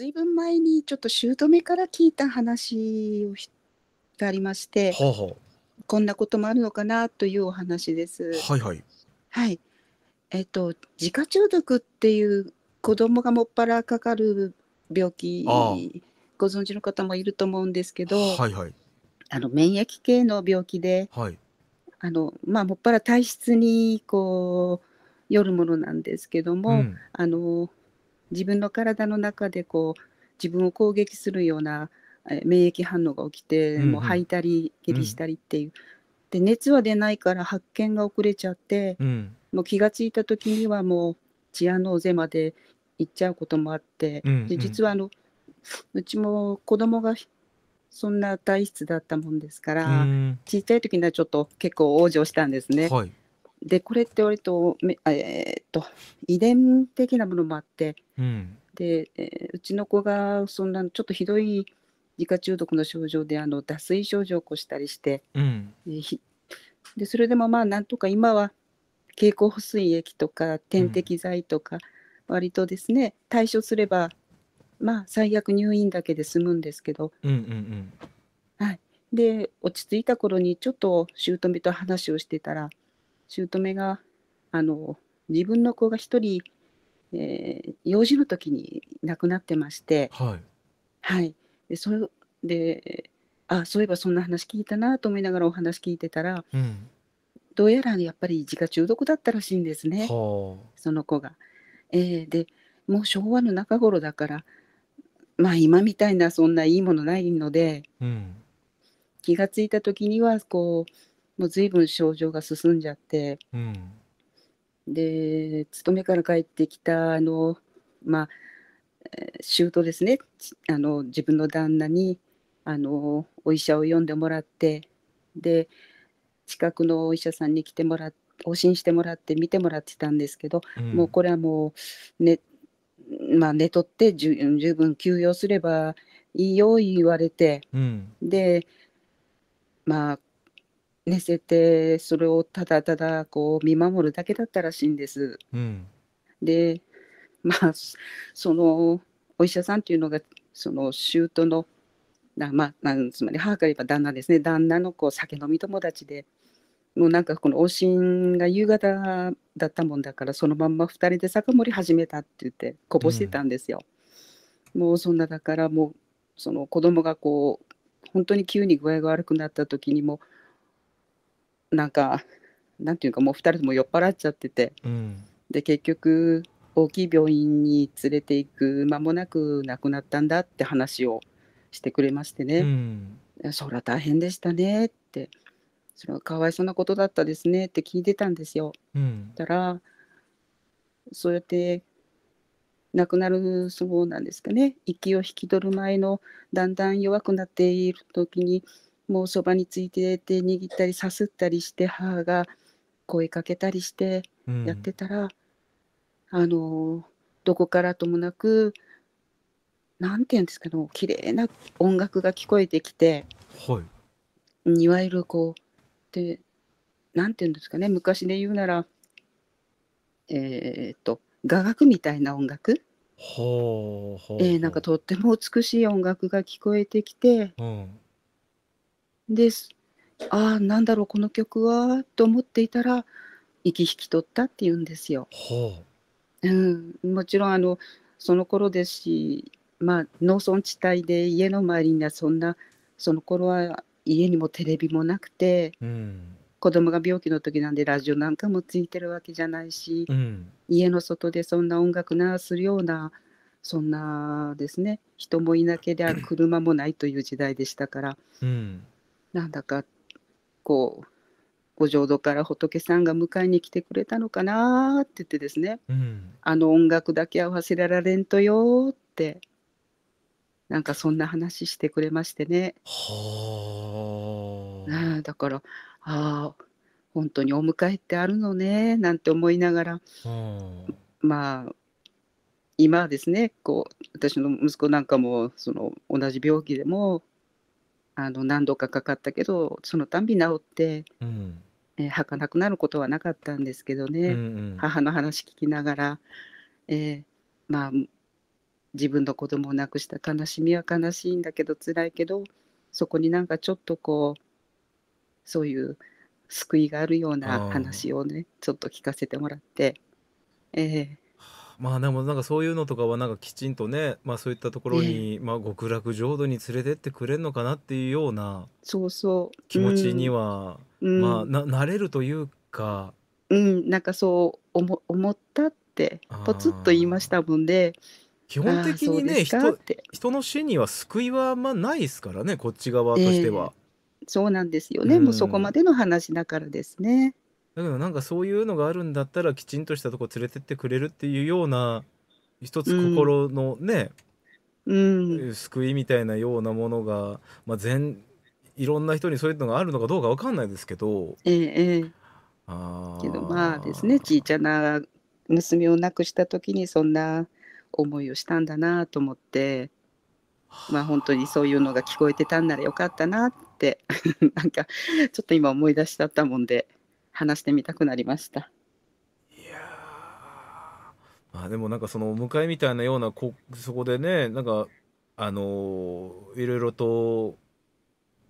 ずいぶん前にちょっと姑から聞いた話をがありまして、はあはあ、こんなこともあるのかなというお話です。はいはい。はい。えっ、と自家中毒っていう子供がもっぱらかかる病気ご存知の方もいると思うんですけど、はいはい、あの免疫系の病気で、はい、あのまあ、もっぱら体質にこうよるものなんですけども、うん、あの自分の体の中でこう自分を攻撃するような免疫反応が起きて、うんうん、もう吐いたり下痢したりっていう、うん、で熱は出ないから発見が遅れちゃって、うん、もう気が付いた時にはもう治安のぜまで行っちゃうこともあって、うんうん、で実はあのうちも子供がそんな体質だったもんですから、うん、小さい時にはちょっと結構往生したんですね。はい、でこれって割とえーっと、遺伝的なものもあって、うん、で、えーうちの子がそんなちょっとひどい自家中毒の症状であの脱水症状を起こしたりして、うん、でそれでもまあなんとか今は経口補水液とか点滴剤とか、割とですね、うん、対処すればまあ最悪入院だけで済むんですけど、うんうんうん、はい、で落ち着いた頃にちょっと姑と話をしてたら「姑があの自分の子が1人、えー、幼児の時に亡くなってまして、はい、はい、でそれであそういえばそんな話聞いたなと思いながらお話聞いてたら、うん、どうやらやっぱり自家中毒だったらしいんですね、その子が。えー、でもう昭和の中頃だからまあ今みたいなそんないいものないので、うん、気が付いた時にはこうもう随分症状が進んじゃって、うん、で勤めから帰ってきたあのまあ舅ですねあの自分の旦那にあのお医者を呼んでもらってで近くのお医者さんに来てもらって往診してもらって見てもらってたんですけど、うん、もうこれはもう、ね、まあ、寝とって十分休養すればいいよ言われて、うん、でまあ寝せてそれをただただこう見守るだけだったらしいんです。うん、でまあそのお医者さんっていうのがその舅のまあ、なんつまり母から言えば旦那ですね旦那の子酒飲み友達でもうなんかこの往診が夕方だったもんだからそのまんま2人で酒盛り始めたって言ってこぼしてたんですよ。うん、もうそんなだからもうその子供がこう本当に急に具合が悪くなった時にもなんかなんていうかもう2人とも酔っ払っちゃってて、うん、で結局大きい病院に連れていく間もなく亡くなったんだって話をしてくれましてね、うん、そりゃ大変でしたねってそれはかわいそうなことだったですねって聞いてたんですよ。うん、たらそうやって亡くなるそうなんですかね息を引き取る前のだんだん弱くなっている時にもうそばについてて握ったりさすったりして母が声かけたりしてやってたら、うん、あのどこからともなく何て言うんですかの綺麗な音楽が聞こえてきて、はい、いわゆるこうで何て言うんですかね昔で言うならえー、っと雅楽みたいな音楽ほうほうほうえー、なんかとっても美しい音楽が聞こえてきて、うん、です。ああ、なんだろう、この曲はと思っていたら、息引き取ったって言うんですよ。ほう。うん、もちろんあのその頃ですし、まあ、農村地帯で家の周りにはそんなその頃は家にもテレビもなくて、うん、子供が病気の時なんでラジオなんかもついてるわけじゃないし、うん、家の外でそんな音楽らすようなそんなですね人もいなければ 車もないという時代でしたから、うん、なんだかこうご浄土から仏さんが迎えに来てくれたのかなって言ってですね、うん、あの音楽だけは忘れられんとよってなんかそんな話してくれましてね。はあだからああ本当にお迎えってあるのねなんて思いながら、うん、まあ今はですねこう私の息子なんかもその同じ病気でもあの何度かかかったけどそのたんび治って、うん、えー、かなくなることはなかったんですけどね、うんうん、母の話聞きながら、えー、まあ自分の子供を亡くした悲しみは悲しいんだけど辛いけどそこになんかちょっとこうそういう救いがあるような話をねちょっと聞かせてもらって、えまあでもなんかそういうのとかはなんかきちんとね、まあ、そういったところえに、まあ、極楽浄土に連れてってくれるのかなっていうようなそうそう。気持ちうにん。は、まあ、ななれるというかうん。なんかそう思思ったって、ポツッと言いましたもんで、基本的にねっ人て。人の死には救いはあんまないですからねこっち側としてえは。そうなんですようね。もうそこまでの話だからですね。だけどなんかそういうのがあるんだったらきちんとしたとこ連れてってくれるっていうような一つ心のね、うん、救いみたいなようなものが、まあ全、いろんな人にそういうのがあるのかどうか分かんないですけど。ええええ、あけどまあですねちいちゃな娘を亡くした時にそんな思いをしたんだなと思って。まあ本当にそういうのが聞こえてたんならよかったなって なんかちょっと今思い出しちゃったもんで。話してみたくなりました。まあでもなんかその迎えみたいなようなこそこでねなんかあのー、いろいろと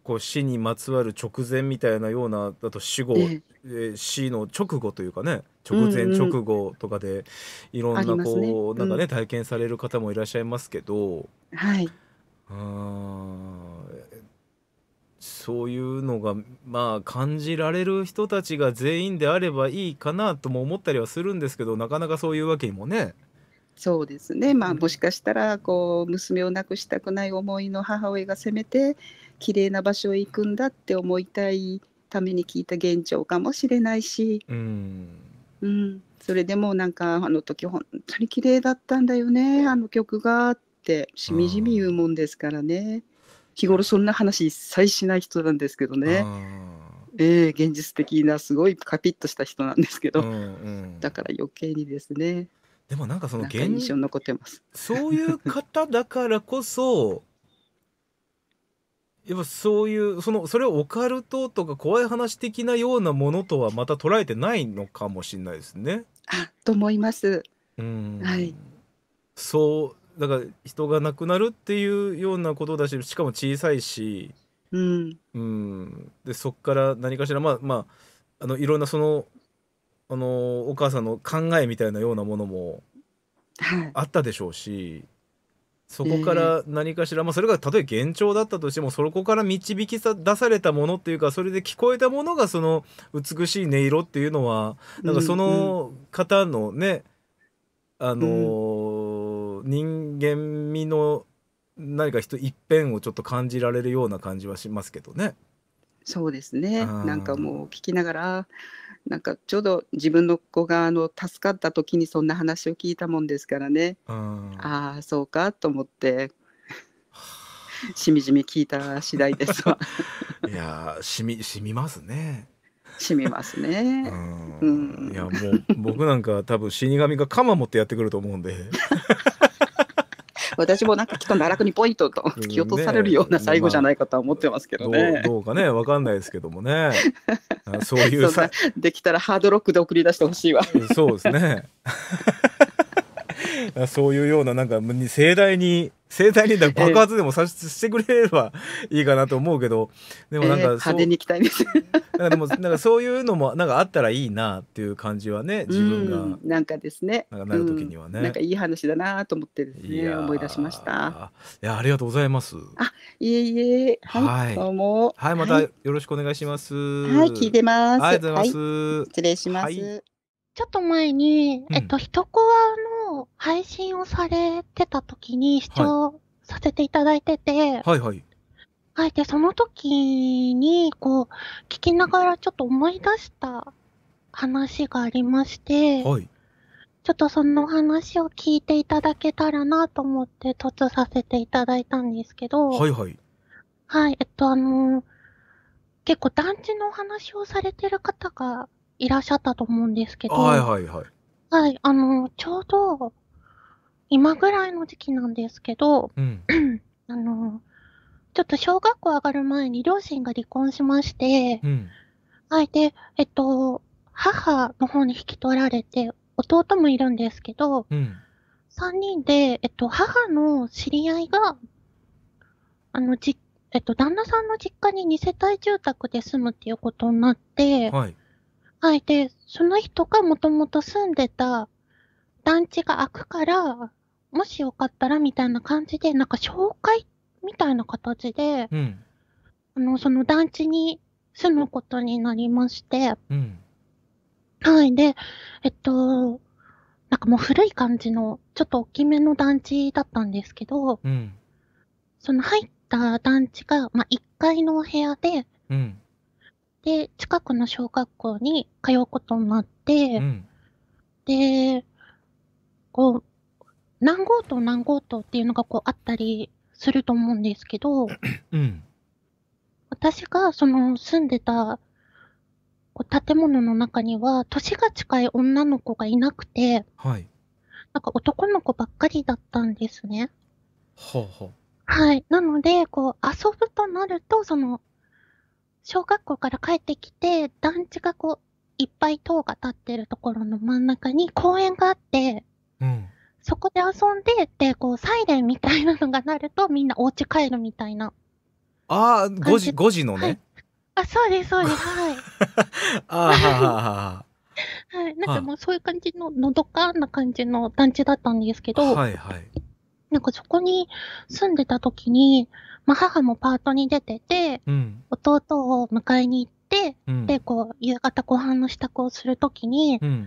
こう死にまつわる直前みたいなようなだと死後、ええ死の直後というかね直前直後とかでいろんなこう、ね、なんかね、うん、体験される方もいらっしゃいますけど、はい、うんそういうのがまあ感じられる人たちが全員であればいいかなとも思ったりはするんですけどなかなかそういうわけにもね。そうですね、まあ、もしかしたらこう娘を亡くしたくない思いの母親がせめて綺麗な場所へ行くんだって思いたいために聞いた現状かもしれないし、うん、うん、それでもなんかあの時本当に綺麗だったんだよねあの曲がってしみじみ言うもんですからね。日頃そんな話一切しない人なんですけどね。ええー、現実的なすごいカピッとした人なんですけど、うんうん、だから余計にですねでもなんかその現象残ってますそういう方だからこそやっぱそういうそのそれをオカルトとか怖い話的なようなものとはまた捉えてないのかもしれないですね。と思います。うんはい、そうだから人が亡くなるっていうようなことだししかも小さいし、うん、うん、でそっから何かしらまあまああのいろんなそのあのお母さんの考えみたいなようなものもあったでしょうし。そこから何かしら、えー、まあ、それがたとえ幻聴だったとしてもそこから導き出されたものっていうかそれで聞こえたものがその美しい音色っていうのはなんかその方のね、うんうん、あのーうん人間味の何か人一辺をちょっと感じられるような感じはしますけどね。そうですねなんかもう聞きながらなんかちょうど自分の子があの助かった時にそんな話を聞いたもんですからねああそうかと思ってしみじみ聞いた次第ですわ いやしみしみますね。しみますね。うん、いやもう僕なんか多分死神が鎌持ってやってくると思うんで私もなんかきっと奈落にポイントと突き落とされるような最後じゃないかとは思ってますけどね。どうどうかね、わかんないですけどもね。そういうさ。できたらハードロックで送り出してほしいわ。そうですね。そういうようななんか盛大に盛大に爆発でもさ、えー、してくれればいいかなと思うけどでもなんか、えー、派手に行きたいですなんかでもなんかそういうのもなんかあったらいいなっていう感じはね自分がなんかですねなんかなるときにはね、なんかいい話だなと思ってですね思い出しましたいやありがとうございますあいえいえはい、はい、どうもはいまたよろしくお願いしますはい、聞いてますありがとうございます、はい、失礼します、はい、ちょっと前にえっと、ひとこわの配信をされてた時に視聴させていただいてて、はいはい。はい、で、その時に、こう、聞きながらちょっと思い出した話がありまして、はい。ちょっとその話を聞いていただけたらなと思って突させていただいたんですけど、はいはい。はい、えっと、あのー、結構団地のお話をされてる方がいらっしゃったと思うんですけど、はいはいはい。はい、あの、ちょうど、今ぐらいの時期なんですけど、うん、あの、ちょっと小学校上がる前に両親が離婚しまして、うん、はい、で、えっと、母の方に引き取られて、弟もいるんですけど、うん、3人で、えっと、母の知り合いが、あの、じ、えっと、旦那さんの実家に2世帯住宅で住むっていうことになって、はい、はい。で、その人がもともと住んでた団地が開くから、もしよかったらみたいな感じで、なんか紹介みたいな形で、うん、あの、その団地に住むことになりまして、うん、はい。で、えっと、なんかもう古い感じの、ちょっと大きめの団地だったんですけど、うん、その入った団地が、まあ、1階のお部屋で、うん、で、近くの小学校に通うことになって、うん、で、こう、何号棟何号棟っていうのがこうあったりすると思うんですけど、うん、私がその住んでたこう建物の中には、年が近い女の子がいなくて、はい、なんか男の子ばっかりだったんですね。はあはあ、はい。なので、こう、遊ぶとなると、その、小学校から帰ってきて、団地がこう、いっぱい塔が立ってるところの真ん中に公園があって、うん、そこで遊んで、って、こう、サイレンみたいなのが鳴ると、みんなお家帰るみたいな。ああ、5時、5時のね。はい、あ、そうです、そうです、はい。ああ、はい。なんかもうそういう感じの、のどかな感じの団地だったんですけど、はいはい。なんかそこに住んでた時に、まあ、母もパートに出てて、うん、弟を迎えに行って、うん、で、こう、夕方ご飯の支度をするときに、うん、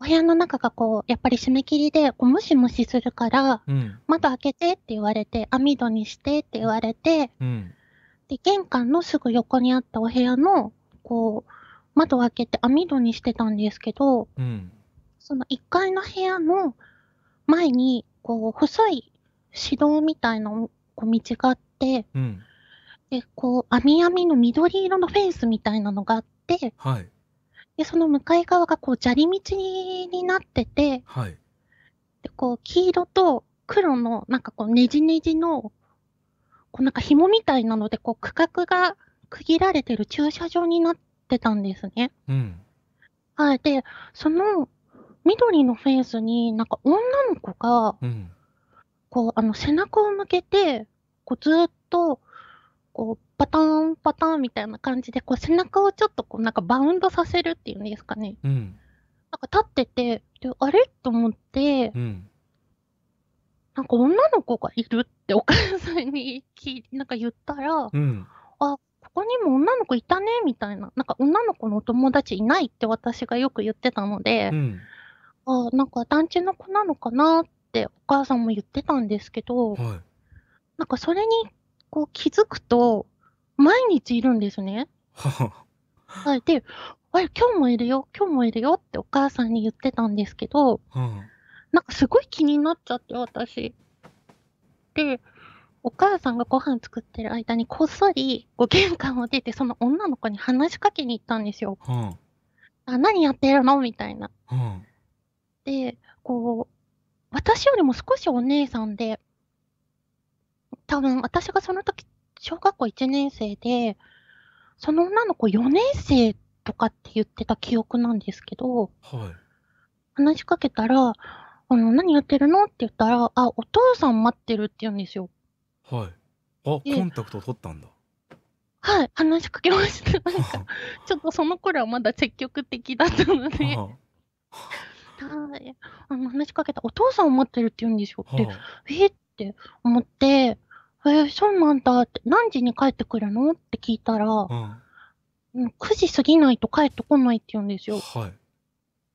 お部屋の中がこう、やっぱり締め切りで、こう、ムシムシするから、窓開けてって言われて、網戸にしてって言われて、で、玄関のすぐ横にあったお部屋の、こう、窓開けて網戸にしてたんですけど、その1階の部屋の前に、こう、細い指導みたいなこう道があって、うん、で、こう、網網の緑色のフェンスみたいなのがあって、はい、で、その向かい側がこう、砂利道になってて、はい、で、こう、黄色と黒の、なんかこう、ねじねじの、こう、なんか紐みたいなので、こう、区画が区切られてる駐車場になってたんですね。うん、はい。で、その緑のフェンスに、なんか女の子が、うん、こう、あの、背中を向けて、こう、ずっと、こう、パターン、パターンみたいな感じで、こう、背中をちょっと、こう、なんかバウンドさせるっていうんですかね。うん、なんか立ってて、であれと思って、うん、なんか女の子がいるってお母さんに聞なんか言ったら、うん、あ、ここにも女の子いたねみたいな、なんか女の子のお友達いないって私がよく言ってたので、うん、あなんか団地の子なのかなってお母さんも言ってたんですけど、はい、なんかそれにこう気づくと、毎日いるんですね。はい、で、あれ、今日もいるよ、今日もいるよってお母さんに言ってたんですけど、うん、なんかすごい気になっちゃって、私。で、お母さんがご飯作ってる間にこっそりご玄関を出て、その女の子に話しかけに行ったんですよ。うん、あ何やってるのみたいな。うん、、こう、私よりも少しお姉さんで、多分私がその時、小学校1年生で、その女の子4年生とかって言ってた記憶なんですけど、はい、話しかけたら、あの、何やってるのって言ったら、あ、お父さん待ってるって言うんですよ。はい。あ、コンタクト取ったんだ。はい、話しかけました。なんか、ちょっとその頃はまだ積極的だったのであの話しかけたお父さんを待ってるって言うんですよ。で、はあ、えって思って、えー、そうなんだって、何時に帰ってくるのって聞いたら、うん、9時過ぎないと帰ってこないって言うんですよ。は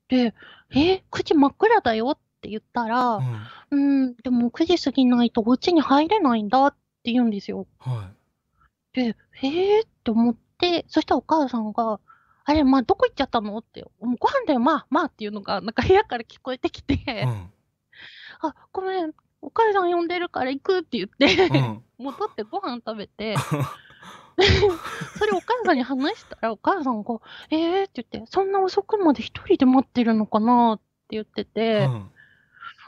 い、で、えー、9時真っ暗だよって言ったら、うん、うん、でも9時過ぎないとお家に入れないんだって言うんですよ。はい、で、えーって思って、そしたらお母さんが、あれ、まあ、どこ行っちゃったのって、もうご飯だよ、まあ、まあっていうのが、なんか部屋から聞こえてきて、うん、あ、ごめん、お母さん呼んでるから行くって言って、う戻ってご飯食べて、それお母さんに話したら、お母さんが、えーって言って、そんな遅くまで一人で待ってるのかなって言ってて、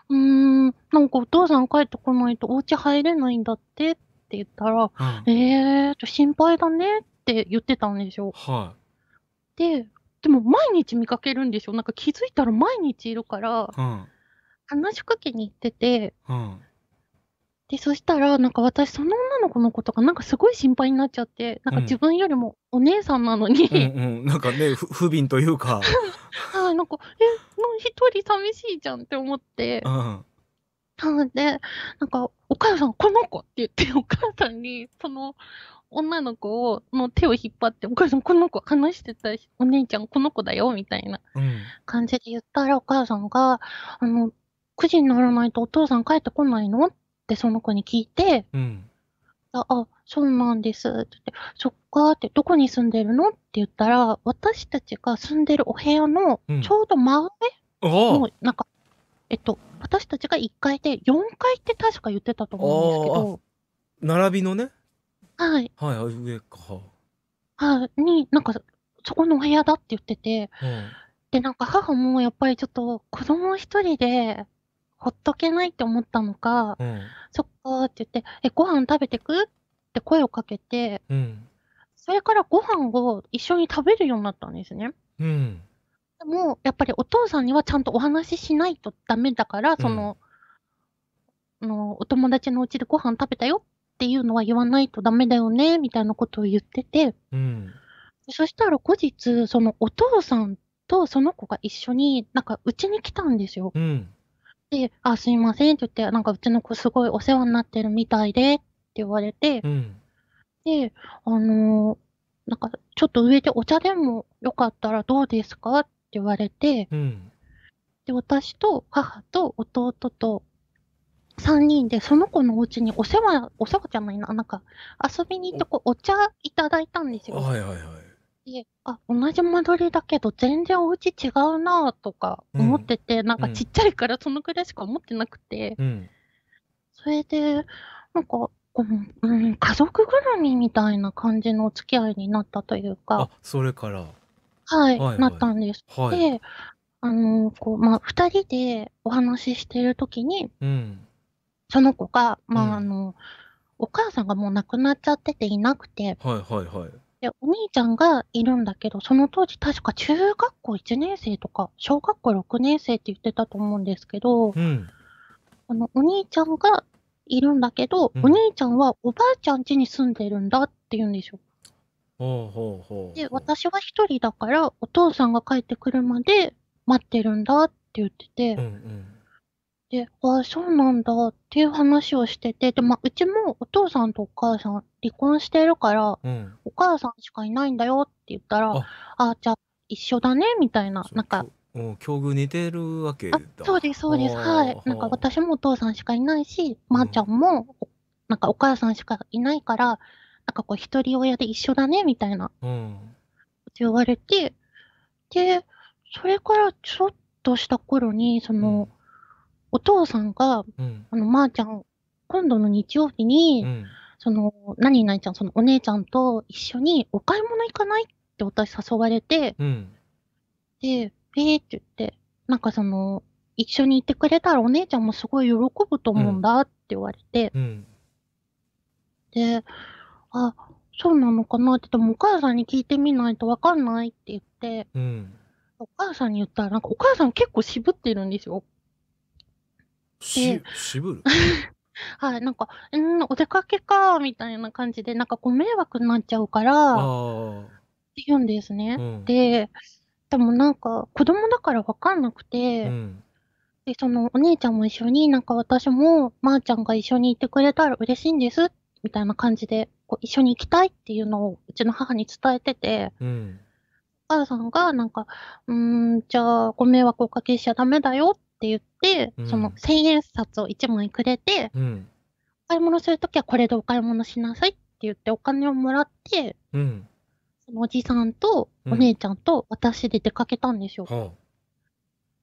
うん、うーん、なんかお父さん帰ってこないとお家入れないんだってって言ったら、うん、えーと、心配だねって言ってたんですよ。はいで、でも毎日見かけるんですよ。なんか気づいたら毎日いるから、うん、話しかけに行ってて、うん、で、そしたら、なんか私、その女の子のことがなんかすごい心配になっちゃって、なんか自分よりもお姉さんなのにうん、うん、なんかね、不憫というか。はい、なんか、え、もう一人寂しいじゃんって思って。うんなので、なんか、お母さん、この子って言って、お母さんに、その、女の子をの手を引っ張って、お母さん、この子話してたし、お姉ちゃん、この子だよ、みたいな感じで言ったら、お母さんが、あの、9時にならないとお父さん帰ってこないのってその子に聞いて、うん、あ、あ、そうなんですってって、そっかって、どこに住んでるのって言ったら、私たちが住んでるお部屋のちょうど真上うん、なんか、えっと、私たちが1階で4階って確か言ってたと思うんですけど。並びのね。はい。はい、上か。はい、に、なんか、そこのお部屋だって言ってて、うん、で、なんか母もやっぱりちょっと子供一人でほっとけないって思ったのか、うん、そっかって言って、え、ご飯食べてくって声をかけて、うん、それからご飯を一緒に食べるようになったんですね。うん、でも、やっぱりお父さんにはちゃんとお話ししないとダメだから、その、のお友達のうちでご飯食べたよっていうのは言わないとダメだよね、みたいなことを言ってて、うん、そしたら後日、そのお父さんとその子が一緒に、なんかうちに来たんですよ。うん、で、あ、すいませんって言って、なんかうちの子すごいお世話になってるみたいで、って言われて、うん、で、あのー、なんかちょっと上でお茶でもよかったらどうですかって言われて、で、私と母と弟と3人で、その子のお家にお世話、お世話じゃないな、なんか、遊びに行ってこう、お茶いただいたんですよ。はいはいはい。で、あ、同じ間取りだけど、全然お家違うなとか思ってて、うん、なんかちっちゃいからそのくらいしか思ってなくて、うん、それで、なんか、うん、家族ぐるみみたいな感じのお付き合いになったというか。それから。はい、はいはい、なったんです。はい、で、あのー、こう、まあ、二人でお話ししてるときに、うんその子が、まあ、あの、お母さんがもう亡くなっちゃってていなくて、はいはいはい。で、お兄ちゃんがいるんだけど、その当時確か中学校1年生とか、小学校6年生って言ってたと思うんですけど、うん。あの、お兄ちゃんがいるんだけど、うんお兄ちゃんはおばあちゃん家に住んでるんだって言うんですよ。ほうほうほう。で、私は一人だから、お父さんが帰ってくるまで待ってるんだって言ってて、うんうん。で、あそうなんだっていう話をしてて、で、まあ、うちもお父さんとお母さん離婚してるから、うん。お母さんしかいないんだよって言ったら、ああ、じゃあ一緒だねみたいな、なんか、う境遇似てるわけだあそうです、そうです、はい。なんか私もお父さんしかいないし、まー、あ、ちゃんも、うん、なんかお母さんしかいないから、なんかこう、一人親で一緒だねみたいな、うん。って言われて、で、それからちょっとした頃に、その、うんお父さんが、うん、あの、まー、あ、ちゃん、今度の日曜日に、うん、その、何々ちゃん、そのお姉ちゃんと一緒にお買い物行かないって私誘われて、うん、で、えーって言って、なんかその、一緒にいてくれたらお姉ちゃんもすごい喜ぶと思うんだって言われて、で、あ、そうなのかなって言ってもお母さんに聞いてみないとわかんないって言って、お母さんに言ったら、なんかお母さん結構渋ってるんですよ。し、渋る はい、なんか、んお出かけか、みたいな感じで、なんかこう迷惑になっちゃうから、って言うんですね。うん、で、でもなんか子供だから分かんなくて、うん、で、そのお姉ちゃんも一緒に、なんか私も、まー、あ、ちゃんが一緒にいてくれたら嬉しいんです、みたいな感じで、こう一緒に行きたいっていうのをうちの母に伝えてて、うん母さんが、なんか、うん、じゃあ、ご迷惑おかけしちゃダメだよって言って、うん、その千円札を一枚くれて、うん、お買い物するときはこれでお買い物しなさいって言ってお金をもらって、うん、そのおじさんとお姉ちゃんと私で出かけたんですよ。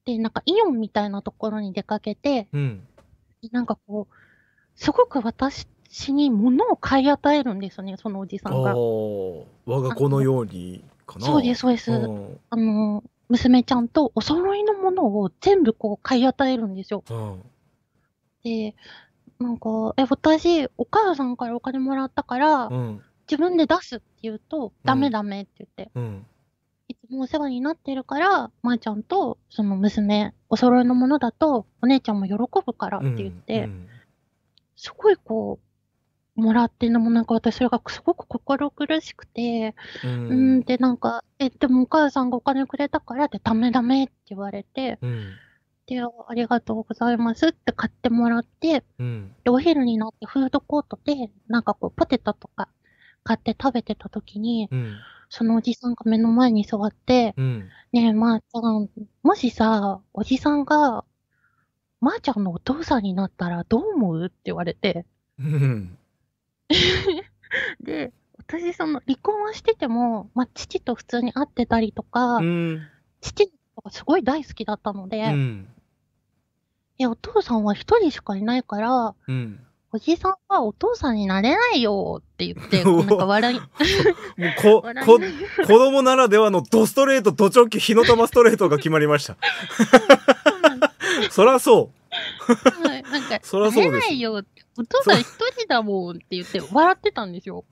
で、なんかイオンみたいなところに出かけて、なんかこう、すごく私に物を買い与えるんですね、そのおじさんが。我が子のようにかな。そうです、そうです。あの、娘ちゃんとお揃いのものを全部こう買い与えるんですよ。うん、で、なんか、え、私、お母さんからお金もらったから、うん、自分で出すって言うと、ダメダメって言って、うん、いつもお世話になってるから、まー、あ、ちゃんと、その娘、お揃いのものだと、お姉ちゃんも喜ぶからって言って、すごいこう、もらってんのもなんか私それがすごく心苦しくて、うん、うんでなんか、え、でもお母さんがお金くれたからってダメダメって言われて、うん、で、ありがとうございますって買ってもらって、うん、で、お昼になってフードコートで、なんかこうポテトとか買って食べてた時に、うん、そのおじさんが目の前に座って、うん、ねえ、まー、あ、ちゃん、もしさ、おじさんが、まー、あ、ちゃんのお父さんになったらどう思うって言われて、で、私、その、離婚はしてても、まあ、父と普通に会ってたりとか、うん、父とかすごい大好きだったので、うん、いや、お父さんは一人しかいないから、うん、おじさんはお父さんになれないよって言って、なんか笑い、もうここ、子供ならではのドストレート、ド直球、火の玉ストレートが決まりました。そらそう。はい、なんか、そらそうです。なれないよってお父さん一人だもんって言って笑ってたんですよ。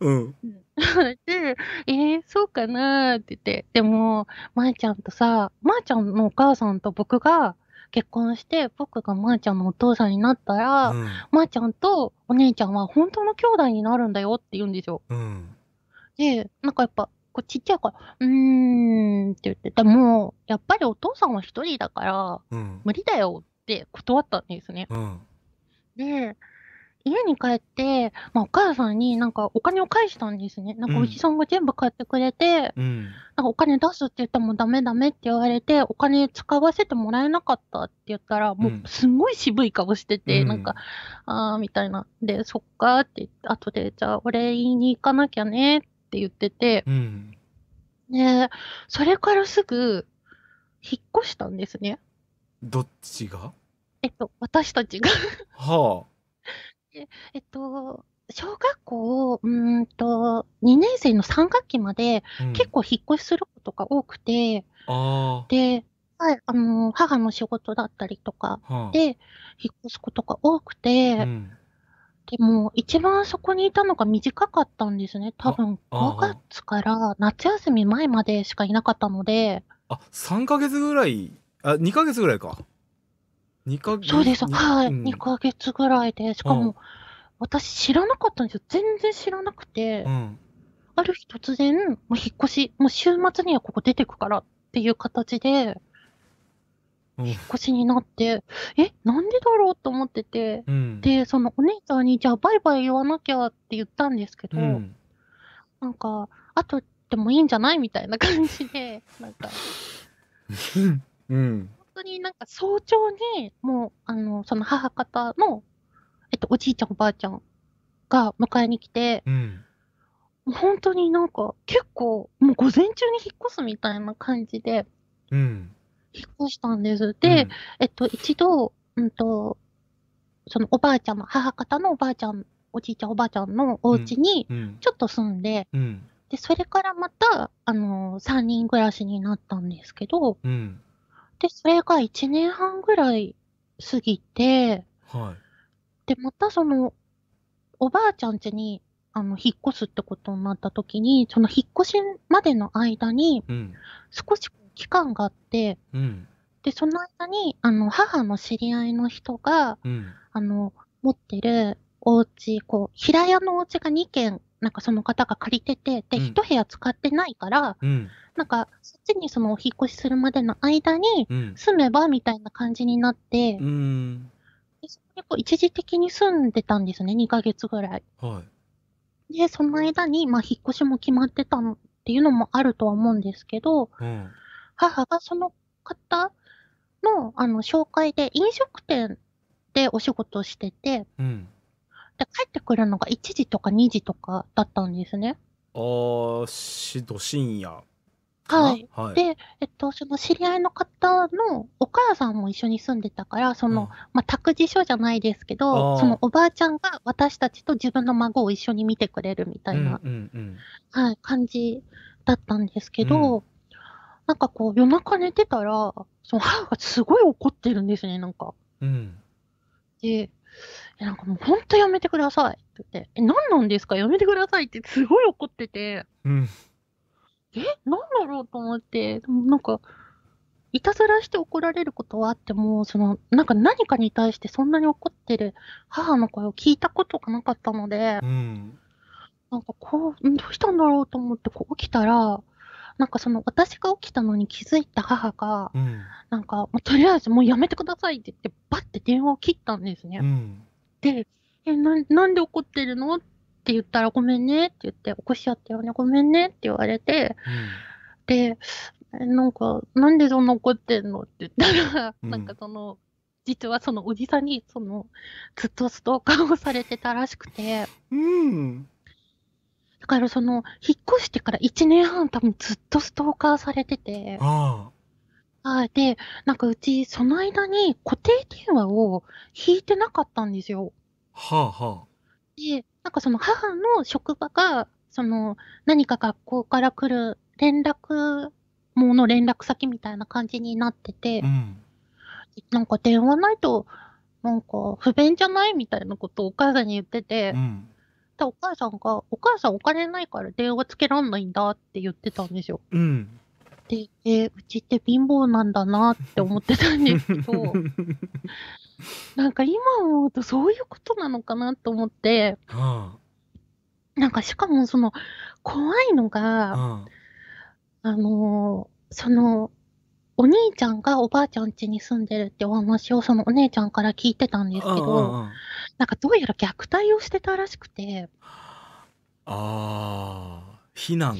うん。で、えー、そうかなーって言って、でも、まー、ちゃんとさ、まー、ちゃんのお母さんと僕が結婚して、僕がまーちゃんのお父さんになったら、うん、まー、ちゃんとお姉ちゃんは本当の兄弟になるんだよって言うんですよ。うん、で、なんかやっぱ、こちっちゃいから、うーんって言って、でも、やっぱりお父さんは一人だから、無理だよって断ったんですね。うんで、家に帰って、まあ、お母さんになんかお金を返したんですね。なんかおじさんが全部買ってくれて、うん、なんかお金出すって言ってもダメダメって言われて、お金使わせてもらえなかったって言ったら、もうすごい渋い顔してて、うん、なんか、あーみたいな。で、そっかって、後でじゃあお礼に行かなきゃねって言ってて、うん、で、それからすぐ引っ越したんですね。どっちがえっと、私たちがはあ。えっと、小学校、うーんと、2年生の3学期まで、結構引っ越しすることが多くて、で、はい、あの、母の仕事だったりとかで、引っ越すことが多くうて、ん。でも、一番そこにいたのが短かったんですね。多分、5月から夏休み前までしかいなかったので、あ。あ、3ヶ月ぐらい、あ、2ヶ月ぐらいか。二ヶ月そうです。はい。うん、2ヶ月ぐらいで、しかも、私知らなかったんですよ。全然知らなくて。うん、ある日突然、もう引っ越し、もう週末にはここ出てくからっていう形で、引っ越しになって、うん、え、なんでだろうと思ってて、うん、で、そのお姉さんに、じゃあバイバイ言わなきゃって言ったんですけど、うん、なんか、あとでもいいんじゃないみたいな感じで、なんか、うん。当になんか早朝に、もう、あの、その母方の、えっと、おじいちゃんおばあちゃんが迎えに来て、うん、本当になんか結構、もう午前中に引っ越すみたいな感じで、うん、引っ越したんです。で、うん、えっと、一度、うんと、そのおばあちゃんの、母方のおばあちゃん、おじいちゃんおばあちゃんのお家に、ちょっと住んで、で、それからまた、あのー、3人暮らしになったんですけど、うん、で、それが1年半ぐらい過ぎて、はい。で、またその、おばあちゃん家に、あの、引っ越すってことになった時に、その引っ越しまでの間に、少し期間があって、うん、で、その間に、あの、母の知り合いの人が、うん、あの、持ってるお家、こう、平屋のお家が2軒なんかその方が借りてて、で、うん部屋使ってないから、うん。なんかそっちにそのお引っ越しするまでの間に住めばみたいな感じになって、うん。でそこにこう一時的に住んでたんですね、2ヶ月ぐらい。はい。で、その間に、まあ、引っ越しも決まってたのっていうのもあるとは思うんですけど、うん。母がその方の、あの、紹介で飲食店でお仕事してて、うん。って帰ってくるのが1時とか2時とかだったんですね。ああ、し、ど深夜。はい。はい、で、えっと、その知り合いの方のお母さんも一緒に住んでたから、その、うん、まあ、託児所じゃないですけど、そのおばあちゃんが私たちと自分の孫を一緒に見てくれるみたいな、うんうんうんはい、感じだったんですけど、うん、なんかこう、夜中寝てたら、その母が すごい怒ってるんですね、なんか。うん、で、で、なんかもう本当やめてくださいって言って、え、何なんですかやめてくださいってすごい怒ってて、うん。え、何だろうと思って、でもなんか、いたずらして怒られることはあっても、その、なんか何かに対してそんなに怒ってる母の声を聞いたことがなかったので、うん、なんかこう、どうしたんだろうと思ってこう起きたら、なんかその私が起きたのに気づいた母が、うん、なんか、とりあえずもうやめてくださいって言って、ばって電話を切ったんですね。うん、え、な、なんで怒ってるのって言ったら、ごめんねって言って、起こしちゃったよね、ごめんねって言われて、うん、で、なんか、なんでそんな怒ってんのって言ったら、うん、なんかその、実はそのおじさんに、その、ずっとストーカーをされてたらしくて、うん。だからその、引っ越してから1年半多分ずっとストーカーされてて、ああ。はい、で、なんかうち、その間に固定電話を引いてなかったんですよ。はあはあ。で、なんかその母の職場が、その何か学校から来る連絡もの連絡先みたいな感じになってて、うん、なんか電話ないと、なんか不便じゃないみたいなことをお母さんに言ってて、うん、お母さんが、お母さんお金ないから電話つけらんないんだって言ってたんですよ。うんっていて、うちって貧乏なんだなって思ってたんですけど、なんか今思うとそういうことなのかなと思って、あ、なんかしかもその怖いのが、あ、あのー、その、お兄ちゃんがおばあちゃん家に住んでるってお話をそのお姉ちゃんから聞いてたんですけど、なんかどうやら虐待をしてたらしくて。ああ、避難。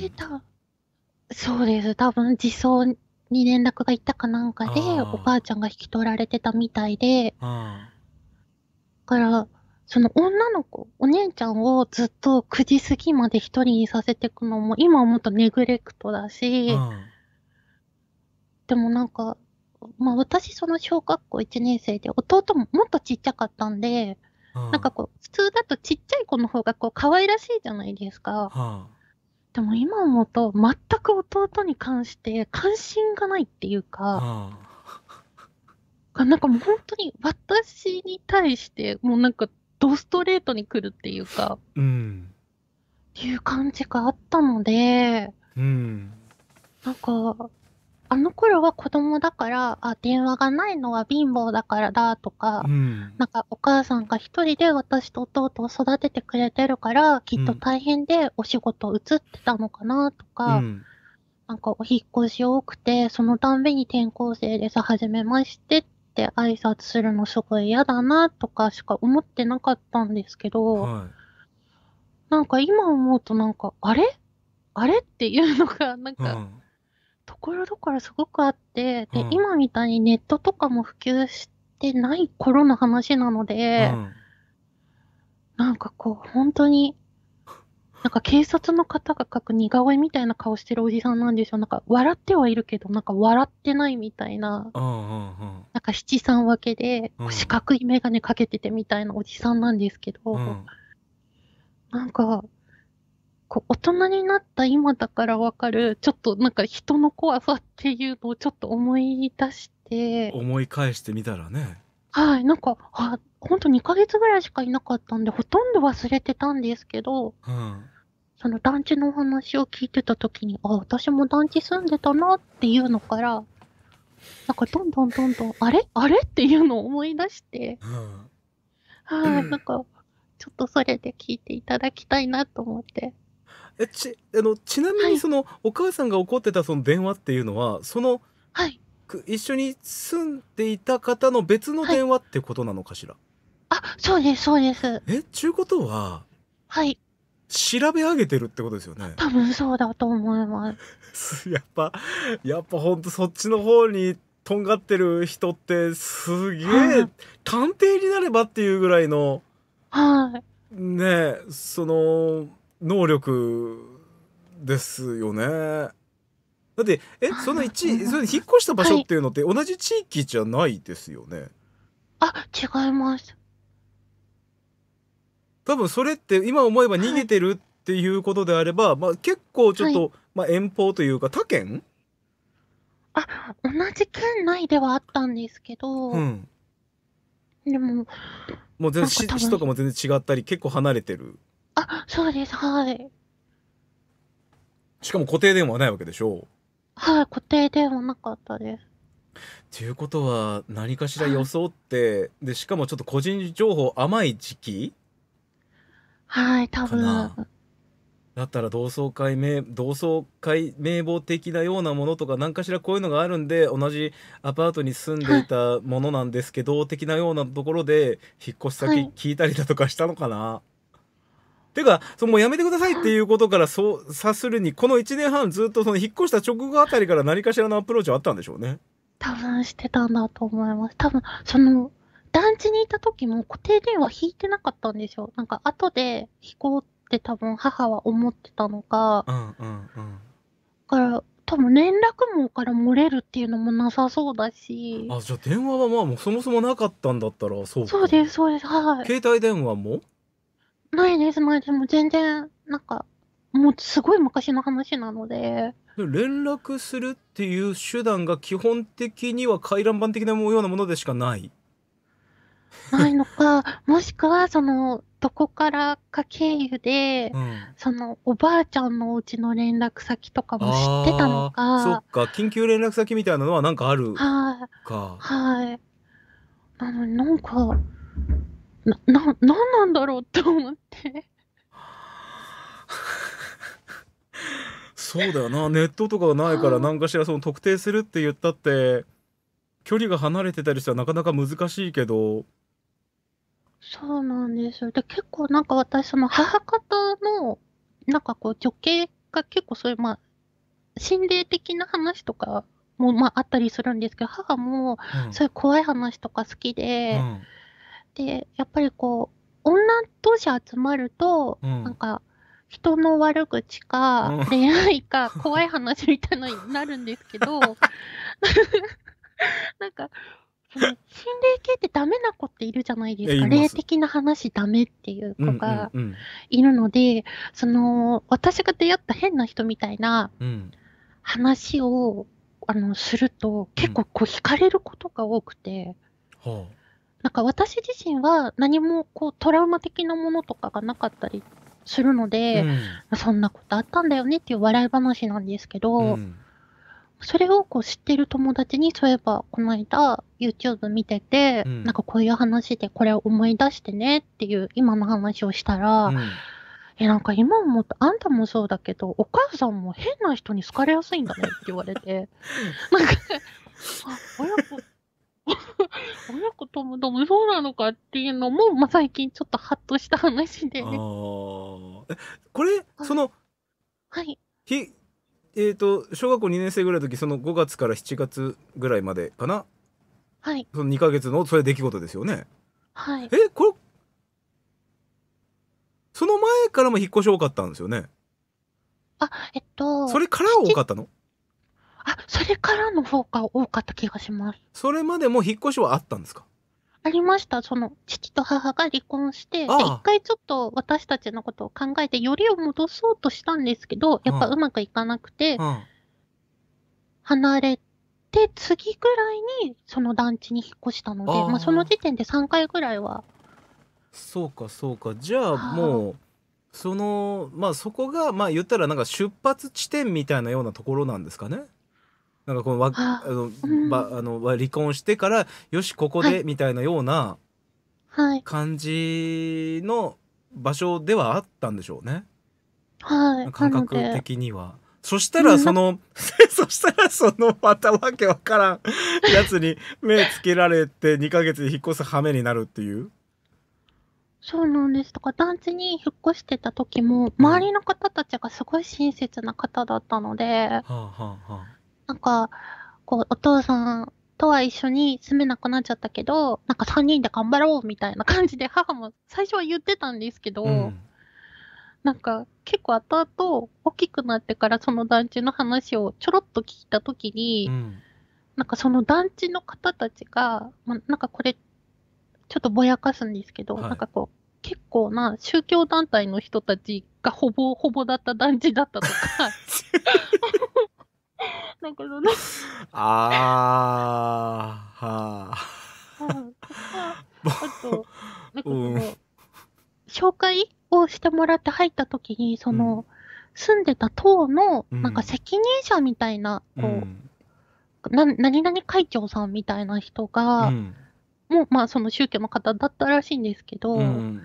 そうです。多分、自走に連絡がいったかなんかで、お母ちゃんが引き取られてたみたいで、だから、その女の子、お姉ちゃんをずっと9時過ぎまで一人にさせていくのも、今はもっとネグレクトだし、でもなんか、まあ私その小学校1年生で、弟ももっとちっちゃかったんで、なんかこう、普通だとちっちゃい子の方がこう、可愛らしいじゃないですか。でも今思うと、全く弟に関して関心がないっていうか、なんかもう本当に私に対して、もうなんかドストレートに来るっていうか、うん。っていう感じがあったので、うん。なんか、あの頃は子供だから、あ、電話がないのは貧乏だからだとか、うん、なんかお母さんが一人で私と弟を育ててくれてるから、きっと大変でお仕事移ってたのかなとか、うん、なんかお引越し多くて、そのたんびに転校生でさ、じめましてって挨拶するのすごい嫌だなとかしか思ってなかったんですけど、はい、なんか今思うとなんか、あれあれっていうのが、なんか、うんところどころすごくあって、で、うん、今みたいにネットとかも普及してない頃の話なので、うん、なんかこう、本当に、なんか警察の方が描く似顔絵みたいな顔してるおじさんなんですよ。なんか笑ってはいるけど、なんか笑ってないみたいな、なんか七三分けで、四角い眼鏡かけててみたいなおじさんなんですけど、うん、なんか、こう大人になった今だからわかる、ちょっとなんか人の怖さっていうのをちょっと思い出して。思い返してみたらね。はい、なんか、あ、ほんと2ヶ月ぐらいしかいなかったんで、ほとんど忘れてたんですけど、うん、その団地の話を聞いてた時に、あ、私も団地住んでたなっていうのから、なんかどんどんどんどん、あれあれっていうのを思い出して、うん、はい、なんか、ちょっとそれで聞いていただきたいなと思って。えちあのちなみにその、はい、お母さんが怒ってたその電話っていうのはその、はい、一緒に住んでいた方の別の電話ってことなのかしら、はい、あそうですそうです。えちゅうことははい調べ上げてるってことですよね多分そうだと思います やっぱやっぱほんとそっちの方にとんがってる人ってすげえ、はい、探偵になればっていうぐらいのはいねえその能力ですよね。だってえその1その引っ越した場所っていうのって同じ地域じゃないですよね。あ違います。多分それって今思えば逃げてるっていうことであれば、はい、まあ、結構ちょっと、はい、まあ、遠方というか他県あ同じ県内ではあったんですけど、うん、でももう全然市とかも全然違ったり結構離れてるあ、そうです、はい。しかも固定電話はないわけでしょう。はい、固定電話なかったです。っていうことは何かしら装って、はい、でしかもちょっと個人情報甘い時期はい多分だったら同窓会名同窓会名簿的なようなものとか何かしらこういうのがあるんで同じアパートに住んでいたものなんですけど、はい、的なようなところで引っ越し先聞いたりだとかしたのかな、はいてか、そのもうやめてくださいっていうことからそうさするに、この1年半ずっとその引っ越した直後あたりから何かしらのアプローチはあったんでしょうね。多分してたんだと思います。多分、その、団地にいた時も固定電話引いてなかったんですよ。なんか後で引こうって多分母は思ってたのか。うんうんうん。から多分連絡網から漏れるっていうのもなさそうだしあじゃあ電話はまあもうそもそもなかったんだったらそうそうですそうですはい携帯電話もないです、までも全然、なんか、もうすごい昔の話なので。連絡するっていう手段が基本的には回覧板的なようなものでしかないないのか、もしくは、その、どこからか経由で、うん、その、おばあちゃんのお家の連絡先とかも知ってたのか。そっか、緊急連絡先みたいなのはなんかあるか。はい。なのになんか、な、な、なんなんだろうって思っ。そうだよなネットとかがないから何かしらその特定するって言ったって距離が離れてたりしたらなかなか難しいけどそうなんですよ。で、結構なんか私、その母方の、なんかこう、女系が結構そういう、まあ、心霊的な話とかも、まあ、あったりするんですけど、母も、そういう怖い話とか好きで、うん、で、やっぱりこう、女同士集まると、うん、なんか、人の悪口か、恋愛か、怖い話みたいになるんですけど、なんか、心霊系ってダメな子っているじゃないですか。霊的な話ダメっていう子がいるので、うんうんうん、その、私が出会った変な人みたいな話を、あの、すると、結構こう惹かれることが多くて、うんなんか私自身は何もこうトラウマ的なものとかがなかったりするので、うん、そんなことあったんだよねっていう笑い話なんですけど、うん、それをこう知ってる友達に、そういえばこの間 YouTube 見てて、うん、なんかこういう話でこれを思い出してねっていう今の話をしたら、え、なんか今思うと、あんたもそうだけど、お母さんも変な人に好かれやすいんだねって言われて、なんか、あ、親子って 親子ともどもそうなのかっていうのも、まあ、最近ちょっとハッとした話で。あえこれ、その、はい。ひえっ、と小学校2年生ぐらいの時その5月から7月ぐらいまでかなはい。その2ヶ月のそういう出来事ですよねはい。えこれその前からも引っ越し多かったんですよねあ、えっと、それから多かったのあ、それからの方が多かった気がします。それまでも引っ越しはあったんですかありました。その、父と母が離婚して、一回ちょっと私たちのことを考えて、よりを戻そうとしたんですけど、やっぱうまくいかなくて、離れて、次ぐらいにその団地に引っ越したので、あまあ、その時点で3回ぐらいは。そうか、そうか。じゃあ、もう、その、まあそこが、まあ言ったらなんか出発地点みたいなようなところなんですかね。なんかこのわあの、ば、あの、離婚してから、よし、ここで、みたいなようなはい。感じの場所ではあったんでしょうね。はい。感覚的には。そしたらその、そしたら その、またわけわからんやつに目つけられて2ヶ月で引っ越す羽目になるっていう。そうなんです。とか団地に引っ越してた時も、周りの方たちがすごい親切な方だったので、はあはあはあ。なんか、こう、お父さんとは一緒に住めなくなっちゃったけど、なんか3人で頑張ろうみたいな感じで母も最初は言ってたんですけど、うん、なんか結構後々大きくなってからその団地の話をちょろっと聞いた時に、うん、なんかその団地の方たちが、ま、なんかこれちょっとぼやかすんですけど、はい、なんかこう、結構な宗教団体の人たちがほぼほぼだった団地だったとか だけどねあーはあ、うん、あとなんかその、うん、紹介をしてもらって入った時にその、うん、住んでた党のなんか責任者みたいな、こうな何々会長さんみたいな人が、もうまあその宗教の方だったらしいんですけど、なん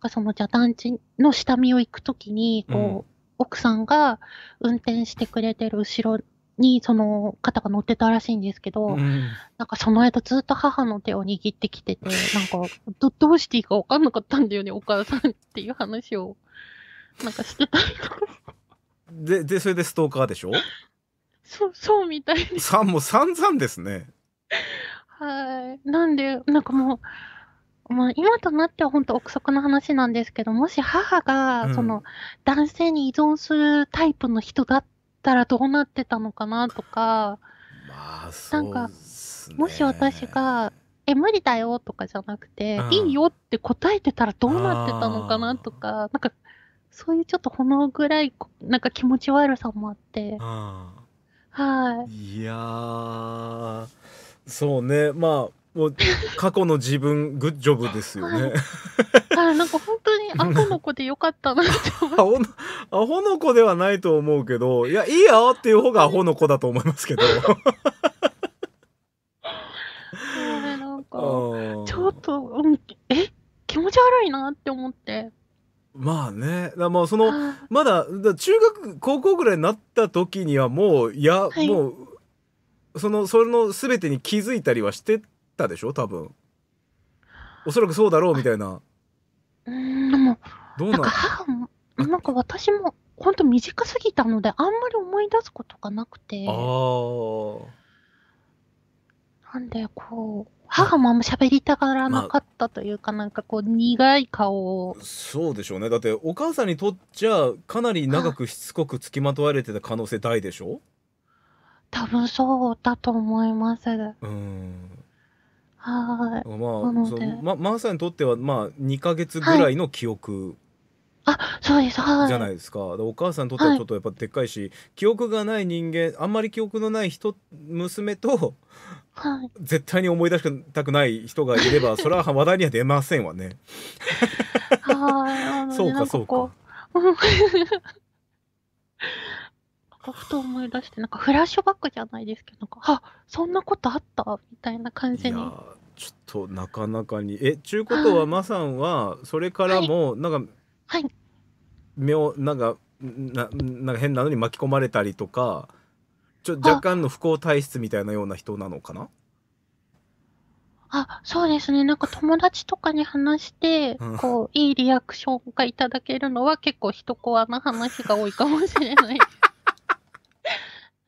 かそのじゃ団地の下見を行く時にこう、奥さんが運転してくれてる後ろにその方が乗ってたらしいんですけど、うん、なんかその間ずっと母の手を握ってきてて、なんかどどうしていいか分かんなかったんだよね、お母さんっていう話を、なんかしてたりとか。で、で、それでストーカーでしょそう、そうみたいです。さんも散々ですね。はい。なんで、なんかもう、まあ、今となっては本当憶測の話なんですけど、もし母が、その、男性に依存するタイプの人だったらどうなってたのかなとか、まあそうね、なんかもし私が「え無理だよ」とかじゃなくて「いいよ」って答えてたらどうなってたのかなとかなんかそういうちょっとほのぐらいなんか気持ち悪さもあってはいいやそうねまあもう過去の自分グッジョブですよね。はい、なんか本当にアホの子でよかったなって思ってアホの子ではないと思うけどいやいいよっていう方がアホの子だと思いますけど。なんかちょっと、うん、え気持ち悪いなって思って。まあね、だまあそのまだ中学高校ぐらいになった時にはもういや、はい、もうそのその全てに気づいたりはしてたでしょ多分おそらくそうだろうみたいなうんでもどうなんなんか母もなんか私も本当短すぎたのであんまり思い出すことがなくてなんでこう母もあんま喋りたがらなかったというか、まあ、なんかこう苦い顔をそうでしょうねだってお母さんにとっちゃかなり長くしつこくつきまとわれてた可能性大でしょ多分そうだと思いますうんはい。まあ、そうま、マーんにとっては、まあ、2か月ぐらいの記憶、はい、あ、そうです。はい。じゃないですか。お母さんにとってはちょっとやっぱでっかいし、はい、記憶がない人間、あんまり記憶のない人、娘と、はい、絶対に思い出したくない人がいれば、それは話題には出ませんわね。はい。そうか、そうか。かふと思い出して、なんかフラッシュバックじゃないですけど、なんか、あそんなことあったみたいな感じに。ちょっとなかなかに。え、ちゅうことは、まさんは、それからも、なんか、はい。妙、なんか、ななんか変なのに巻き込まれたりとか、ちょ若干の不幸体質みたいなような人なのかなあ、そうですね。なんか友達とかに話して、こう、いいリアクションがいただけるのは結構一コアな話が多いかもしれない。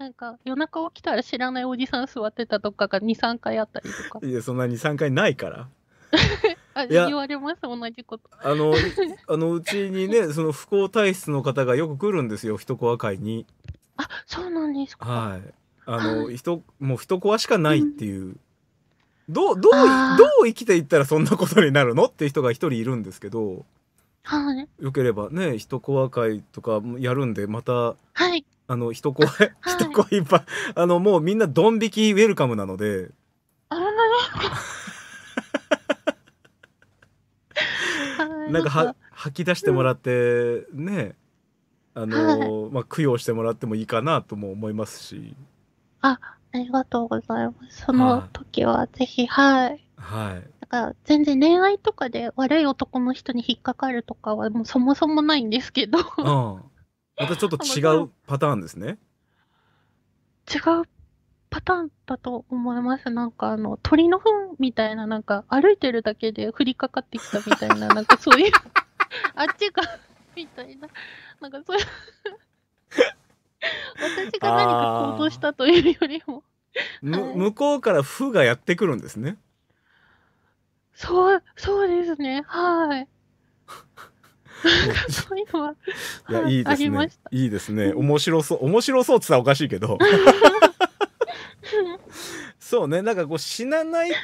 なんか夜中起きたら知らないおじさん座ってたとかが23回あったりとかいやそんな23回ないから あ言われます同じことあの あのうちにねその不幸体質の方がよく来るんですよ一コア会にあそうなんですかはいあの人もう一コアしかないっていう、うん、どうどうどう生きていったらそんなことになるのって人が一人いるんですけどはい、よければね一コア会とかやるんでまた、はい、あの人怖い、はい、人怖いっぱいあのもうみんなドン引きウェルカムなのであなんかは吐き出してもらって、うん、ねあの、はい、まあ供養してもらってもいいかなとも思いますしあありがとうございますその時はぜひはいはいだから全然恋愛とかで悪い男の人に引っかかるとかはもうそもそもないんですけど、うんまたちょっと違うパターンですね。違うパターンだと思います。なんかあの、鳥の糞みたいな、なんか歩いてるだけで降りかかってきたみたいな、なんかそういう あっちが、みたいな、なんかそういう 私が何か行動したというよりも向こうから負がやってくるんですね。そう、そうですね。はい。そういうのは。いや、いいですね。いいですね。面白そう、面白そうって言ったらおかしいけど。そうねなんかこう死なない程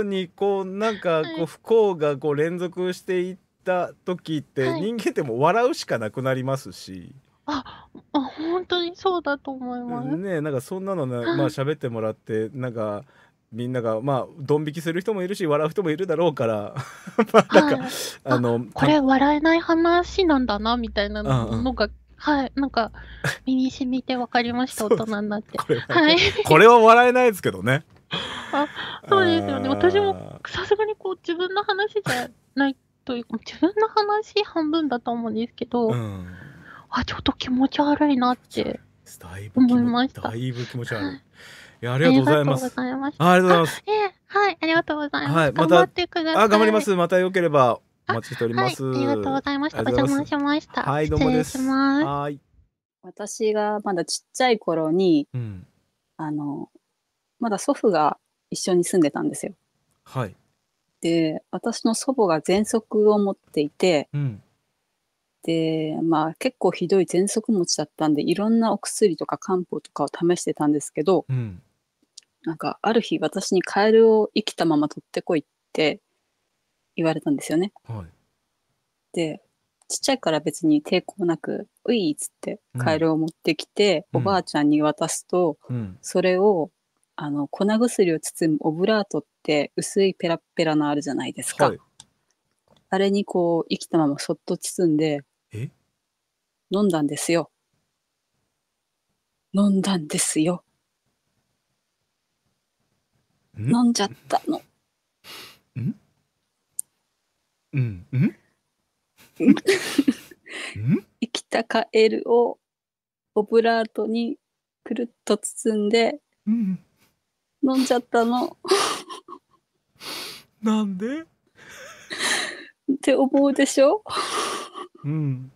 度にこうなんかこう不幸がこう連続していった時って人間でも笑うしかなくなりますし、ああ本当にそうだと思いますねなんかそんなのね まあ喋ってもらってなんかみんながまあドン引きする人もいるし笑う人もいるだろうから まあなんかあのこれ笑えない話なんだなみたいなのが、うんうん、はいなんか身に染みて分かりました 大人になってこれは、はい、これは笑えないですけどねあそうですよね私もさすがにこう自分の話じゃないというか自分の話半分だと思うんですけど、うん、あちょっと気持ち悪いなって思いましただいぶ気持ち悪いいや、ありがとうございます。ありがとうございます。えー、はい、ありがとうございます。はい、また、あ、頑張ります。またよければ、お待ちしております。はい、ありがとうございました。お邪魔しました。はい、どうもです。はい。私がまだちっちゃい頃に、うん、あの、まだ祖父が一緒に住んでたんですよ。はい。で、私の祖母が喘息を持っていて、うん、で、まあ結構ひどい喘息持ちだったんで、いろんなお薬とか漢方とかを試してたんですけど、うん、なんかある日私にカエルを生きたまま取ってこいって言われたんですよね。はい、でちっちゃいから別に抵抗なく「うい」っつってカエルを持ってきて、うん、おばあちゃんに渡すと、うん、それをあの粉薬を包むオブラートって薄いペラペラのあるじゃないですか。はい、あれにこう生きたままそっと包んで飲んだんですよ。飲んだんですよ。飲んじゃったの。んうんうん生きたカエルをオブラートにくるっと包んで、うん、飲んじゃったの。なんでって思うでしょうん。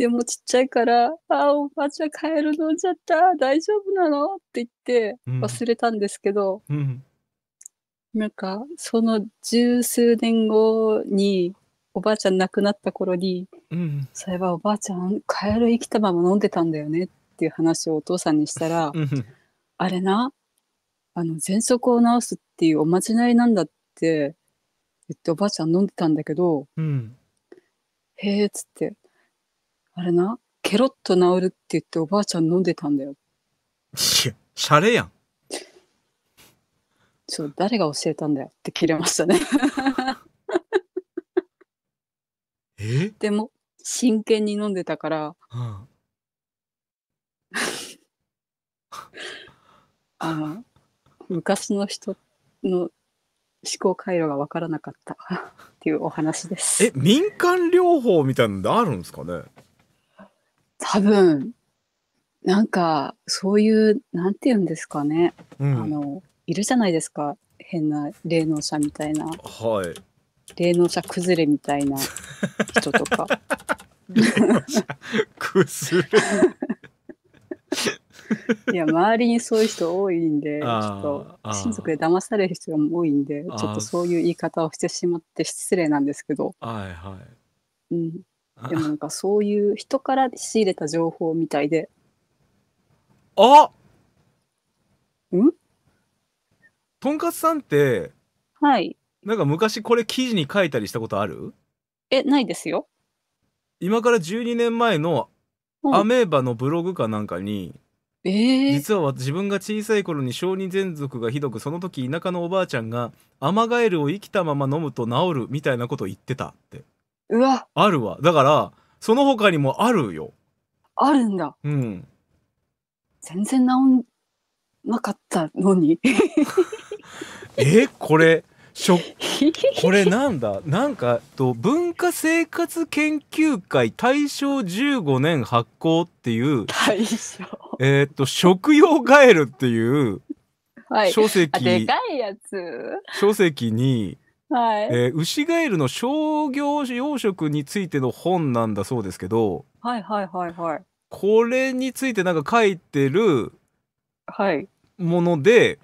でもちっちゃいから、あ、おばあちゃんカエル飲んじゃった、大丈夫なのって言って忘れたんですけど、うん、なんか、その十数年後に、おばあちゃん亡くなった頃に、うん、そういえばおばあちゃんカエル生きたまま飲んでたんだよねっていう話をお父さんにしたら、うん、あれな、あの、喘息を治すっていうおまじないなんだって言っておばあちゃん飲んでたんだけど、うん、へえっつって、あれな、ケロッと治るって言っておばあちゃん飲んでたんだよ。いや、シャレやん。そう、誰が教えたんだよって切れましたね。えでも、真剣に飲んでたから、うん、あの、昔の人の思考回路が分からなかったっていうお話です。え、民間療法みたいなのあるんですかね多分なんかそういうなんて言うんですかね、うん、あのいるじゃないですか変な霊能者みたいな、はい、霊能者崩れみたいな人とか。崩れ いや周りにそういう人多いんでちょっと親族で騙される人が多いんでちょっとそういう言い方をしてしまって失礼なんですけど、はいはいうん、でもなんかそういう人から仕入れた情報みたいで。あんとんかつさんって、はい。なんか昔これ記事に書いたりしたことあるえ、ないですよ。今から12年前のアメーバのブログかなんかに、えー、実は自分が小さい頃に小児喘息がひどくその時田舎のおばあちゃんがアマガエルを生きたまま飲むと治るみたいなことを言ってたってうわあるわだからその他にもあるよあるんだうん全然治んなかったのに えこれしょ これなんだなんかと文化生活研究会大正15年発行っていう大正えっと食用ガエルっていう書籍、はい、でかいやつ書籍にはいえー、ウシガエルの商業養殖についての本なんだそうですけど、はいはいはいはい。これについてなんか書いてるはいもので、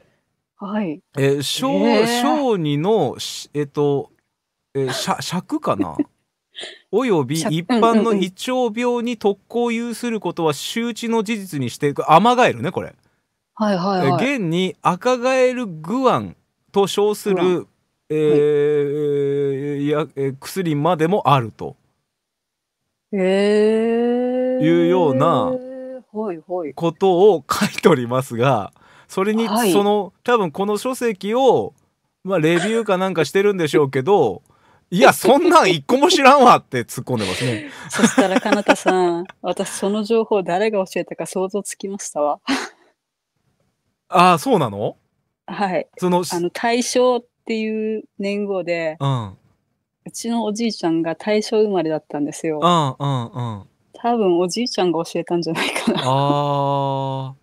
はい。えー、小、小児の、えっ、ー、と、えー、しゃ尺かな および一般の胃腸病に特効を有することは周知の事実にして、アマガエルね、これ。はいはい、はい、現にアカガエルグアンと称するえいやえ薬までもあると。えー、いうようなことを書いておりますがそれにその、多分この書籍を、まあ、レビューかなんかしてるんでしょうけど。いや、そんなん一個も知らんわって突っ込んでますね。そしたら、かなたさん、私、その情報誰が教えたか想像つきましたわ。ああ、そうなの はい。その、あの、対象っていう年号で、うん、うちのおじいちゃんが大正生まれだったんですよ。うんうんうん。多分おじいちゃんが教えたんじゃないかなああ。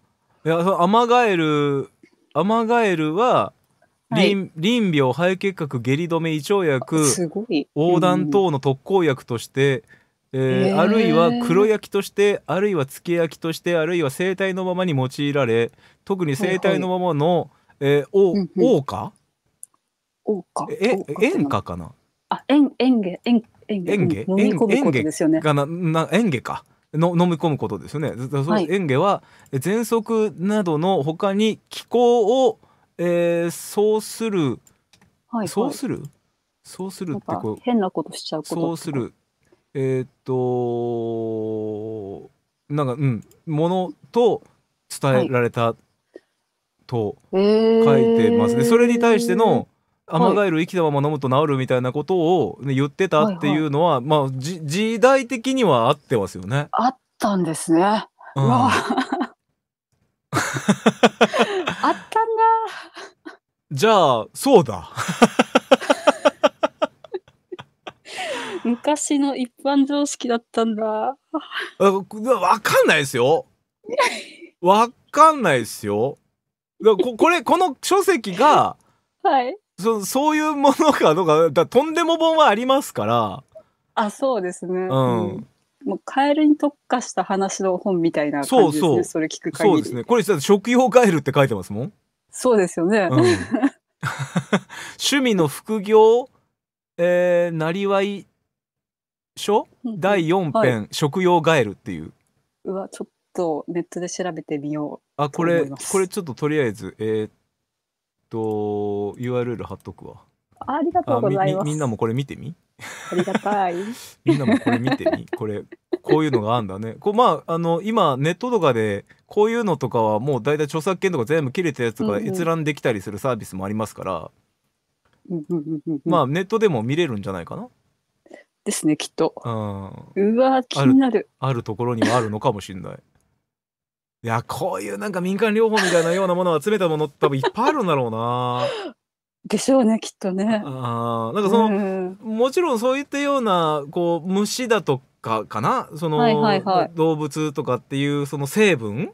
いや、そのアマガエル、アマガエルは、臨、はい、病肺結核下痢止め胃腸薬すごい、うん、横断等の特効薬として、えー、えー、あるいは黒焼きとしてあるいは付け焼きとしてあるいは生体のままに用いられ特に生体のままの、はいはい、えー、お、うんうん、謳歌え演歌かなあ演演芸演演芸演芸飲み込むことですよねがなな演芸かの飲み込むことですよね。はい、演芸は喘息などのほかに気候を、えー、そうする、はいはい、そうするそうするってこう変なことしちゃうことそうするえっとなんかうんものと伝えられたと書いてますね。はい、それに対してのアマガエル生きたまま飲むと治るみたいなことを、ね、言ってたっていうのは、はいはい、まあ、時代的にはあってますよね。あったんですね。うん、あったんだ。じゃあそうだ。昔の一般常識だったんだ。わかんないですよ。わかんないですよ。ここれこの書籍が、はい、そそういうものかどうかだとんでも本はありますからあそうですね、うん、もうカエルに特化した話の本みたいな感じですねそうそうそれ聞く限りそうですねこれ食用カエルって書いてますもんそうですよね、うん、趣味の副業えー、なりわい書第4編、はい、食用ガエルっていううわちょっとネットで調べてみようあこれこれちょっととりあえずえー、っと URL 貼っとくわありがとうございますみんなもこれ見てみありがたい みんなもこれ見てみこれこういうのがあんだねこうまああの今ネットとかでこういうのとかはもう大体著作権とか全部切れたやつとか閲覧できたりするサービスもありますから、うんうんうん、まあネットでも見れるんじゃないかなですねきっと、うん、うわ気になるあるところにはあるのかもしれないいや、こういうなんか民間療法みたいなようなものを集めたもの多分いっぱいあるんだろうな。でしょうね、きっとね。あなんかその、うん、もちろんそういったような、こう、虫だとか、かなその、はいはいはい、動物とかっていうその成分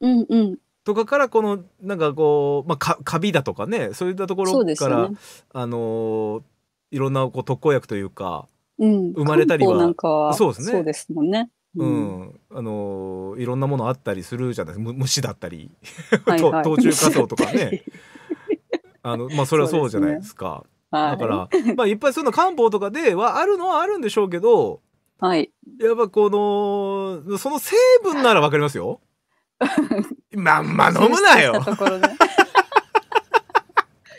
うんうん。とかからこのなんかこう、まあ、かカビだとかねそういったところから、ね、あのいろんなこう特効薬というか、うん、生まれたりはそうですねそうですもんねうん、うん、あのいろんなものあったりするじゃないですか虫だったりはい、はい、途中火葬とかねあの、まあ、それはそうじゃないですか。すね、だから、まあ、いっぱいそういうの漢方とかではあるのはあるんでしょうけど、はい、やっぱこのその成分ならわかりますよ。まんま飲むなよ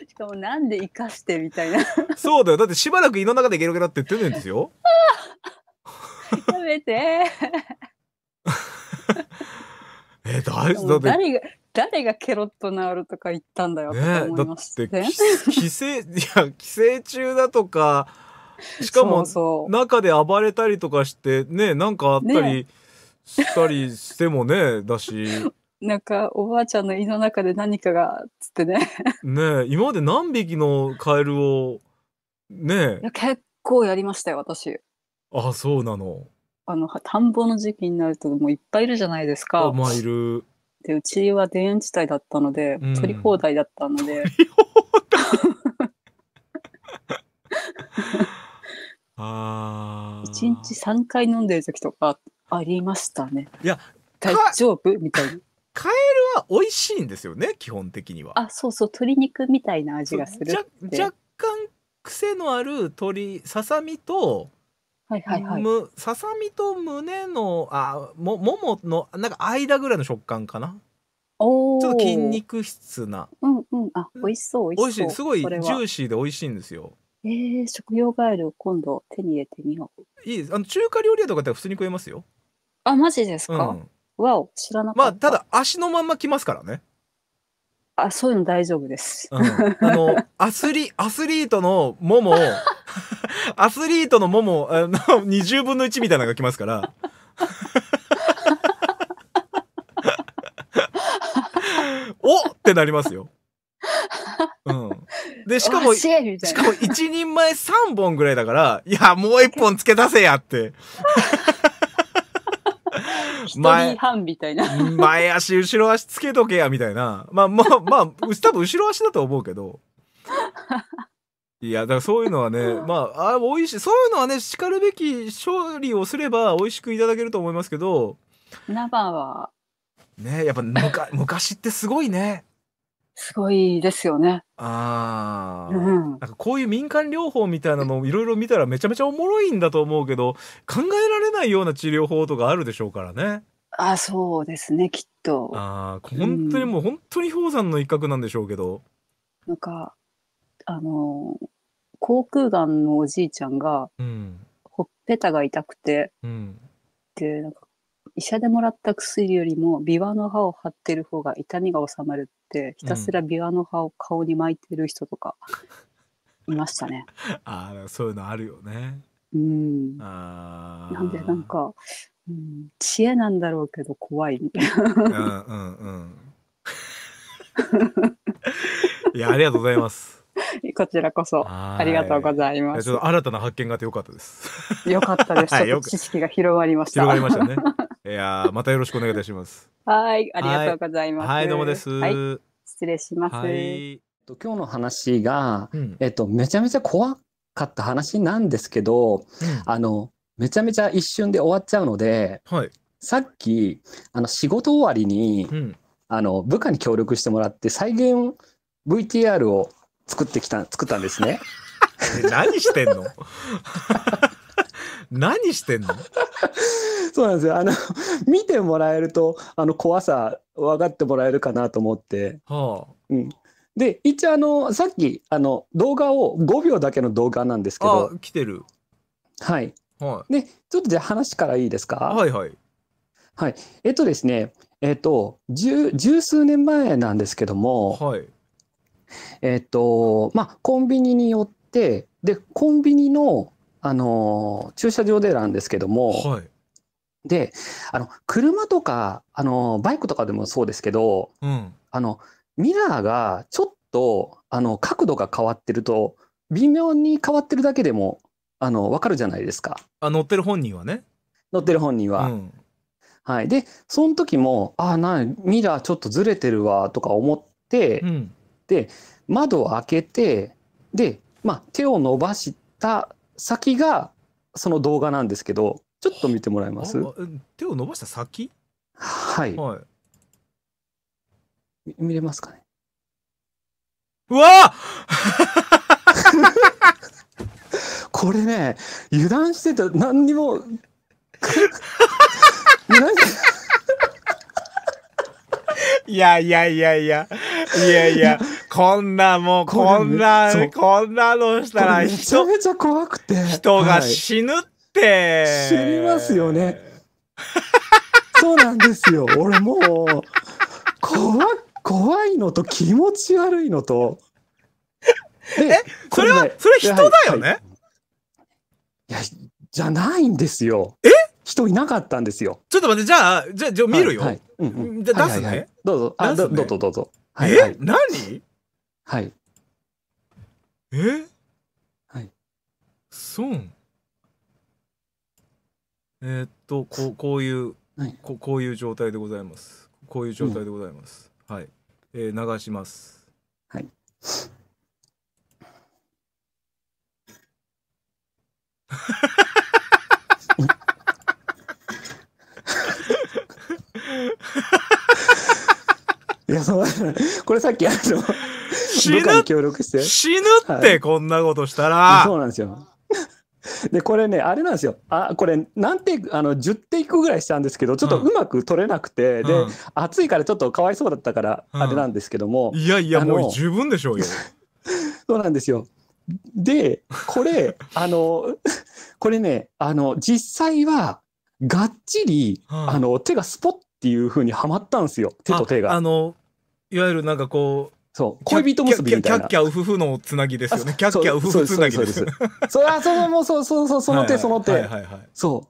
しかもなんで生かしてみたいな。そうだよ。だってしばらく胃の中でゲロゲロって言ってるんですよ。やめて。え、大丈夫だって。誰がケロッと治るとか言ったんだよ、ね、だって寄生 いや寄生虫だとか しかも中で暴れたりとかしてねなんかあったりしたりしてもね、だしなんかおばあちゃんの胃の中で何かがつってねね今まで何匹のカエルをね結構やりましたよ私あ、そうなの。あの田んぼの時期になるともういっぱいいるじゃないですか。まあ、いる。でうちは田園地帯だったので、うん取り放題だったのでああ。1日3回飲んでる時とかありましたね。いや大丈夫みたいな。カエルは美味しいんですよね、基本的には。あそうそう鶏肉みたいな味がする若干癖のある鶏ささみとはいはいはい。むささみと胸のあももものなんか間ぐらいの食感かな。おちょっと筋肉質な。うんうん。あ、美味しそう、美味しそう。しい。すごいジューシーで美味しいんですよ。えー、食用ガエル今度手に入れてみよう。いいです。あの中華料理屋とかって普通に食えますよ。あ、マジですか。うん、わお、知らなかった。まあ、ただ足のまんま来ますからね。あそういうの大丈夫です、うん、あの アスリアスリートのもも アスリートのももの20分の一みたいなのがきますから おってなりますよ。うん、でしかもしかも一人前三本ぐらいだからいやもう一本つけ出せやって前、半みたいな前。前足、後ろ足つけとけや、みたいな。まあまあまあ、多分後ろ足だと思うけど。いや、だからそういうのはね、まあ、あ美味しい。そういうのはね、しかるべき処理をすれば美味しくいただけると思いますけど。生は。ねやっぱ昔ってすごいね。すごいですよね。ああ、うん、なんかこういう民間療法みたいなのをいろいろ見たらめちゃめちゃおもろいんだと思うけど、考えられないような治療法とかあるでしょうからね。あそうですね、きっと。ああ、本当にもう、本当に氷山の一角なんでしょうけど。なんか、あの、口腔がんのおじいちゃんが、うん、ほっぺたが痛くて、うん、で、なんか医者でもらった薬よりもビワの歯を張ってる方が痛みが治まるってひたすらビワの歯を顔に巻いてる人とか いましたね。ああそういうのあるよね。うん、あなんでなんか、うん、知恵なんだろうけど怖いうんうんうん。いやありがとうございます。こちらこそありがとうございます。ちょっと新たな発見があってよかったです。よかったです。知識が広がりました。広がりましたね。いやまたよろしくお願いいたします。はい、ありがとうございます。はい、どうもです。はい、失礼します。はい、今日の話が、うん、えっと、めちゃめちゃ怖かった話なんですけど、うん、あの、めちゃめちゃ一瞬で終わっちゃうので、はい、さっき、あの、仕事終わりに、うん、あの、部下に協力してもらって、再現 VTR を作ってきた、作ったんですね。何してんの 何してんの そうなんですよあの 見てもらえるとあの怖さ分かってもらえるかなと思って、はあうん、で一応あのさっきあの動画を5秒だけの動画なんですけどあ来てるはい、はい、でちょっとじゃあ話からいいですかはいはいはいえっとですねえっと十十数年前なんですけどもはいえっとまあコンビニによってでコンビニのあの駐車場でなんですけども、はい、であの車とかあのバイクとかでもそうですけど、うん、あのミラーがちょっとあの角度が変わってると微妙に変わってるだけでもあの分かるじゃないですか。あ乗ってる本人はね。乗ってる本人は。うん、はい、でその時も「あなミラーちょっとずれてるわ」とか思って、うん、で窓を開けてで、まあ、手を伸ばした先がその動画なんですけどちょっと見てもらえます手を伸ばした先はい、はい、見れますかねうわこれね油断してた何にも いやいやいやいやいやいや、こんなもう、こんな、こんなのしたらめちゃめちゃ怖くて。人が死ぬって。死にますよね。そうなんですよ。俺もう、怖、怖いのと気持ち悪いのと。え、それは、それ人だよね、はい、いや、じゃないんですよ。え人いなかったんですよ。ちょっと待って、じゃあ、じゃあ、じゃ見るよ。はいはい、うんうん、じゃ出すね、はいはいはい。どうぞ、あ、どうぞどうぞ。はいえ、はい、何はいえはいそうえー、っとこう こういう、はい、ここういう状態でございますこういう状態でございます、うん、はい、えー、流しますはい いや、これさっきあの、死ぬ部下に協力して。死ぬって、こんなことしたら。そうなんですよ。で、これね、あれなんですよ。あ、これ、何テあの、10テいくぐらいしたんですけど、ちょっとうまく取れなくて、で、うん暑いからちょっとかわいそうだったから、あれなんですけども、いやいや、もう十分でしょうよ。そうなんですよ。で、これ、あの、これね、あの、実際は、がっちり、うんあの、手がスポッっていうふうにはまったんですよ。手と手あが。あの、いわゆるなんかこうそう恋人結びみたいなキャッキャウフフのつなぎですよねキャッキャウフフつなぎですそれはそのもうそうそうそうその手 その手はははいいい。そう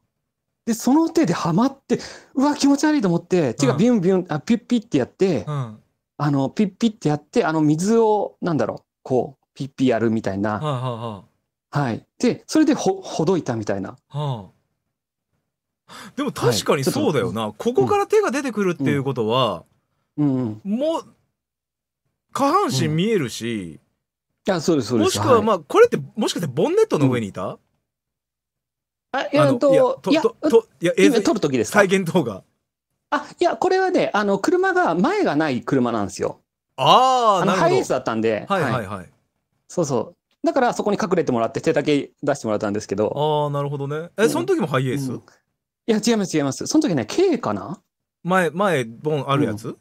でその手でハマってうわ気持ち悪いと思って手がビュンビュン、あピュッピュってやって、うん、あのピッピッってやってあの水をなんだろうこうピッピやるみたいな、はあはあ、はいでそれでほほどいたみたいな、はあ、でも確かにそうだよな、はい、ここから手が出てくるっていうことは、うんもう下半身見えるし、あそうですそうですもしくはまあ、これってもしかしてボンネットの上にいた、あいやあのいやとといといや映像撮る時ですか再現動画あいやこれはねあの車が前がない車なんですよあああなるハイエースだったんで、はいはいはい、そうそうだからそこに隠れてもらって手だけ出してもらったんですけどああなるほどねえ、うんその時もハイエース、うんいや違います違いますその時ね K かな前前ボンあるやつ、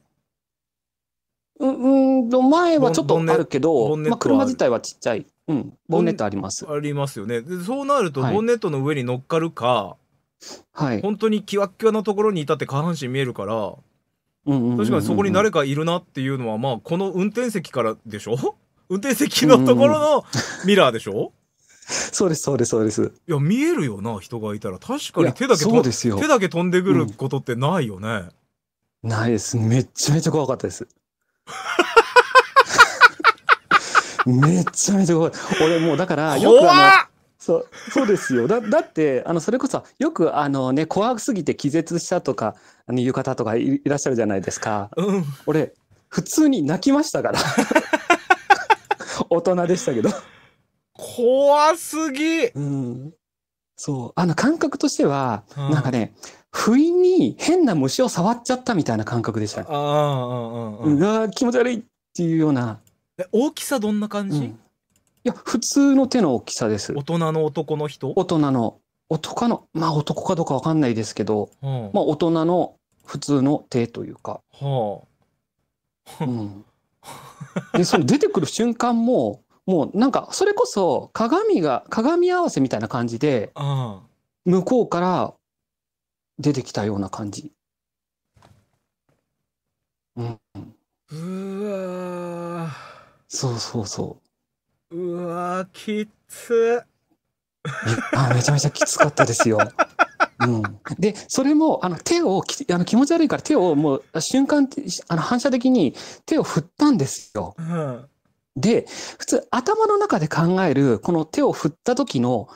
うん前はちょっとあるけど、まあ、車自体はちっちゃい。うん、ボンネットあります。ありますよね。でそうなると、ボンネットの上に乗っかるか、はい、本当にキワッキワのところにいたって下半身見えるから、確かにそこに誰かいるなっていうのは、まあ、この運転席からでしょ 運転席のところのミラーでしょ、うんうん、そうです、そうです、そうです。いや、見えるよな、人がいたら。確かに手だけ手だけ飛んでくることってないよね。うん、ないです。めっちゃめちゃ怖かったです。めちゃめちゃ怖い。俺もうだからよくあのそうそうですよだだってあのそれこそよくあの、ね、怖すぎて気絶したとかあのいう方とかいらっしゃるじゃないですか、うん、俺普通に泣きましたから 大人でしたけど怖すぎ、うん、そうあの感覚としては、うん、なんかね不意に変な虫を触っちゃったみたいな感覚でした。ああ、うんうん。うわ気持ち悪いっていうような。え大きさどんな感じ、うん、いや、普通の手の大きさです。大人の男の人大人の、男の、まあ男かどうかわかんないですけど、うん、まあ大人の普通の手というか。はあ。うん。で、その出てくる瞬間も、もうなんかそれこそ鏡が鏡合わせみたいな感じで向こうから出てきたような感じ。うん。うわそうそうそう。うわきつ。あめちゃめちゃきつかったですよ。うん、でそれもあの手をあの気持ち悪いから手をもう瞬間あの反射的に手を振ったんですよ。うん、で普通頭の中で考えるこの手を振った時の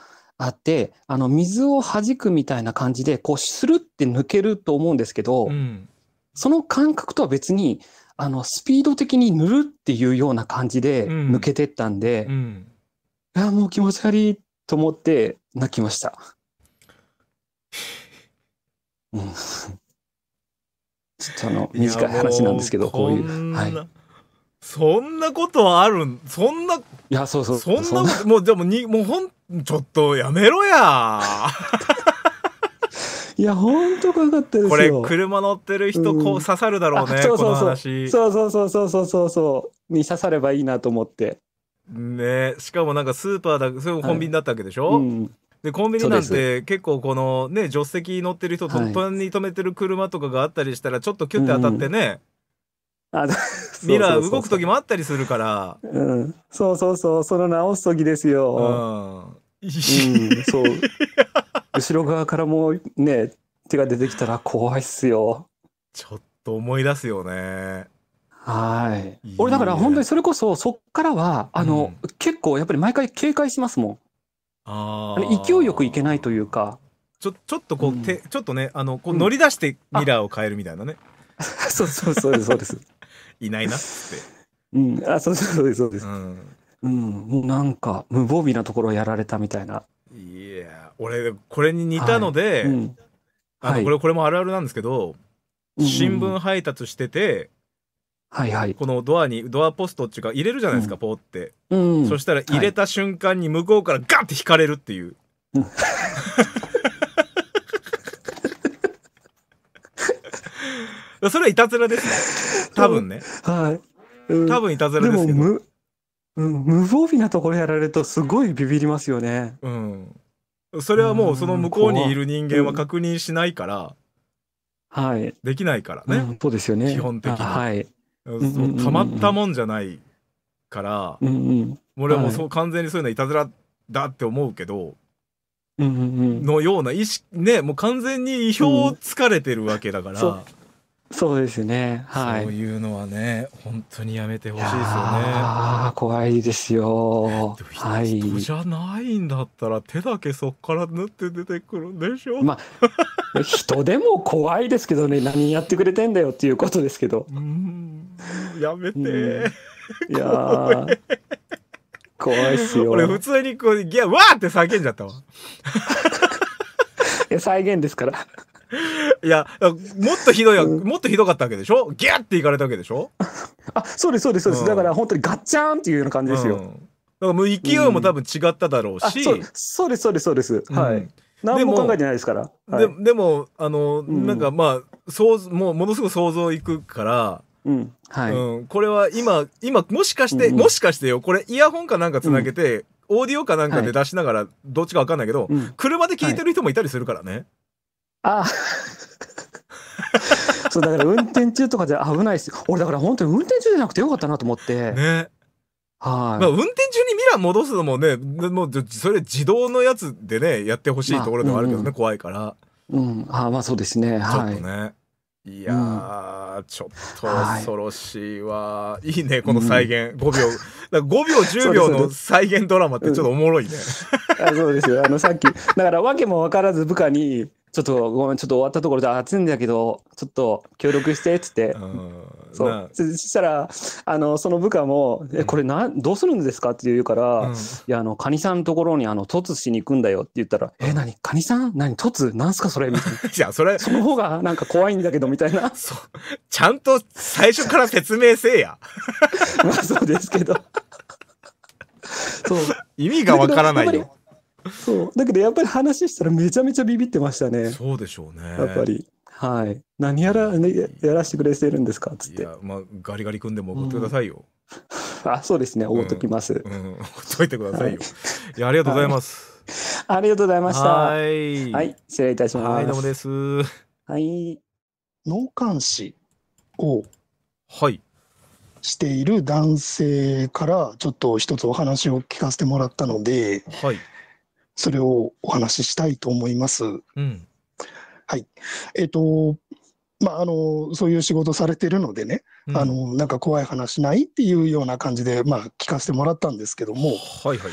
あって、あの、水を弾くみたいな感じで、こう、スルって抜けると思うんですけど、うん、その感覚とは別に、あの、スピード的に塗るっていうような感じで抜けてったんで、うん、いや、もう気持ち悪いと思って泣きました。ちょっとあの、短い話なんですけど、こういう。はい。そんなことあるんそんないやそうそうそんなもうでもにもうほんちょっとやめろや いやほんとかかったですこれ車乗ってる人こう刺さるだろうね、うん、そうそうそうそうそうそうそうそうそうに刺さればいいなと思ってねしかもなんかスーパーだそれもコンビニだったわけでしょ、はい、うんでコンビニなんて結構このね助手席乗ってる人突破に止めてる車とかがあったりしたらちょっとキュッて当たってね、あのミラー動く時もあったりするから。うん、そうそうそう、その直す時ですよ。うん、そう。後ろ側からもね、手が出てきたら怖いっすよ。ちょっと思い出すよね。はい。いいね、俺だから本当にそれこそそっからは、あの、うん、結構やっぱり毎回警戒しますもん。ああ。勢いよくいけないというか。ちょ、ちょっとこう、うん、ちょっとね、あの、こう乗り出してミラーを変えるみたいなね。そうそうそうです、そうです。いないなって。うん、あ、そうそうそうです。うん。うん、なんか、無防備なところをやられたみたいな。いや、俺、これに似たので、はいうん、あのこれ、これもあるあるなんですけど、はい、新聞配達してて、はいはい、このドアにドアポストっていうか入れるじゃないですか、うん、ポーって、うん、そしたら入れた瞬間に向こうからガッて引かれるっていう、はいそれはいたずらですね。多分ね。はい。うん、多分いたずらですけど。うん、無防備なところやられるとすごいビビりますよね。うん。それはもうその向こうにいる人間は確認しないから、はい。できないからね。そうですよね。基本的に。はい。たまったもんじゃないから、うん、うん、俺はもうそう、完全にそういうのいたずらだって思うけど、うんうんうん、のような意識ねもう完全に意表をつかれてるわけだから、うん、そうですね。はい。そういうのはね、本当にやめてほしいですよね。ああ、怖いですよ。はい。人じゃないんだったら、手だけそこから縫って出てくるんでしょまあ、人でも怖いですけどね、何やってくれてんだよっていうことですけど。うん、やめて。うん、いや怖いっすよ。俺普通にこう、ギャ、わーって叫んじゃったわ。再現ですから。いや、もっとひどい、うん、もっとひどかったわけでしょギャっていかれたわけでしょあ、そうです、そうです、そうで、ん、す。だから本当にガッチャンっていうような感じですよ。うん、だからもう勢いも多分違っただろうし。うん、そうです、そうです、そうです。はい。何も考えてないですから。で,、はい、でも、あの、なんかまあ、想像、もうものすごく想像いくから、うんはいうん、これは今、今、もしかして、うん、もしかしてよ、これイヤホンかなんかつなげて、オーディオかなんかで出しながら、どっちかわかんないけど、車で聞いてる人もいたりするからね。はいあ そうだから運転中とかじゃ危ないです俺だから本当に運転中じゃなくてよかったなと思ってねはい、まあ、運転中にミラー戻すのもねもうそれ自動のやつでねやってほしいところではあるけどね、まあうんうん、怖いからうんあまあそうですねはいねいや、うん、ちょっと恐ろしいわ、はい、いねこの再現、うん、5秒だ5秒10秒の再現ドラマってちょっとおもろいね、うあそうですよあのさっきだから訳も分からず部下にちょっとごめん、ちょっと終わったところで暑いんだけど、ちょっと協力してっつって、そう。そしたら、あの、その部下も、うん、え、これな、どうするんですかって言うから、うん、いや、あの、カニさんのところに、あの、突しに行くんだよって言ったら、うん、え、何カニさん何突なんすかそれみたいな。いや、それ。その方がなんか怖いんだけど、みたいな。そう。ちゃんと最初から説明せえや。まあ、そうですけど。そう。意味がわからないよ。そうだけどやっぱり話したらめちゃめちゃビビってましたねそうでしょうねやっぱりはい何やら、ね、やらせてくれてるんですかっつっていやまあガリガリ君んでも送ってくださいよ、うん、あそうですね送っときます、うん、うん、送っといてくださいよ、はい、いやありがとうございます、はい、ありがとうございましたはいはい失礼いたしますはいどうもですはい脳幹視をはいしている男性からちょっと一つお話を聞かせてもらったので、はい、それをお話ししたいと思います。うん、はいえーとまあ、あのそういう仕事されてるのでね、うん、あのなんか怖い話ないっていうような感じで、まあ、聞かせてもらったんですけども、はいはい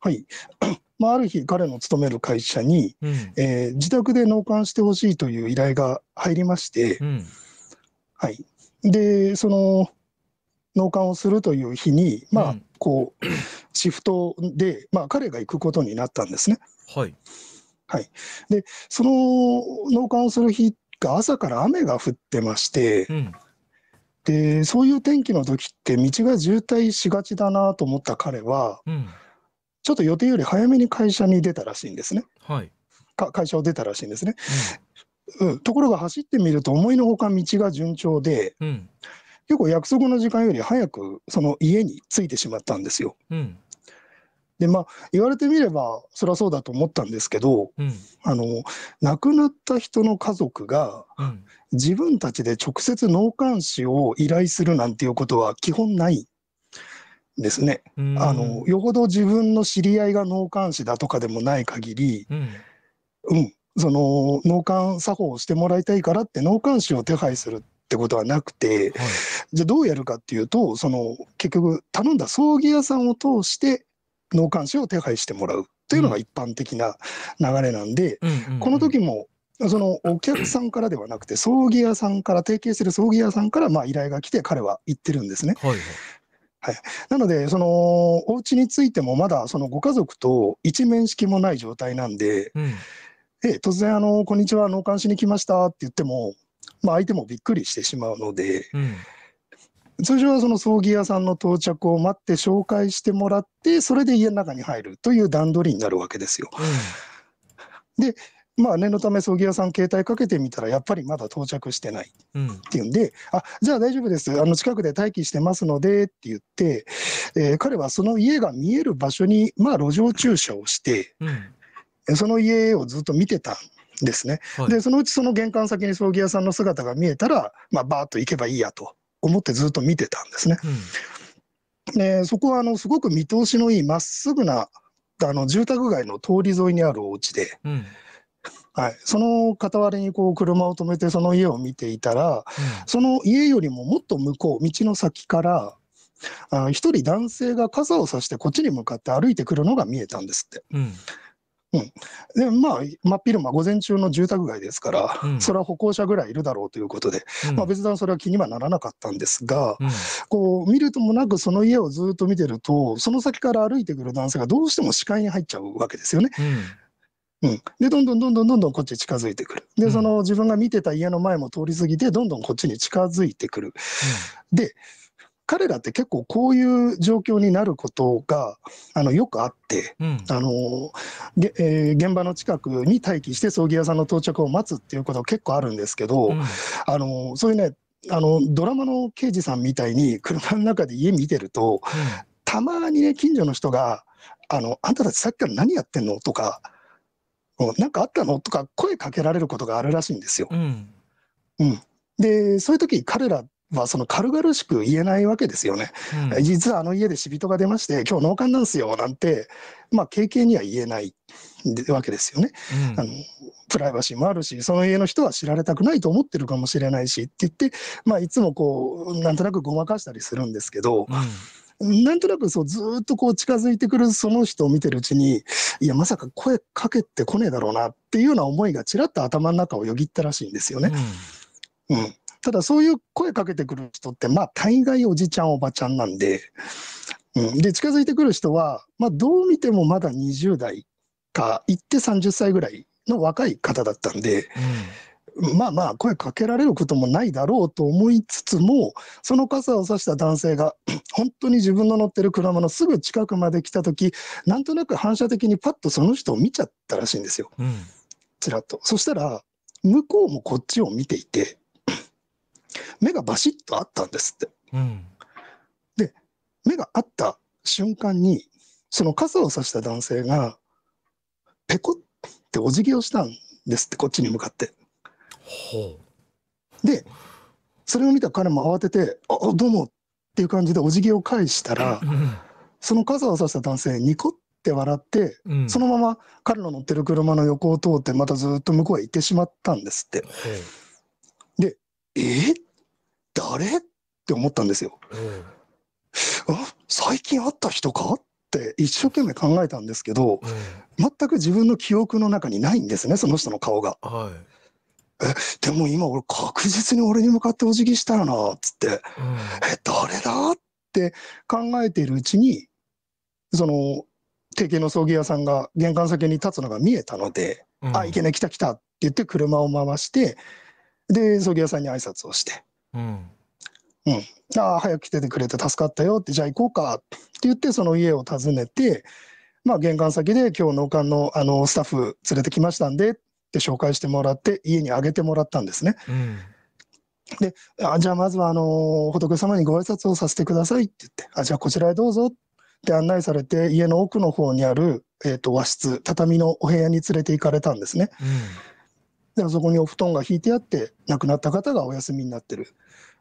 はい まあ、ある日彼の勤める会社に、うん、えー、自宅で納棺してほしいという依頼が入りまして、うん、はい、でその納棺をするという日に、まあ、うん、こうシフトで、まあ、彼が行くことになったんですね。はい、はい、でその納棺をする日が朝から雨が降ってまして、うん、でそういう天気の時って道が渋滞しがちだなと思った彼は、うん、ちょっと予定より早めに会社に出たらしいんですね。はい、会社を出たらしいんですね。うん、うん、ところが走ってみると思いのほか道が順調で、結構約束の時間より早くその家に着いてしまったんですよ。うん、でまあ言われてみればそりゃそうだと思ったんですけど、うん、あの亡くなった人の家族が、自分たちで直接脳幹視を依頼するなんていうことは基本ないんですね。あのよほど自分の知り合いが脳幹視だとかでもない限り、うん、うん、その脳幹作法をしてもらいたいからって脳幹視を手配するってことはなくて、はい、じゃあどうやるかっていうとその結局頼んだ葬儀屋さんを通して納棺師を手配してもらうというのが一般的な流れなんで、この時もそのお客さんからではなくて葬儀屋さんから提携する葬儀屋さんからまあ依頼が来て彼は行ってるんですね。はいはいなので、そのお家についてもまだそのご家族と一面識もない状態なんで、うん、突然あの、こんにちは、納棺しに来ましたって言っても、まあ、相手もびっくりしてしまうので、うん、通常はその葬儀屋さんの到着を待って紹介してもらってそれで家の中に入るという段取りになるわけですよ。うん、でまあ念のため葬儀屋さん携帯かけてみたらやっぱりまだ到着してないっていうんで「うん、あじゃあ大丈夫ですあの近くで待機してますので」って言って、えー、彼はその家が見える場所にまあ路上駐車をして、うん、その家をずっと見てたですね、はい、でそのうちその玄関先に葬儀屋さんの姿が見えたら、まあ、バーッと行けばいいやと思ってずっと見てたんですね。うん、でそこはあのすごく見通しのいいまっすぐなあの住宅街の通り沿いにあるお家で、うん、はい、その傍らにこう車を止めてその家を見ていたら、うん、その家よりももっと向こう道の先から一人男性が傘をさしてこっちに向かって歩いてくるのが見えたんですって。うん、でまあ真っ昼間午前中の住宅街ですから、うん、それは歩行者ぐらいいるだろうということで、うん、まあ、別段それは気にはならなかったんですが、こう見るともなくその家をずっと見てるとその先から歩いてくる男性がどうしても視界に入っちゃうわけですよね。うん、でどんどんどんどんどんどんこっち近づいてくるでその自分が見てた家の前も通り過ぎてどんどんこっちに近づいてくる、で彼らって結構こういう状況になることがあのよくあって、うん、あのえー、現場の近くに待機して葬儀屋さんの到着を待つっていうことは結構あるんですけど、うん、あのそういうねあのドラマの刑事さんみたいに車の中で家見てると、うん、たまにね近所の人があの「あんたたちさっきから何やってんの?」とか「何かあったの?」とか声かけられることがあるらしいんですよ。うん、うん、でそういう時彼らまあ、その軽々しく言えないわけですよね、うん、実はあの家で死人が出まして、今日農家なんですよなんて、まあ、経験には言えないわけですよね、うん、あの。プライバシーもあるし、その家の人は知られたくないと思ってるかもしれないしって言って、まあ、いつもこうなんとなくごまかしたりするんですけど。うん、なんとなくそうずっとこう近づいてくるその人を見てるうちにいやまさか声かけてこねえだろうなっていうような思いがちらっと頭の中をよぎったらしいんですよね。うん、ただそういう声かけてくる人って、まあ大概おじちゃんおばちゃんなんで、うん、で近づいてくる人は、まあ、どう見てもまだ20代か行って30歳ぐらいの若い方だったんで、うん、まあまあ声かけられることもないだろうと思いつつもその傘を差した男性が 本当に自分の乗ってる車のすぐ近くまで来た時なんとなく反射的にパッとその人を見ちゃったらしいんですよ、うん、ちらっと。そしたら向こうもこっちを見ていて目がバシッとあったんですって。うん、で目があった瞬間にその傘を差した男性がペコってお辞儀をしたんですってこっちに向かって。でそれを見た彼も慌てて「あどうも」っていう感じでお辞儀を返したら、その傘を差した男性ニコって笑って、うん、そのまま彼の乗ってる車の横を通ってまたずっと向こうへ行ってしまったんですって。でえー、誰って思ったんですよ。うん、あ最近会った人かって一生懸命考えたんですけど、うん、全く自分の記憶の中にないんですねその人の顔が。はい、えでも今俺確実に俺に向かってお辞儀したよなっつって、うん、え誰だって考えているうちにその定型の葬儀屋さんが玄関先に立つのが見えたので「うん、あいけね来た来た」って言って車を回してで葬儀屋さんに挨拶をしてうん、うん、ああ早く来ててくれて助かったよってじゃあ行こうかって言ってその家を訪ねて、まあ、玄関先で今日農家のあのスタッフ連れてきましたんでって紹介してもらって家にあげてもらったんですね。うん、であじゃあまずはあの仏様にご挨拶をさせてくださいって言ってあじゃあこちらへどうぞって案内されて家の奥の方にある、えー、と和室畳のお部屋に連れて行かれたんですね。うんでそこにお布団が引いてあって亡くなった方がお休みになってる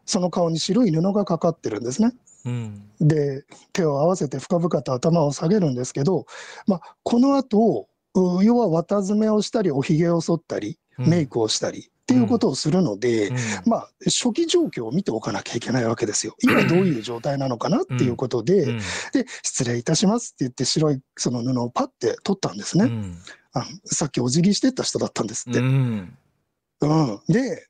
その顔に白い布がかかってるんですね。うん、で手を合わせて深々と頭を下げるんですけど、まあ、このあと要は綿詰めをしたりおひげを剃ったりメイクをしたり、うん、っていうことをするので、うん、まあ、初期状況を見ておかなきゃいけないわけですよ。今どういう状態なのかなっていうことで、で失礼いたしますって言って白いその布をパッて取ったんですね。あさっきお辞儀してた人だったんですって。うん、で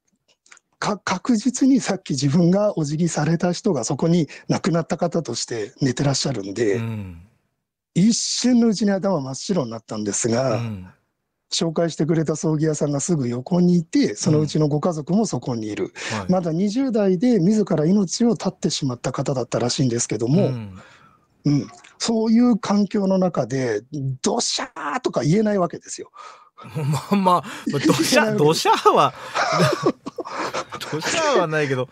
確実にさっき自分がお辞儀された人がそこに亡くなった方として寝てらっしゃるんで、うん、一瞬のうちに頭真っ白になったんですが、うん、紹介してくれた葬儀屋さんがすぐ横にいてそのうちのご家族もそこにいる、うんまだ20代で自ら命を絶ってしまった方だったらしいんですけども、うんそういう環境の中でどしゃーとか言えないわけですよ。まあまあ、どしゃ、どしゃは、そしたらはないけど、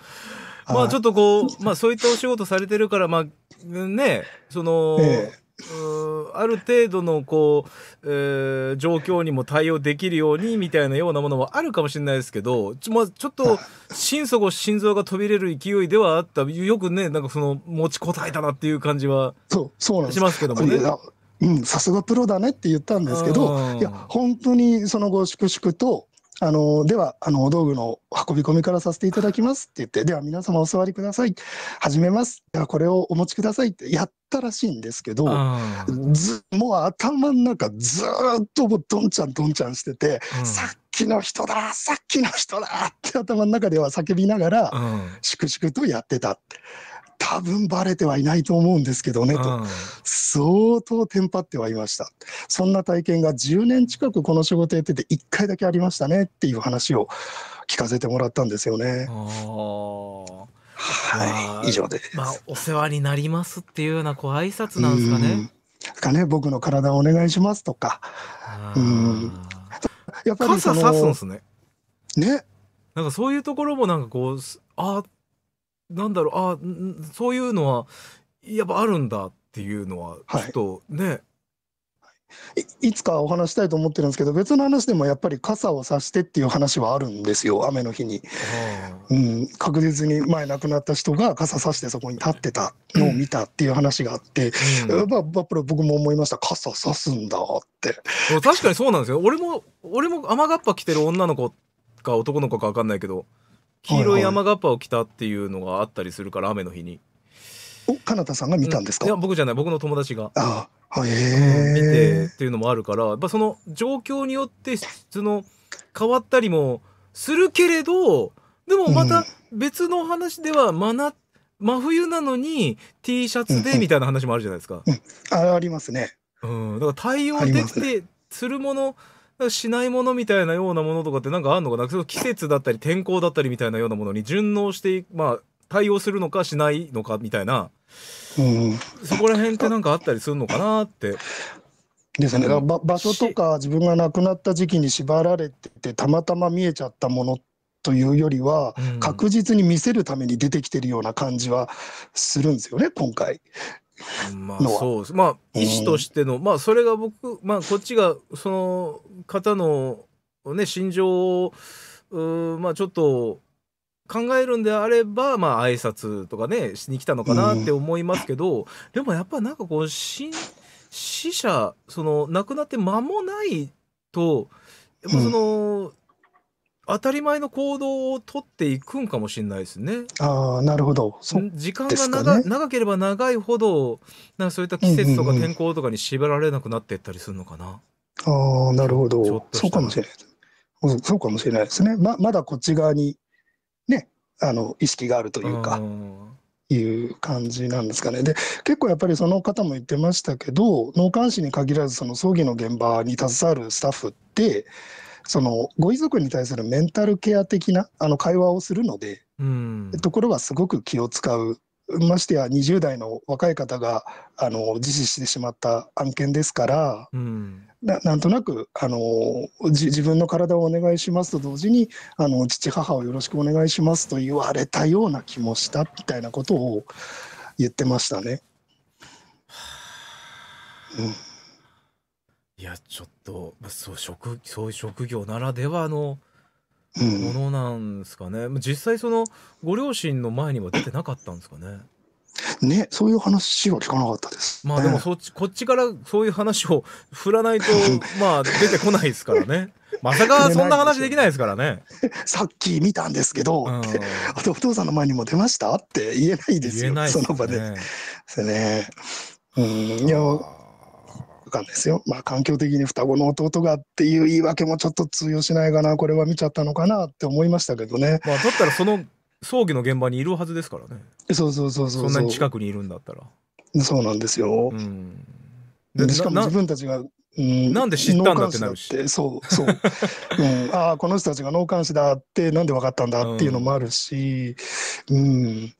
まあちょっとこう、まあそういったお仕事されてるから、まあね、その、ええある程度のこう、えー、状況にも対応できるようにみたいなようなものもあるかもしれないですけどち,、まあ、ちょっと心底心臓が飛び出る勢いではあったよくねなんかその持ちこたえたなっていう感じはしますけどもね。うん、さすがプロだねって言ったんですけど、いや、本当にその後、粛々と、あのではあのお道具の運び込みからさせていただきますって言ってでは皆様お座りください始めますではこれをお持ちくださいってやったらしいんですけどずもう頭の中ずっともうどんちゃんどんちゃんしてて、うん、さっきの人ださっきの人だって頭の中では叫びながら、粛々とやってた。多分バレてはいないと思うんですけどね、と、相当テンパってはいました。そんな体験が10年近くこの仕事やってて1回だけありましたねっていう話を聞かせてもらったんですよね。はい、以上です。まあ、お世話になりますっていうようなこう挨拶なんですかね。かね、僕の体をお願いしますとか。うん。やっぱりその。傘差すんですね。ね。なんかそういうところもなんかこう、ああ、なんだろうあそういうのはやっぱあるんだっていうのはちょっとね、はいいいつかお話したいと思ってるんですけど別の話でもやっぱり傘を差してっていう話はあるんですよ雨の日に、うん、確実に前亡くなった人が傘差してそこに立ってたのを見たっていう話があって、うんぱ、バッル僕も思いました傘差すんだって確かにそうなんですよ俺も俺も雨がっぱ着てる女の子か男の子か分かんないけど黄色い山がっぱを着たっていうのがあったりするから雨の日に。おかなたさんが見たんですか、うん、いや僕じゃない僕の友達があえ、見てっていうのもあるからやっぱその状況によってその変わったりもするけれどでもまた別の話では真夏、うん、真冬なのに T シャツでみたいな話もあるじゃないですか。うんうん、ありますね。うん、だから対応できてするもの、しないものみたいなようなものとかってなんかあんのかな季節だったり天候だったりみたいなようなものに順応して、まあ、対応するのかしないのかみたいな、うん、そこら辺ってなんかあったりするのかなって。ですね、うん、場所とか自分が亡くなった時期に縛られててたまたま見えちゃったものというよりは、確実に見せるために出てきてるような感じはするんですよね今回。まあそうですまあ医師としての、まあそれが僕まあこっちがその方のね心情をまあちょっと考えるんであればまあ挨拶とかねしに来たのかなって思いますけど、でもやっぱなんかこう死死者その亡くなって間もないとやっぱその、当たり前の行動を取っていくんかもしれないですね。ああなるほど。時間が長長ければ長いほどなんかそういった季節とか天候とかに縛られなくなっていったりするのかな。うんうんうん、ああなるほど。そうかもしれない。そうかもしれないですね。ままだこっち側にねあの意識があるというか。いう感じなんですかね。で、結構やっぱりその方も言ってましたけど、脳幹視に限らずその葬儀の現場に携わるスタッフって、そのご遺族に対するメンタルケア的なあの会話をするので、うん、ところはすごく気を使うましてや20代の若い方があの自死してしまった案件ですから、うん、なんとなくあの自分の体をお願いしますと同時にあの父母をよろしくお願いしますと言われたような気もしたみたいなことを言ってましたね。うん、いやちょっと、まあ、そう職そういう職業ならではのものなんですかね、うん、実際そのご両親の前には出てなかったんですかね。ね、そういう話は聞かなかったです。まあでもそっち、こっちからそういう話を振らないと、まあ出てこないですからね。まさかそんな話できないですからね。さっき見たんですけど、うん、あとお父さんの前にも出ましたって言えないですよ、言えないすね、その場で。ですね。うん、いや、間ですよ。まあ、環境的に双子の弟がっていう言い訳もちょっと通用しないかな、これは見ちゃったのかなって思いましたけどね。まあ、だったらその葬儀の現場にいるはずですからね。そうそうそうそうそんなに近くにいるんだったら。そうなんですよ。うん、でしかも自分たちがうん、なんで知ったんだってなるし。そうそう。うん、ああ、この人たちが脳幹視だって、なんで分かったんだっていうのもあるし、うん、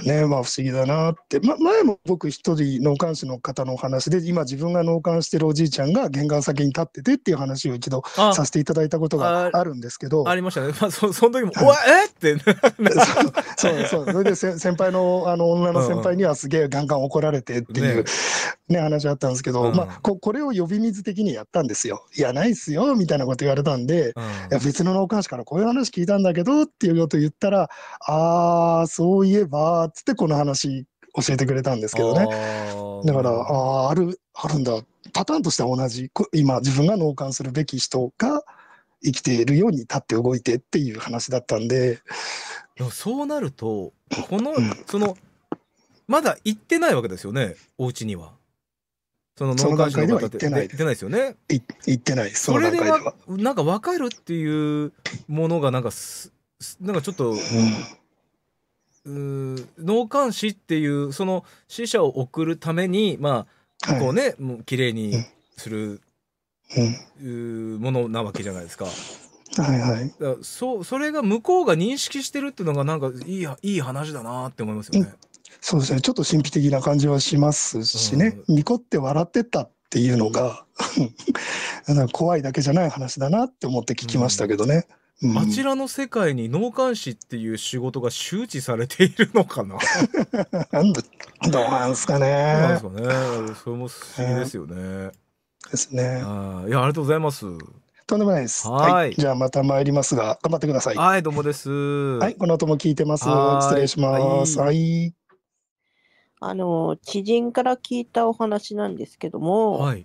ね、まあ不思議だなって、ま、前も僕一人脳幹視の方のお話で今自分が脳幹してるおじいちゃんが玄関先に立っててっていう話を一度させていただいたことがあるんですけどありましたね、まあ、そ その時も「おわえっ!」って そうそうそれで先輩のあの女の先輩にはすげえガンガン怒られてっていう、ね、ね、話あったんですけど、うん、まあ、ここれを呼び水的にやったんですよ「いやないっすよ」みたいなこと言われたんで、うん、いや別の脳幹視からこういう話聞いたんだけどっていうこと言ったら「ああそういえば」だっつってこの話教えてくれたんですけどねだからああるあるんだパターンとしては同じ今自分が納棺するべき人が生きているように立って動いてっていう話だったんでそうなるとこの、うん、そのまだ行ってないわけですよねお家には。その農家の方って行ってないですよね。行ってないそれではなんか分かるっていうものがなんかなんかちょっと、うん、脳幹師っていうその死者を送るためにまあこうね、はい、もう綺麗にする、ものなわけじゃないですか。はいはい、だうそれが向こうが認識してるっていうのがなんかいいいい話だなって思いますよね。そうですねちょっと神秘的な感じはしますしね、うん、ニコって笑ってたっていうのが 怖いだけじゃない話だなって思って聞きましたけどね。うんうん、あちらの世界に納棺師っていう仕事が周知されているのかななん どうなんすかね。そなんすかね。それも不思議ですよね。えー、ですね。あいやありがとうございます。とんでもないです。はい,、じゃあまた参りますが頑張ってください。はいどうもです。はいこの後も聞いてます。失礼します。はい。あの知人から聞いたお話なんですけども。はい。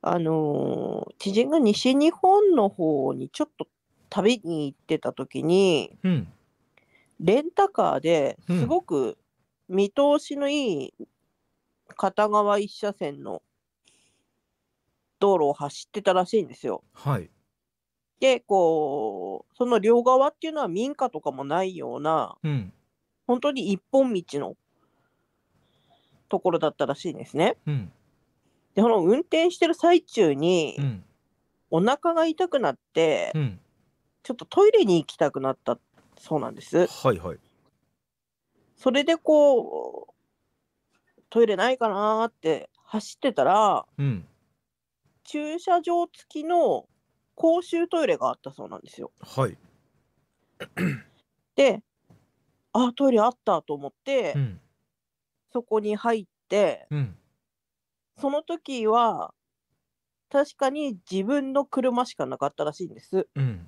あの知人が西日本の方にちょっと旅に行ってた時に、うん、レンタカーですごく見通しのいい片側一車線の道路を走ってたらしいんですよ。はい、でこうその両側っていうのは民家とかもないような、うん、本当に一本道のところだったらしいんですね。うん、でこの運転してる最中に、うん、お腹が痛くなって、うん、ちょっとトイレに行きたくなったそうなんです。はいはい、それでこうトイレないかなって走ってたら、うん、駐車場付きの公衆トイレがあったそうなんですよ。はい、であトイレあったと思って、そこに入って。うんその時は確かに自分の車しかなかったらしいんです。うん、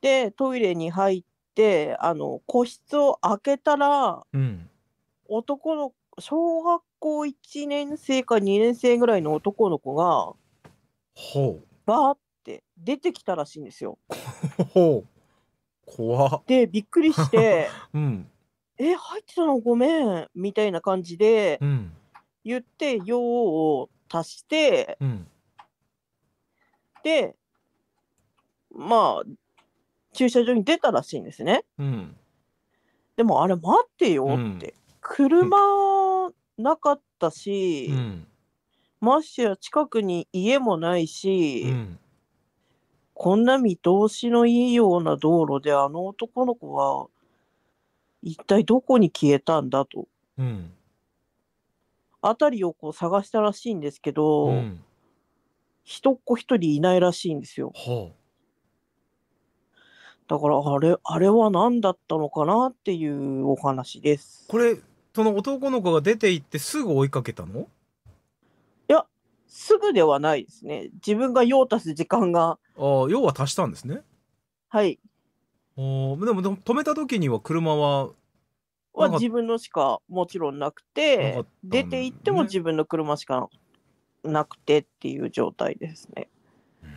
でトイレに入ってあの個室を開けたら、うん、男の小学校1年生か2年生ぐらいの男の子がほうバーって出てきたらしいんですよ。ほう怖でびっくりして「うん、え入ってたのごめん」みたいな感じで。うん言って「用」を足して、うん、でまあ駐車場に出たらしいんですね。うん、でもあれ待ってよって、車なかったし、ましてや近くに家もないし。こんな見通しのいいような道路であの男の子は一体どこに消えたんだと、うん、辺りをこう探したらしいんですけど、うん、人っ子一人いないらしいんですよ。はあ、だからあれあれは何だったのかなっていうお話です。これその男の子が出て行ってすぐ追いかけたのいやすぐではないですね。自分が用を足す時間が。ああ用は足したんですね。はい。おでもでも止めた時には車はは自分のしかもちろんなくて、ね、出て行っても自分の車しかなくてっていう状態ですね。う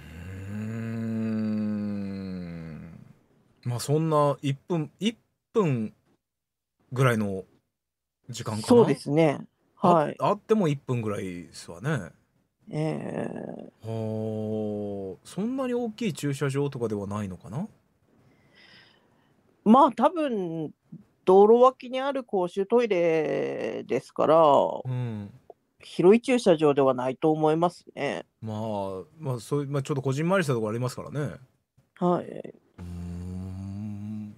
んまあそんな1分1分ぐらいの時間かなそうですねはいあっても1分ぐらいですわねええー、はそんなに大きい駐車場とかではないのかなまあ多分道路脇にある公衆トイレですから、うん広い駐車場ではないと思いますね。まあ、まあ、そういう、まあ、ちょっとこじんまりしたところありますからね。はい。うん、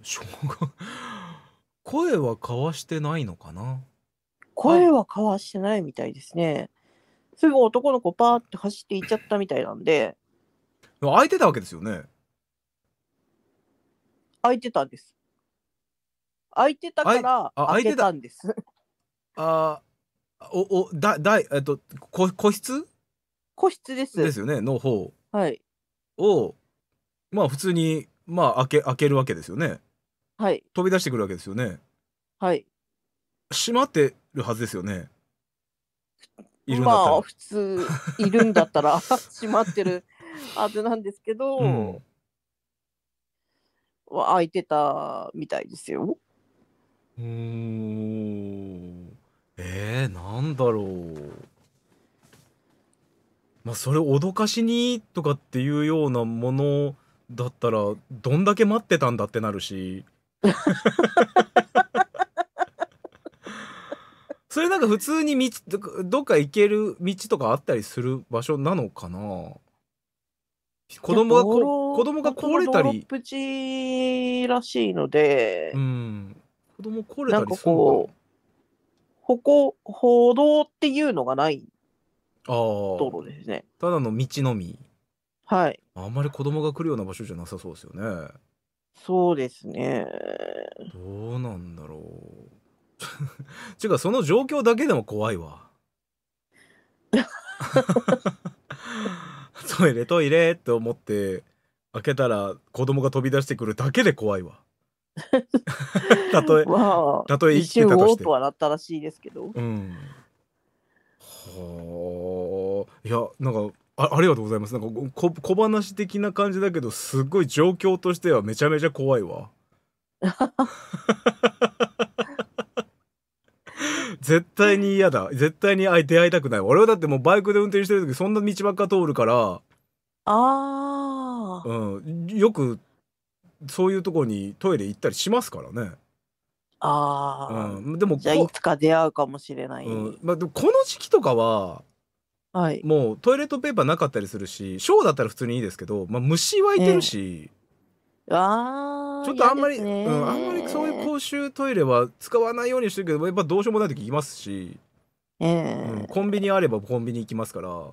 声は交わしてないのかな。声は交わしてないみたいですね。すぐ男の子パーって走って行っちゃったみたいなんで。空いてたわけですよね。空いてたんです。空いてたから開けたんです。あおおだだいえっと個個室個室です。ですよねの方はいをまあ普通にまあ開け開けるわけですよね。はい。飛び出してくるわけですよね。はい。閉まってるはずですよね。いるんだったら。まあ普通いるんだったら 閉まってるはずなんですけど、うん、開いてたみたいですよ。うーん。えー、なんだろう。まあ、それ脅かしにとかっていうようなものだったら、どんだけ待ってたんだってなるし。それなんか普通に道、どっか行ける道とかあったりする場所なのかな子供がこ、子供が壊れたり。プチらしいので、うん。子供来れたなんかこう、歩行、歩道っていうのがない道路ですね。ただの道のみはい。あんまり子供が来るような場所じゃなさそうですよねそうですね。どうなんだろうてい うかその状況だけでも怖いわ トイレトイレって思って開けたら子供が飛び出してくるだけで怖いわたとえ、まあ、たとえ生きてたとして。とはなったらしいですけど。うん。はあ。いや、なんか。あありがとうございますなんか小小話的な感じだけどすごい状況としてはめちゃめちゃ怖いわ絶対に嫌だ絶対に出会いたくない俺はだってもうバイクで運転してる時そんな道ばっか通るからあ、うん、よくそういうとこにトイレ行ったりしますからね。ああ、うん、でもじゃあいつか出会うかもしれない、うん、まあ、でもこの時期とかは、はい、もうトイレットペーパーなかったりするしショーだったら普通にいいですけど、まあ、虫湧いてるし、えあちょっとあんまり、うん、あんまりそういう公衆トイレは使わないようにしてるけどやっぱどうしようもない時行きますし、えうん、コンビニあればコンビニ行きますから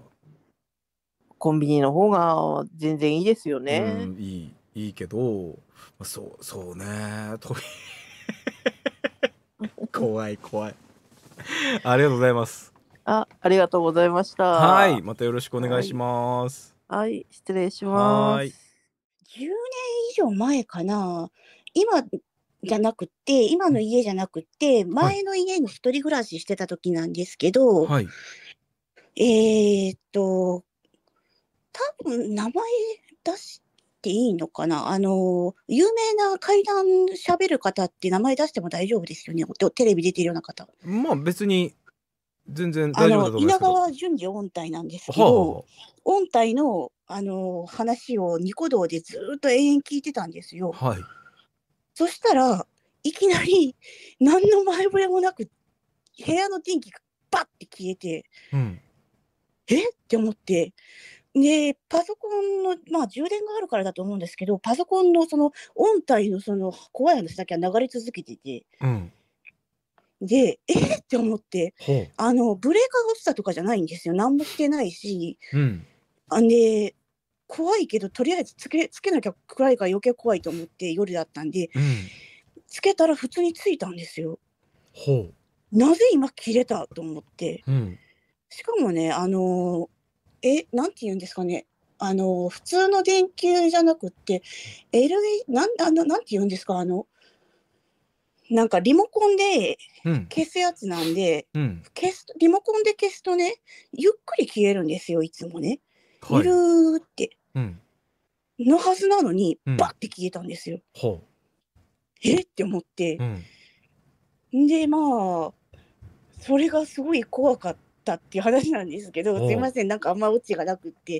コンビニの方が全然いいですよね。うん、いいいいけど、まあ、そうそうね 怖い怖いありがとうございますあありがとうございましたはいまたよろしくお願いします、はい、はい、失礼します10年以上前かな今じゃなくて今の家じゃなくて前の家に一人暮らししてた時なんですけど、はい、えー、っと多分名前出しっていいのかなあの、有名な怪談しゃべる方って名前出しても大丈夫ですよね。テレビ出てるような方。まあ別に全然大丈夫だと思いますけど。稲川淳二音体なんですけど、はあはあ、音体のあの話をニコ動でずっと延々聞いてたんですよ。はい、そしたらいきなり 何の前触れもなく部屋の電気がバッて消えて、うん、えって思ってで、パソコンの、まあ、充電があるからだと思うんですけど、パソコンのその、音体のその、怖い話だけは流れ続けてて、うん、で、えー、って思って、あの、ブレーカーが落ちたとかじゃないんですよ。何もしてないし、うん、あで、怖いけど、とりあえずつけ、つけなきゃ暗いから余計怖いと思って夜だったんで、うん、つけたら普通についたんですよ。なぜ今切れたと思って。しかもね、あのーえ、なんて言うんですかね。あの、普通の電球じゃなくって、LA、なん、あの、なんて言うんですか、あの、なんかリモコンで消すやつなんで、うん、消すリモコンで消すとねゆっくり消えるんですよいつもね。はい、ゆるーって、うん、のはずなのに、うん、バッて消えたんですよ。えって思って、でまあそれがすごい怖かったっていう話なんですけど、すいません、なんかあんまオチがなくって。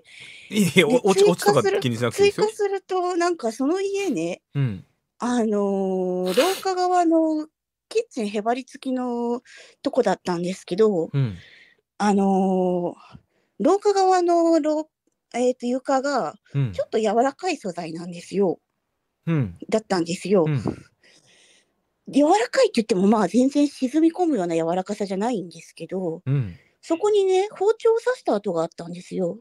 いえいえ、オチとか気にしなくて追加すると、なんかその家ね、うん、あのー、廊下側のキッチンへばりつきのとこだったんですけど、うん、あのー、廊下側の廊、えー、と床がちょっと柔らかい素材なんですよ。うん、だったんですよ。うん柔らかいって言ってもまあ全然沈み込むような柔らかさじゃないんですけど、うん、そこにね包丁を刺した跡があったんですよ。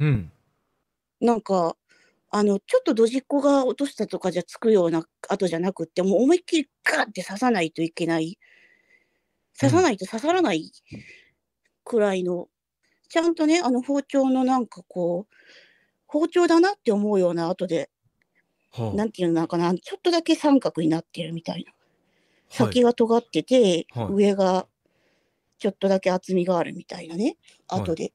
うん、なんかあのちょっとドジっ子が落としたとかじゃつくような跡じゃなくってもう思いっきりガーって刺さないといけない刺さないと刺さらないくらいの、ちゃんとねあの包丁のなんかこう包丁だなって思うような跡で、はあ、なんていうのかなちょっとだけ三角になってるみたいな。先が尖ってて、はいはい、上がちょっとだけ厚みがあるみたいなね、後で。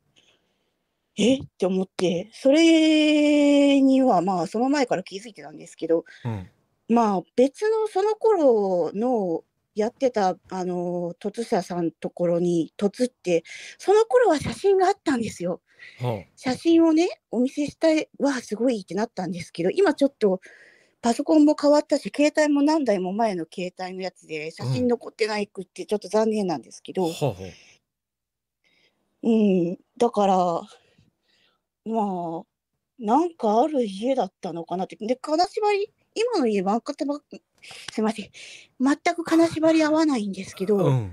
えって思って、それにはまあその前から気づいてたんですけど、うんまあ別のその頃のやってたあの凸者さんところに凸ってその頃は写真があったんですよ。写真をねお見せしたいわすごいってなったんですけど今ちょっとパソコンも変わったし、携帯も何台も前の携帯のやつで、写真残ってないくってちょっと残念なんですけど、うん、うん、だから、まあ、なんかある家だったのかなって。で、金縛り、今の家、まかば、すいません、全く金縛り合わないんですけど、うん、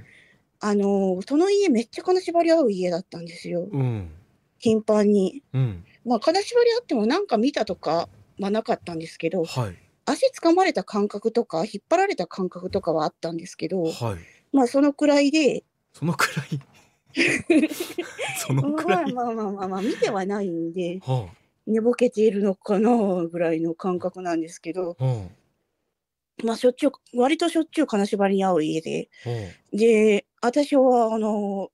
あの、その家、めっちゃ金縛り合う家だったんですよ。うん、頻繁に。うん、まあ、金縛り合っても、なんか見たとか、まあ、なかったんですけど、はい、足つかまれた感覚とか引っ張られた感覚とかはあったんですけど、はい、まあそのくらいでそのくらい そのくらいまあまあまあまあ見てはないんで、はあ、寝ぼけているのかなぐらいの感覚なんですけど、はあ、まあしょっちゅう割としょっちゅう金縛りに合う家で、はあ、で私はあの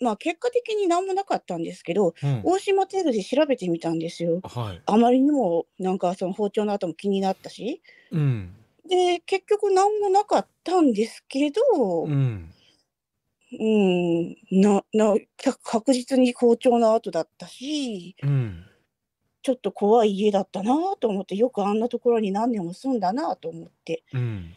まあ、結果的に何もなかったんですけど、うん、大島テールで調べてみたんですよ。はい、あまりにもなんかその包丁の跡も気になったし、うん、で結局何もなかったんですけど、うん、うんなな確実に包丁の跡だったし、うん、ちょっと怖い家だったなと思ってよくあんなところに何年も住んだなと思って。うん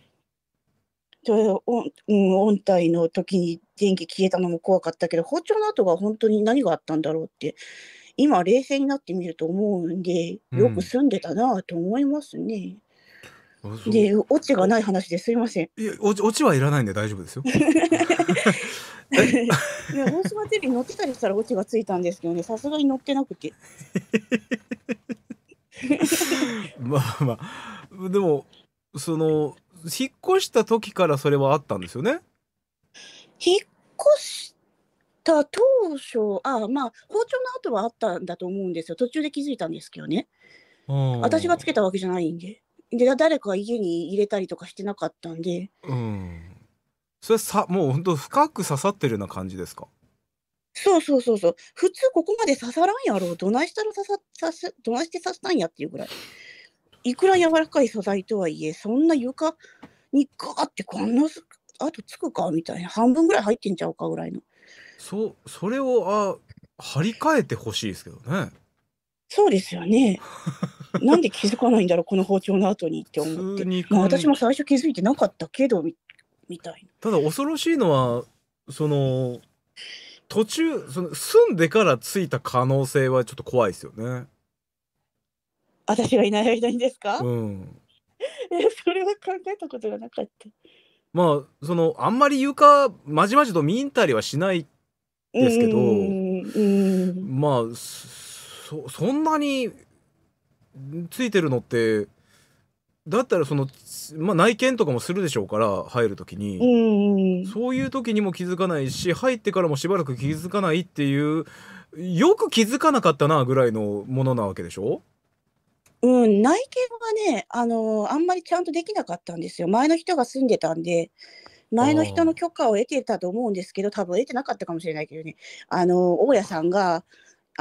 お、ん、う音体の時に電気消えたのも怖かったけど包丁の跡が本当に何があったんだろうって今冷静になってみると思うんでよく住んでたなと思いますね。うん、でオチがない話ですいません。いやオチオチはいらないんで大丈夫ですよ。いや大島テレビ乗ってたりしたらオチがついたんですけどねさすがに乗ってなくて。まあまあでもその引っ越した時からそれはあったんですよね引っ越した当初あまあ包丁の後はあったんだと思うんですよ途中で気づいたんですけどね、私がつけたわけじゃないんでで誰か家に入れたりとかしてなかったんで、うん、それさもう本当深く刺さってるような感じですかそうそうそうそう普通ここまで刺さらんやろどないしたら刺さ刺すどないして刺したんやっていうぐらいいくら柔らかい素材とはいえ、そんな床にガーってこんなとつくかみたいな、半分ぐらい入ってんちゃうかぐらいの。そそれをあ張り替えてほしいですけどね。そうですよね。なんで気づかないんだろう、この包丁の後にって思って。まあ、私も最初気づいてなかったけどみ、みたいな。ただ恐ろしいのは、その、途中、その、住んでからついた可能性はちょっと怖いですよね。私がいない間にですか、うん、えそれは考えたことがなかったまあそのあんまり床まじまじと見んたりはしないですけどまあそそんなについてるのってだったらその、まあ、内見とかもするでしょうから入る時に、そういう時にも気づかないし入ってからもしばらく気づかないっていうよく気づかなかったなぐらいのものなわけでしょうん、内見はね、あのーあんまりちゃんとできなかったんですよ。前の人が住んでたんで、前の人の許可を得てたと思うんですけど、多分得てなかったかもしれないけどね、あのー大家さんが、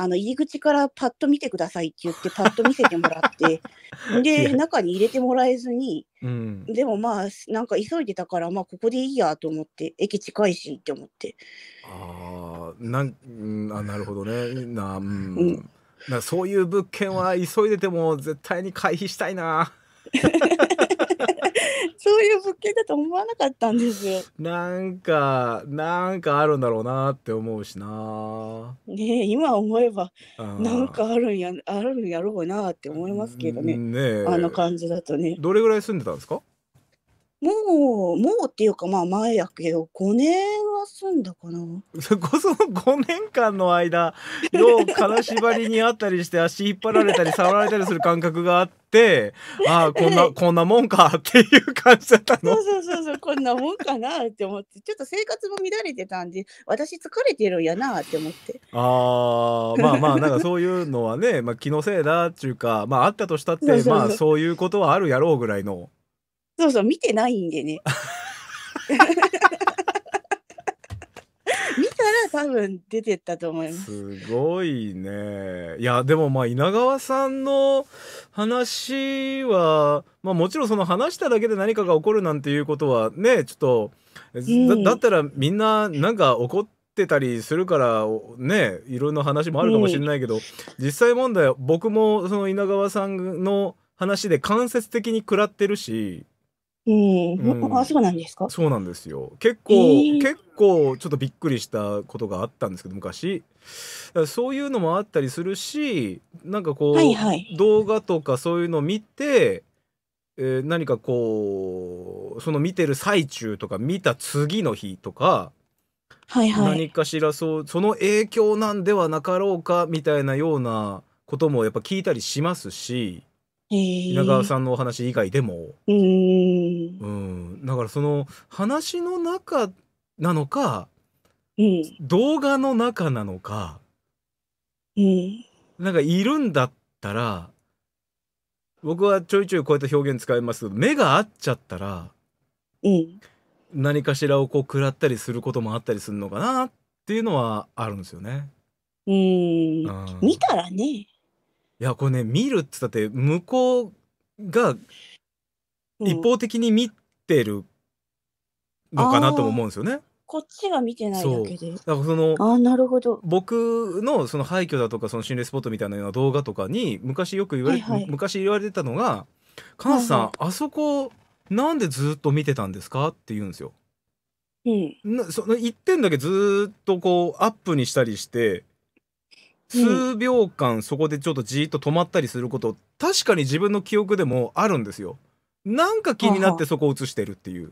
あの入り口からパッと見てくださいって言って、パッと見せてもらって、で、中に入れてもらえずに、うん、でもまあ、なんか急いでたから、まあ、ここでいいやと思って、駅近いしって思って。ああ、なん、あ、なるほどね。な、うん、うんだそういう物件は急いでても絶対に回避したいな そういう物件だと思わなかったんですよなんかなんかあるんだろうなって思うしなね今思えばなんかあるんやあるんやろうなって思いますけどねねあの感じだとねどれぐらい住んでたんですかもう、もうっていうか、まあ前やけど、5年は住んだかな。そこその5年間の間、よう金縛りにあったりして、足引っ張られたり、触られたりする感覚があって、ああ、こんな、こんなもんかっていう感じだったの。そうそうそうそう、こんなもんかなって思って、ちょっと生活も乱れてたんで、私疲れてるんやなって思って。ああ、まあまあ、なんかそういうのはね、まあ気のせいだっていうか、まああったとしたって、まあそういうことはあるやろうぐらいの。そうそう、見てないんでね。見たら多分出てったと思います。すごいね。いや、でもまあ稲川さんの話は、まあもちろんその話しただけで何かが起こるなんていうことはね、ちょっと、だだったらみんななんか起こって、たりするからねいろんな話もあるかもしれないけど、実際問題僕もその稲川さんの話で間接的に食らってるし、えん、うん、あそうなんですかそうなんですよ結構、えー、結構ちょっとびっくりしたことがあったんですけど昔そういうのもあったりするしなんかこう、はいはい、動画とかそういうのを見て、えー、何かこうその見てる最中とか見た次の日とか、はいはい、何かしらそうその影響なんではなかろうかみたいなようなこともやっぱ聞いたりしますし。えー、稲川さんのお話以外でも、ー、うん、だからその話の中なのか、うん、動画の中なのか、うん、なんかいるんだったら僕はちょいちょいこうやって表現使いますけど目が合っちゃったら、うん、何かしらをこう食らったりすることもあったりするのかなっていうのはあるんですよね。うん、見たらねいやこれね見るっつったって向こうが一方的に見てるのかなとも思うんですよね。こっちが見てないだけで。だからそのあなるほど僕のその廃墟だとかその心霊スポットみたいなような動画とかに昔よく言われ、はいはい、昔言われてたのが「かなさん、はいはい、あそこなんでずっと見てたんですか?」って言うんですよ。うん、その1点だけずっとこうアップにしたりして数秒間そこでちょっとじーっと止まったりすること、確かに自分の記憶でもあるんですよ。なんか気になってそこを映してるっていう。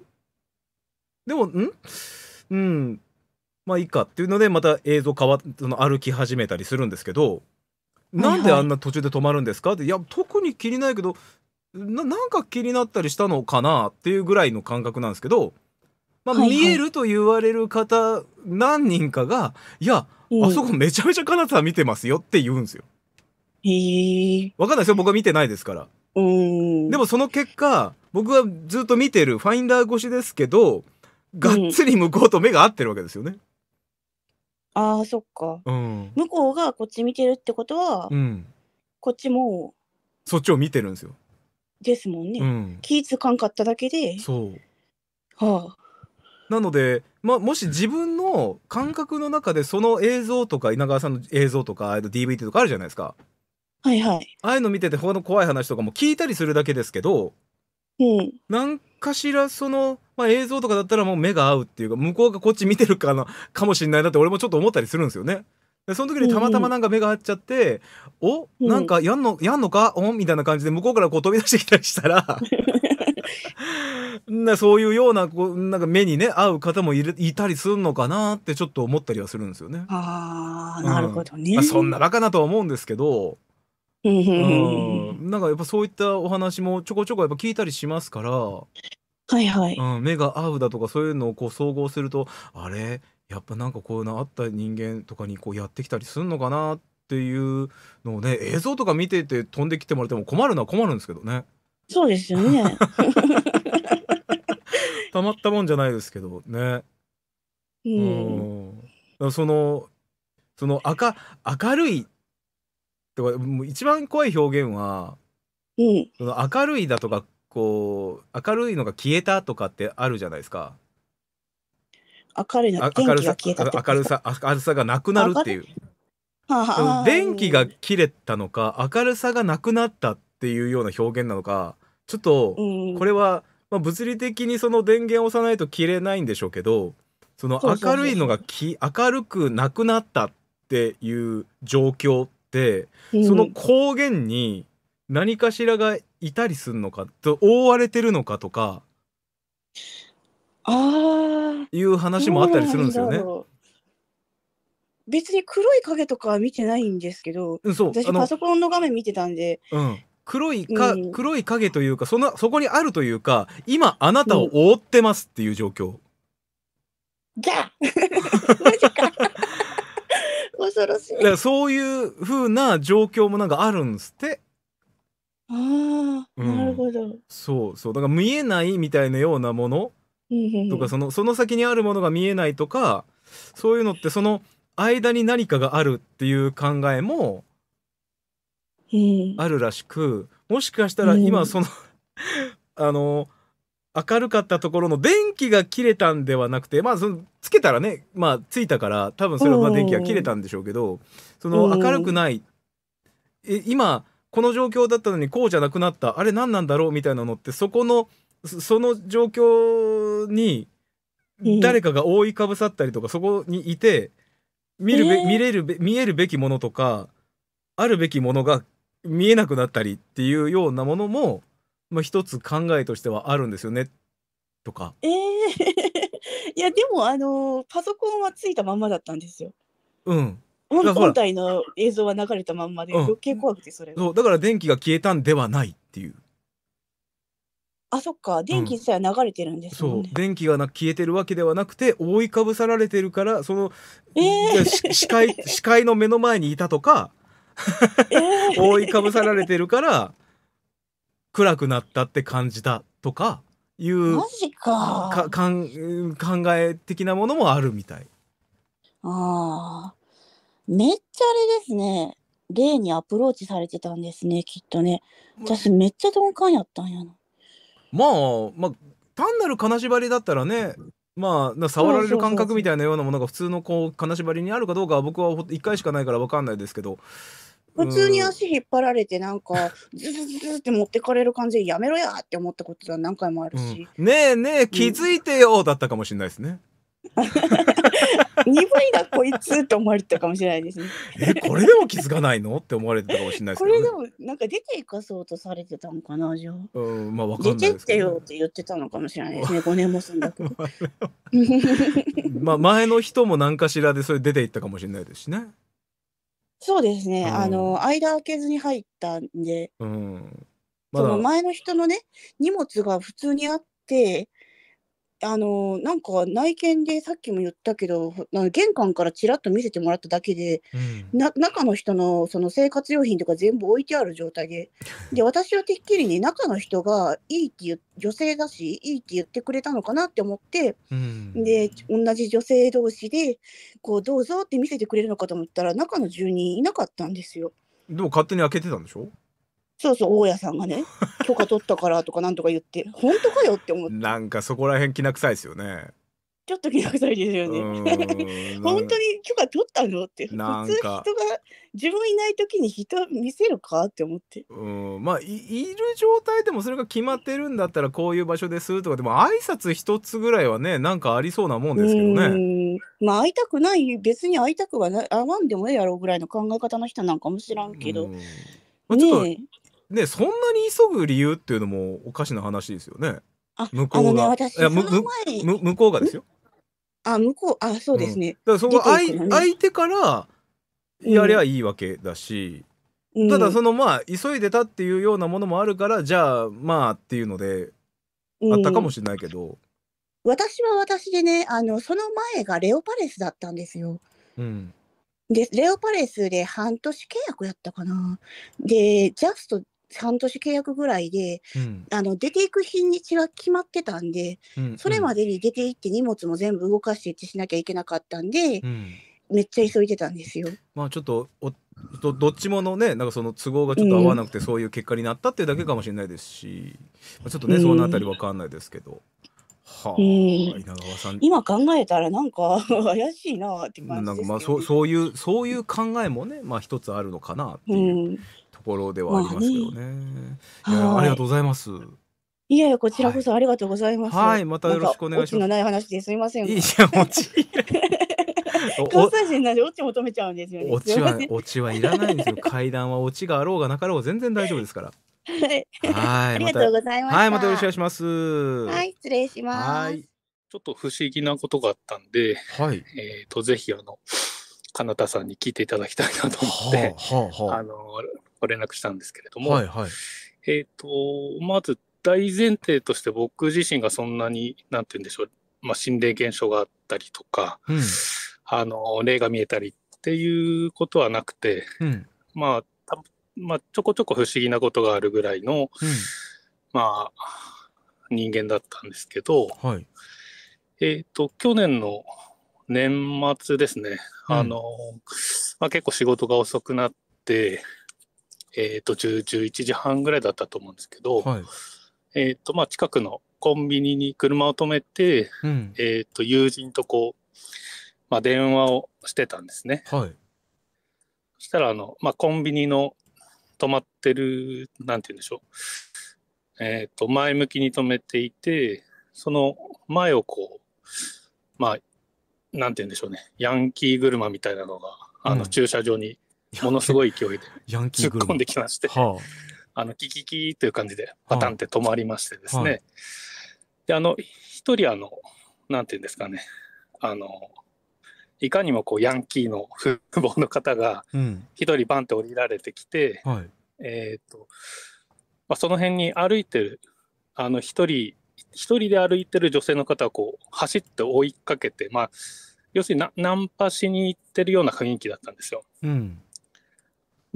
でも、んうん。まあいいかっていうので、また映像変わっその歩き始めたりするんですけど、なんであんな途中で止まるんですかって、いや、特に気にないけど、ななんか気になったりしたのかなっていうぐらいの感覚なんですけど、まあ、見えると言われる方何人かが「いやあそこめちゃめちゃかなん見てますよ」って言うんですよ。へえわかんないですよ僕は見てないですから。でもその結果、僕はずっと見てるファインダー越しですけど、がっつり向こうと目が合ってるわけですよね。ああ、そっか、うん。向こうがこっち見てるってことは、うん、こっちも。そっちを見てるんですよ。ですもんね。うん、気付かんかっただけで。そう。はあ。なので、まあ、もし自分の感覚の中でその映像とか稲川さんの映像とか DVD とかあるじゃないですか。はいはい。ああいうの見てて他の怖い話とかも聞いたりするだけですけど、うん、なんかしらその、まあ、映像とかだったらもう目が合うっていうか向こうがこっち見てるかなかもしれないなって俺もちょっと思ったりするんですよね。でその時にたまたまなんか目が合っちゃって「うん、おなんかやんのやんのかおみたいな感じで向こうからこう飛び出してきたりしたらな そういうようなこうなんか目にね合う方もいるいたりするのかなってちょっと思ったりはするんですよね。あなるほどね、うんまあ、そんなバカなとは思うんですけど、うん、なんかやっぱそういったお話もちょこちょこやっぱ聞いたりしますから、はいはい。うん、目が合うだとかそういうのをこう総合すると、あれ、やっぱなんかこういうのあった人間とかにこうやってきたりするのかなっていうのをね、映像とか見てて飛んできてもらっても困るのは困るんですけどね。そうですよね。たまったもんじゃないですけどね。うん。うんその、その明明るいかもう一番怖い表現は、うん、その明るいだとかこう明るいのが消えたとかってあるじゃないですか。明るいのさ明るさ明るさがなくなるっていう。電気が切れたのか明るさがなくなったっていうような表現なのかちょっとこれは、まあ、物理的にその電源を押さないと切れないんでしょうけどその明るいのがき明るくなくなったっていう状況っ、その高原に何かしらがいたりするのかと覆われてるのかとかああいう話もあったりするんですよね。別に黒い影とかは見てないんですけど、うん、そう私パソコンの画面見てたんで、うん、黒いか、黒い影というかそのそこにあるというか今あなたを覆ってますっていう状況。うん、じゃあマジか恐ろしい。だからそういう風な状況もなんかあるんですって。ああ、なるほど、そうそう。だから見えないみたいなようなものとか、その、その先にあるものが見えないとか、そういうのってその間に何かがあるっていう考えもあるらしく、もしかしたら今その あの、明るかったところの電気が切れたんではなくてまあそのつけたらねまあついたから多分それはまあ電気が切れたんでしょうけどその明るくないえ今この状況だったのにこうじゃなくなったあれ何なんだろうみたいなのってそこのその状況に誰かが覆いかぶさったりとかそこにいて見るべ、えー、見れるべ見えるべきものとかあるべきものが見えなくなったりっていうようなものもまあ、一つ考えとしてはあるんですよねとか。えー、いやでもあのパソコンはついたまんまだったんですよ。うん本体の映像は流れたまんまで、余計怖くてそれそうだから電気が消えたんではないっていうあそっか電気さえ流れてるんです、ねうん、そう電気がな消えてるわけではなくて覆いかぶさられてるからその、えー、視界視界の目の前にいたとか、えー、覆いかぶさられてるから暗くなったって感じたとかいうマジかかかん考え的なものもあるみたい。ああめっちゃあれですね例にアプローチされてたんですねきっとね私めっちゃ鈍感やったんやなまあまあ単なる金縛りだったらねまあ触られる感覚みたいなようなものが普通のこう金縛りにあるかどうかは僕は1回しかないから分かんないですけど普通に足引っ張られてなんか ズズズズって持ってかれる感じでやめろやって思ったことは何回もあるし、うん、ねえねえ気づいてよだったかもしれないですね。鈍いなこいつって思われたかもしれないですね。えこれでも気づかないのって思われてたかもしれないですけど、ね、これでもなんか出ていかそうとされてたのかなじゃあ。うんまあわかんない、ね、出てってよって言ってたのかもしれないですね。5 年もすんだけど。まあ前の人も何かしらでそれ出ていったかもしれないですしね。そうですね、うんあの間開けずに入ったんで、うん。まその前の人のね荷物が普通にあってあのなんか内見でさっきも言ったけどあの玄関からちらっと見せてもらっただけで、うん、な中の人のその生活用品とか全部置いてある状態でで私はてっきりね中の人がいいって言女性だしいいって言ってくれたのかなって思って、うん、で同じ女性同士でこうどうぞって見せてくれるのかと思ったら中の住人いなかったんですよ。でも勝手に開けてたんでしょそうそう大家さんがね 許可取ったからとかなんとか言って本当かよって思ってなんかそこら辺きな臭いですよねちょっと気な臭いですよね 本当に許可取ったのって普通人が自分いない時に人見せるかって思ってうんまあいる状態でもそれが決まってるんだったらこういう場所ですとかでも挨拶一つぐらいはねなんかありそうなもんですけどねまあ会いたくない別に会いたくはない会わんでもええやろうぐらいの考え方の人なんかも知らんけどうあ、ちょっと、ねそんなに急ぐ理由っていうのもおかしな話ですよね。あ向こうが、ね、いや向向こうがですよ。あ向こうあそうですね。うん、だからそこ相、ね、相手からやりゃいいわけだし、うん、ただそのまあ急いでたっていうようなものもあるからじゃあまあっていうのであったかもしれないけど。うん、私は私でねあのその前がレオパレスだったんですよ。うん、でレオパレスで半年契約やったかな。でジャスト半年契約ぐらいで、うん、あの出ていく日にちが決まってたんで、うんうん、それまでに出て行って荷物も全部動かしていってしなきゃいけなかったんで、うん、めっちゃ急いでたんですよ。まあちょっとどどっちものねなんかその都合がちょっと合わなくて、そういう結果になったっていうだけかもしれないですし、まあ、ちょっとね、そのあたりわかんないですけど。はあ、稲川さん今考えたらなんか 怪しいなって感じです、ね、なんかまあそそういうそういう考えもね、まあ、一つあるのかなっていう。ころではありますけどね。いやありがとうございます。いやいや、こちらこそありがとうございます。はい、またよろしくお願いします。のない話ですみません。いや、オチ。関西人なんでオチ求めちゃうんですよね。オチは、オチはいらないんですよ。階段はオチがあろうがなかろうが全然大丈夫ですから。はい。ありがとうございます。はい、またよろしくお願いします。はい、失礼します。ちょっと不思議なことがあったんで、はい。えっと、ぜひあの、かなたさんに聞いていただきたいなと思って、はあはあ、あの、ご連絡したんですけれども、はいはい、えっ、と、まず大前提として僕自身がそんなに、なんて言うんでしょう、まあ、心霊現象があったりとか、うん、あの、霊が見えたりっていうことはなくて、うん、まあ、たまあ、ちょこちょこ不思議なことがあるぐらいの、うん、まあ、人間だったんですけど、はい、えっ、と、去年の年末ですね、あの、まあ、結構仕事が遅くなって、えー、と11時半ぐらいだったと思うんですけど、はい、えーとまあ、近くのコンビニに車を止めて、うん、えーと、友人とこう、まあ、電話をしてたんですね。はい、そしたらあの、まあ、コンビニの止まってるなんて言うんでしょう、えーと、と前向きに止めていてその前をこうまあなんて言うんでしょうねヤンキー車みたいなのがあの駐車場にものすごい勢いで突っ込んできまして、はあ、あのキキキという感じでパタンって止まりましてですね、はい、であの一人あのなんていうんですかねあのいかにもこうヤンキーの父母の方が一人バンって降りられてきて、うんはい、えーとまあ、その辺に歩いてるあの一人一人で歩いてる女性の方をこう走って追いかけて、まあ、要するにナンパしに行ってるような雰囲気だったんですよ。うん、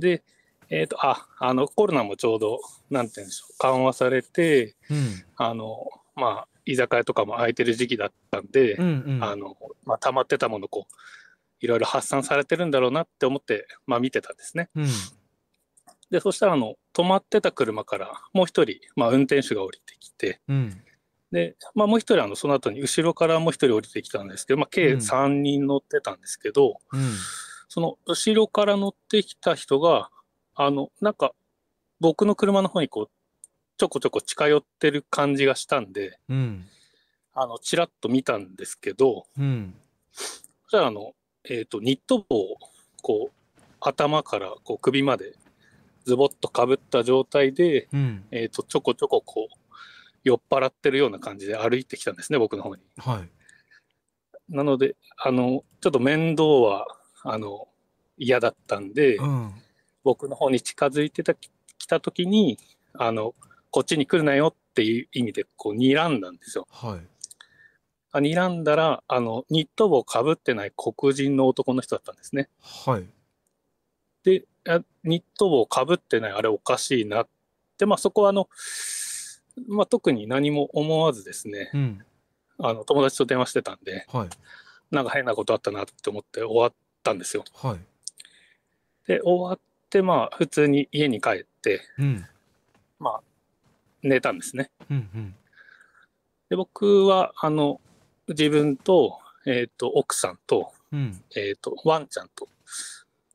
で、えっ、ー、と、あ、あの、コロナもちょうど、なんて言うんでしょう、緩和されて、うん、あの、まあ、居酒屋とかも空いてる時期だったんで、うんうん、あの、まあ、溜まってたもの、こう、いろいろ発散されてるんだろうなって思って、まあ、見てたんですね。うん、で、そしたら、あの、止まってた車から、もう一人、まあ、運転手が降りてきて、うん、で、まあ、もう一人、あの、その後に後ろからもう一人降りてきたんですけど、まあ、計3人乗ってたんですけど、うその後ろから乗ってきた人が、あの、なんか、僕の車の方にこう、ちょこちょこ近寄ってる感じがしたんで、うん、あの、ちらっと見たんですけど、うん、そしたらあの、えっ、ー、と、ニット帽を、こう、頭からこう首までズボッとかぶった状態で、うん、えっ、ー、と、ちょこちょここう、酔っ払ってるような感じで歩いてきたんですね、僕の方に。はい。なので、あの、ちょっと面倒はあの嫌だったんで、うん、僕の方に近づいてた来た時にあのこっちに来るなよっていう意味でこう睨んだんですよ。はい、あ睨んだらあのニット帽をかぶってない黒人の男の人だったんですね。はい、でニット帽をかぶってないあれおかしいなって、まあ、そこはあの、まあ、特に何も思わずですね、うん、あの友達と電話してたんで、はい、なんか変なことあったなって思って終わっったんですよ。はい、で終わってまあ普通に家に帰って、うん、まあ寝たんですね。うんうん、で僕はあの自分と,、えーと、奥さんとうん、えと、ワンちゃんと、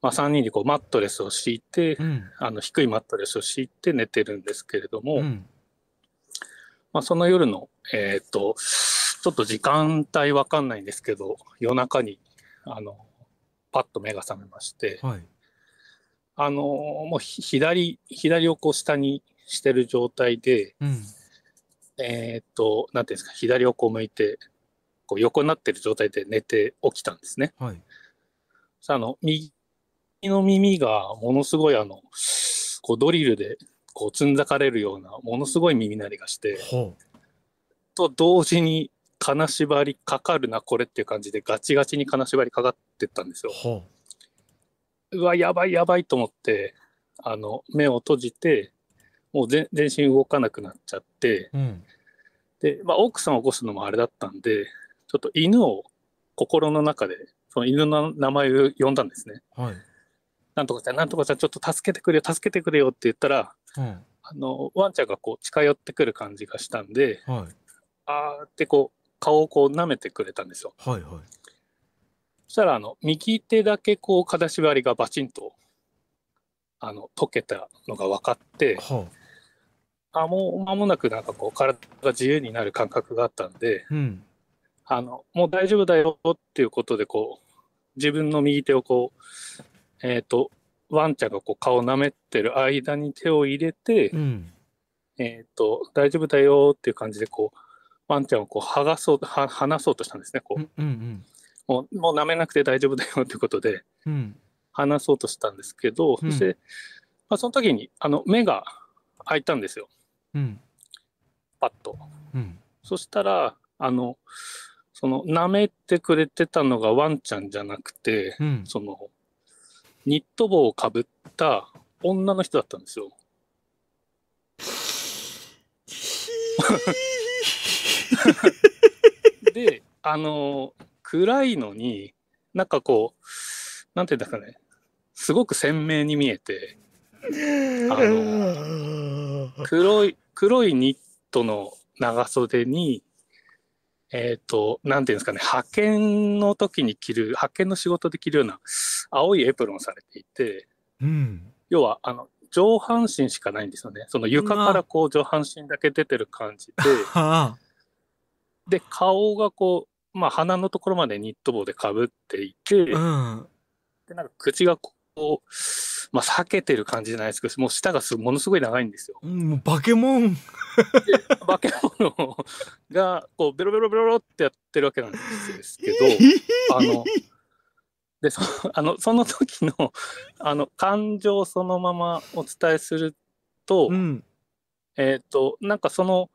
まあ、3人でこうマットレスを敷いて、うん、あの低いマットレスを敷いて寝てるんですけれども、まあ、その夜の、えーと、とちょっと時間帯わかんないんですけど夜中にあのパッと目が覚めまして、はい、あのもう左左をこう下にしてる状態で、うん、えっとなんていうんですか左をこう向いてこう横になってる状態で寝て起きたんですね。はい、あの右の耳がものすごいあのこうドリルでこうつんざかれるようなものすごい耳鳴りがして、と同時に金縛りかかるなこれっていう感じでガチガチに金縛りかかってったんですよ。うわやばいやばいと思ってあの目を閉じてもう全全身動かなくなっちゃって、うん、で、まあ、奥さんを起こすのもあれだったんでちょっと犬を心の中でその犬の名前を呼んだんですね。はい、なんとかちゃんなんとかちゃんちょっと助けてくれよ助けてくれよって言ったら、うん、あのワンちゃんがこう近寄ってくる感じがしたんで、はい、あーってこう顔をこう舐めてくれたんですよ。はいはい。そしたら、あの、右手だけこう、金縛りがバチンと、あの、溶けたのが分かって、はあ、あもう間もなくなんかこう、体が自由になる感覚があったんで、うん、あの、もう大丈夫だよっていうことで、こう、自分の右手をこう、えっ、ー、と、ワンちゃんがこう顔を舐めてる間に手を入れて、うん、えっ、と、大丈夫だよっていう感じで、こう、ワンちゃんをこう剥がそうは離そうとしたんですねこううんうん、もうもう舐めなくて大丈夫だよってことで、うん、離そうとしたんですけど、そして、まあ、その時にあの目が開いたんですよ、うん、パッと、そしたらあのその舐めてくれてたのがワンちゃんじゃなくて、うん、そのニット帽をかぶった女の人だったんですよ。で、あの、暗いのに、なんかこう、なんていうんですかね、すごく鮮明に見えて、あの、黒い、黒いニットの長袖に、えっ、ー、と、なんていうんですかね、派遣の時に着る、派遣の仕事で着るような青いエプロンされていて、うん、要は、あの、上半身しかないんですよね。その床からこう上半身だけ出てる感じで、で、顔がこう、まあ、鼻のところまでニット帽でかぶっていて、うん、でなんか口がこう、まあ、避けてる感じじゃないですけど、もう舌がものすごい長いんですよ。うん、バケモンバケモンが、こう、ベロベロベロってやってるわけなんですけど、あの、でそ あのその時のあの感情をそのままお伝えすると、うん、えっ、ー、となんかその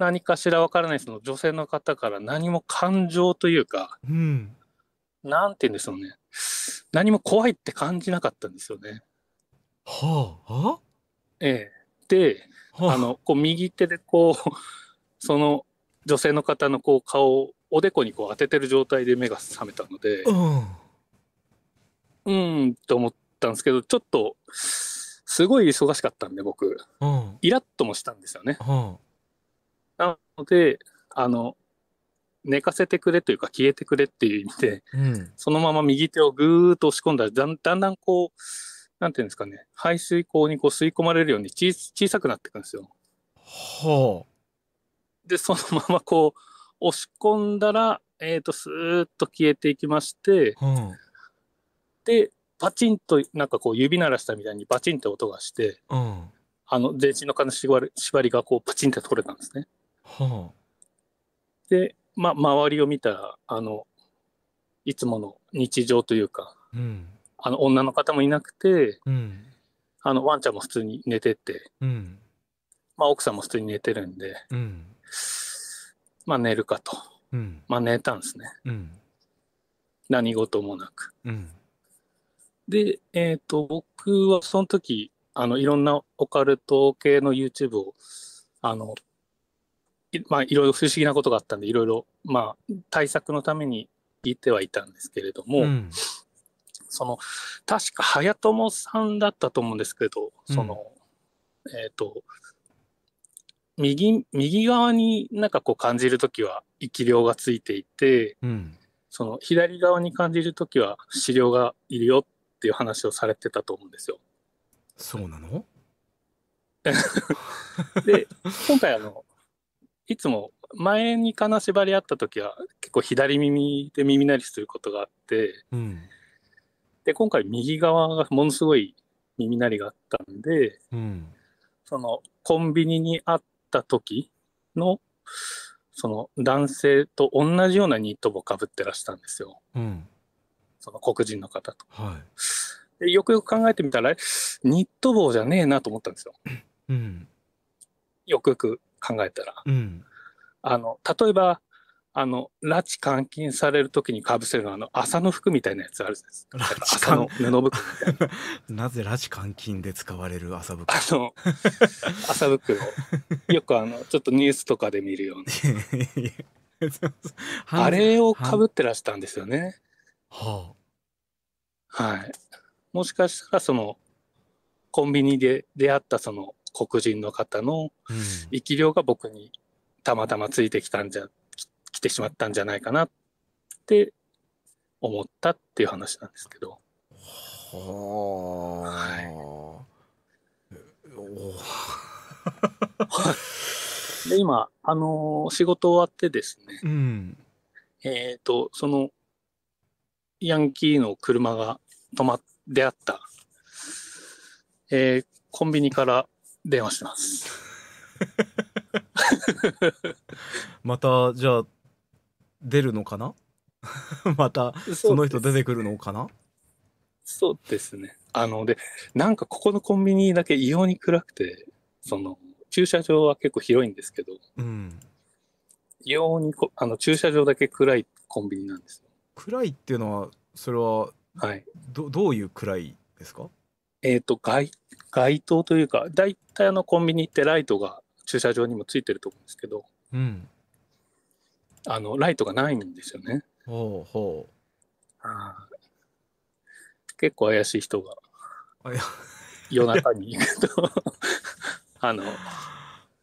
何かしらわからないその女性の方から何も感情というか、うん、なんて言うんでしょうね何も怖いって感じなかったんですよね。はあ、はあ、ええ。で、はあ、あのこう右手でこう その女性の方のこう顔をおでこにこう当ててる状態で目が覚めたので、うん、うんと思ったんですけどちょっとすごい忙しかったんで僕、うん、イラッともしたんですよね。で、あの、寝かせてくれというか消えてくれっていう意味で、うん、そのまま右手をぐーっと押し込んだらだんだんだんこうなんていうんですかね排水口にこう吸い込まれるように小小さくなっていくんですよ。はあ、でそのままこう押し込んだら、えーと、スーッと消えていきまして、うん、でパチンとなんかこう指鳴らしたみたいにバチンって音がして、うん、あの全身の金縛り縛りがこうパチンって取れたんですね。はあ。で、まあ、周りを見たら、あの、いつもの日常というか、うん、あの、女の方もいなくて、うん、あの、ワンちゃんも普通に寝てて、うん、まあ、奥さんも普通に寝てるんで、まあ、寝るかと。まあ、寝たんですね。何事もなく。で、えっ、ー、と、僕はその時、あの、いろんなオカルト系の YouTube を、あの、まあ、いろいろ不思議なことがあったんで、いろいろ、まあ、対策のために聞いてはいたんですけれども、うん、その、確か、早友さんだったと思うんですけど、その、うん、えっ、ー、と、右、右側になんかこう感じるときは、生量がついていて、うん、その、左側に感じるときは、資料がいるよっていう話をされてたと思うんですよ。そうなので、今回あの、いつも前に金縛りあった時は結構左耳で耳鳴りすることがあって、うん、で今回右側がものすごい耳鳴りがあったんで、うん、そのコンビニにあった時のその男性と同じようなニット帽かぶってらしたんですよ、うん、その黒人の方と、はい、で。よくよく考えてみたらニット帽じゃねえなと思ったんですよ。うん、よくよく考えたら、うん、あの例えばあの拉致監禁される時にかぶせるのはあの麻の服みたいなやつあるじゃないですか。の布 な。ぜ拉致監禁で使われる麻袋あの麻袋よくあのちょっとニュースとかで見るような。あれをかぶってらしたんですよね。はあ、はい。もしかしたらそのコンビニで出会ったその黒人の方の生き量が僕にたまたまついてきたんじゃ、来てしまったんじゃないかなって思ったっていう話なんですけど。はあ。はい、おで今、あのー、仕事終わってですね、うん、えっ、ー、と、その、ヤンキーの車が止まっ出会った、えー、コンビニから電話してます。また、じゃあ、出るのかな また、その人出てくるのかなそうですね。あの、で、なんかここのコンビニだけ異様に暗くて、その、駐車場は結構広いんですけど、うん。異様にこ、あの、駐車場だけ暗いコンビニなんです暗いっていうのは、それは、はい。ど、どういう暗いですかえっ、ー、と街、街灯というか、大体あのコンビニってライトが駐車場にもついてると思うんですけど、うん、あのライトがないんですよね。ほうほうあ結構怪しい人が夜中に あの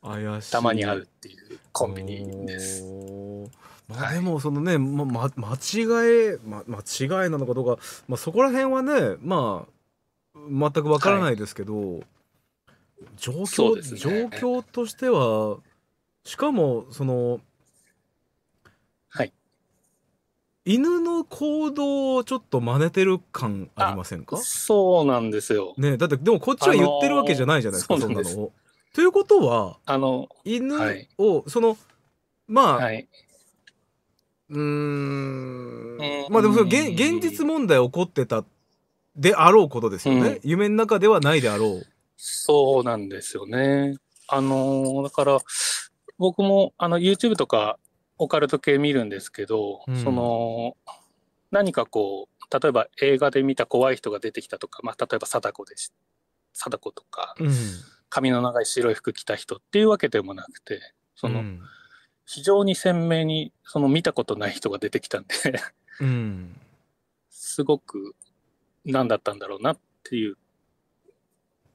怪しいたまに会うっていうコンビニです。まあ、でもそのね、はい、ま、ま、間違え、ま、間違いなのかどうか、まあ、そこら辺はねまあ全くわからないですけど、はい、状況、ね、状況としてはしかもそのはい犬の行動をちょっと真似てる感ありませんかそうなんですよ。ねだってでもこっちは言ってるわけじゃないじゃないですか、あのー、そんなのを。ということはあの犬を、はい、そのまあ、はい、うんまあでも現現実問題起こってたってであろうことですよね、うん、夢の中ではないであろう。そうなんですよね。あのー、だから、僕もあの YouTube とかオカルト系見るんですけど、うん、その、何かこう、例えば映画で見た怖い人が出てきたとか、まあ、例えば貞子です。貞子とか、うん、髪の長い白い服着た人っていうわけでもなくて、その、非常に鮮明にその見たことない人が出てきたんでうん、すごく何だったんだろうなっていう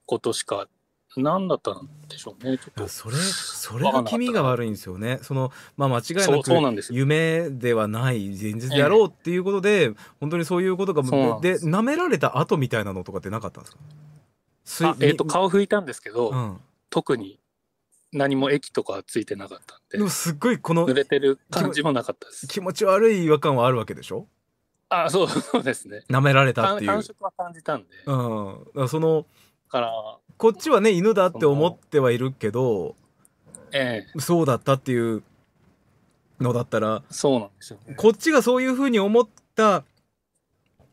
ことしか何だったんでしょうねそれそれが気味が悪いんですよねその、まあ、間違いなく夢ではない現実やろうっていうことで、え本当にそういうことがでなめられた後みたいなのとかってなかったんですかあ、えーと、と顔拭いたんですけど、うん、特に何も液とかついてなかったんででもすっごいこの濡れてる感じもなかったです気持ち悪い違和感はあるわけでしょあそう そうですね。舐められたっていう。感触は感じたんで。うん。その、からこっちはね、犬だって思ってはいるけど、ええ、そうだったっていうのだったら、そうなんですよ、ね、こっちがそういうふうに思った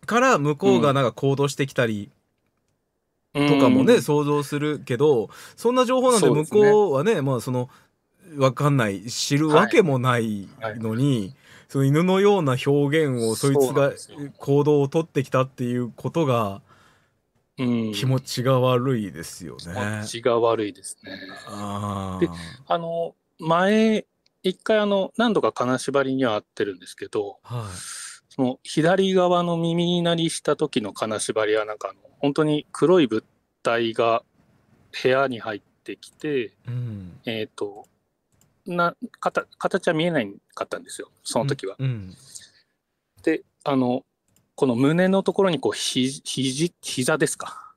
から向こうがなんか行動してきたりとかもね、想像するけどそんな情報なんで向こうはね、ね、まあその分かんない知るわけもないのに、はいはいその犬のような表現をそいつが行動をとってきたっていうことが、気持ちが悪いですよね。気持ちが悪いですね。あで、あの、前、一回あの、何度か金縛りには合ってるんですけど、はい、その左側の耳鳴りした時の金縛りはなんかあの、本当に黒い物体が部屋に入ってきて、うん、えっ、と、な形は見えないかったんですよその時は。うんうん、であのこの胸のところにこうひ膝ですか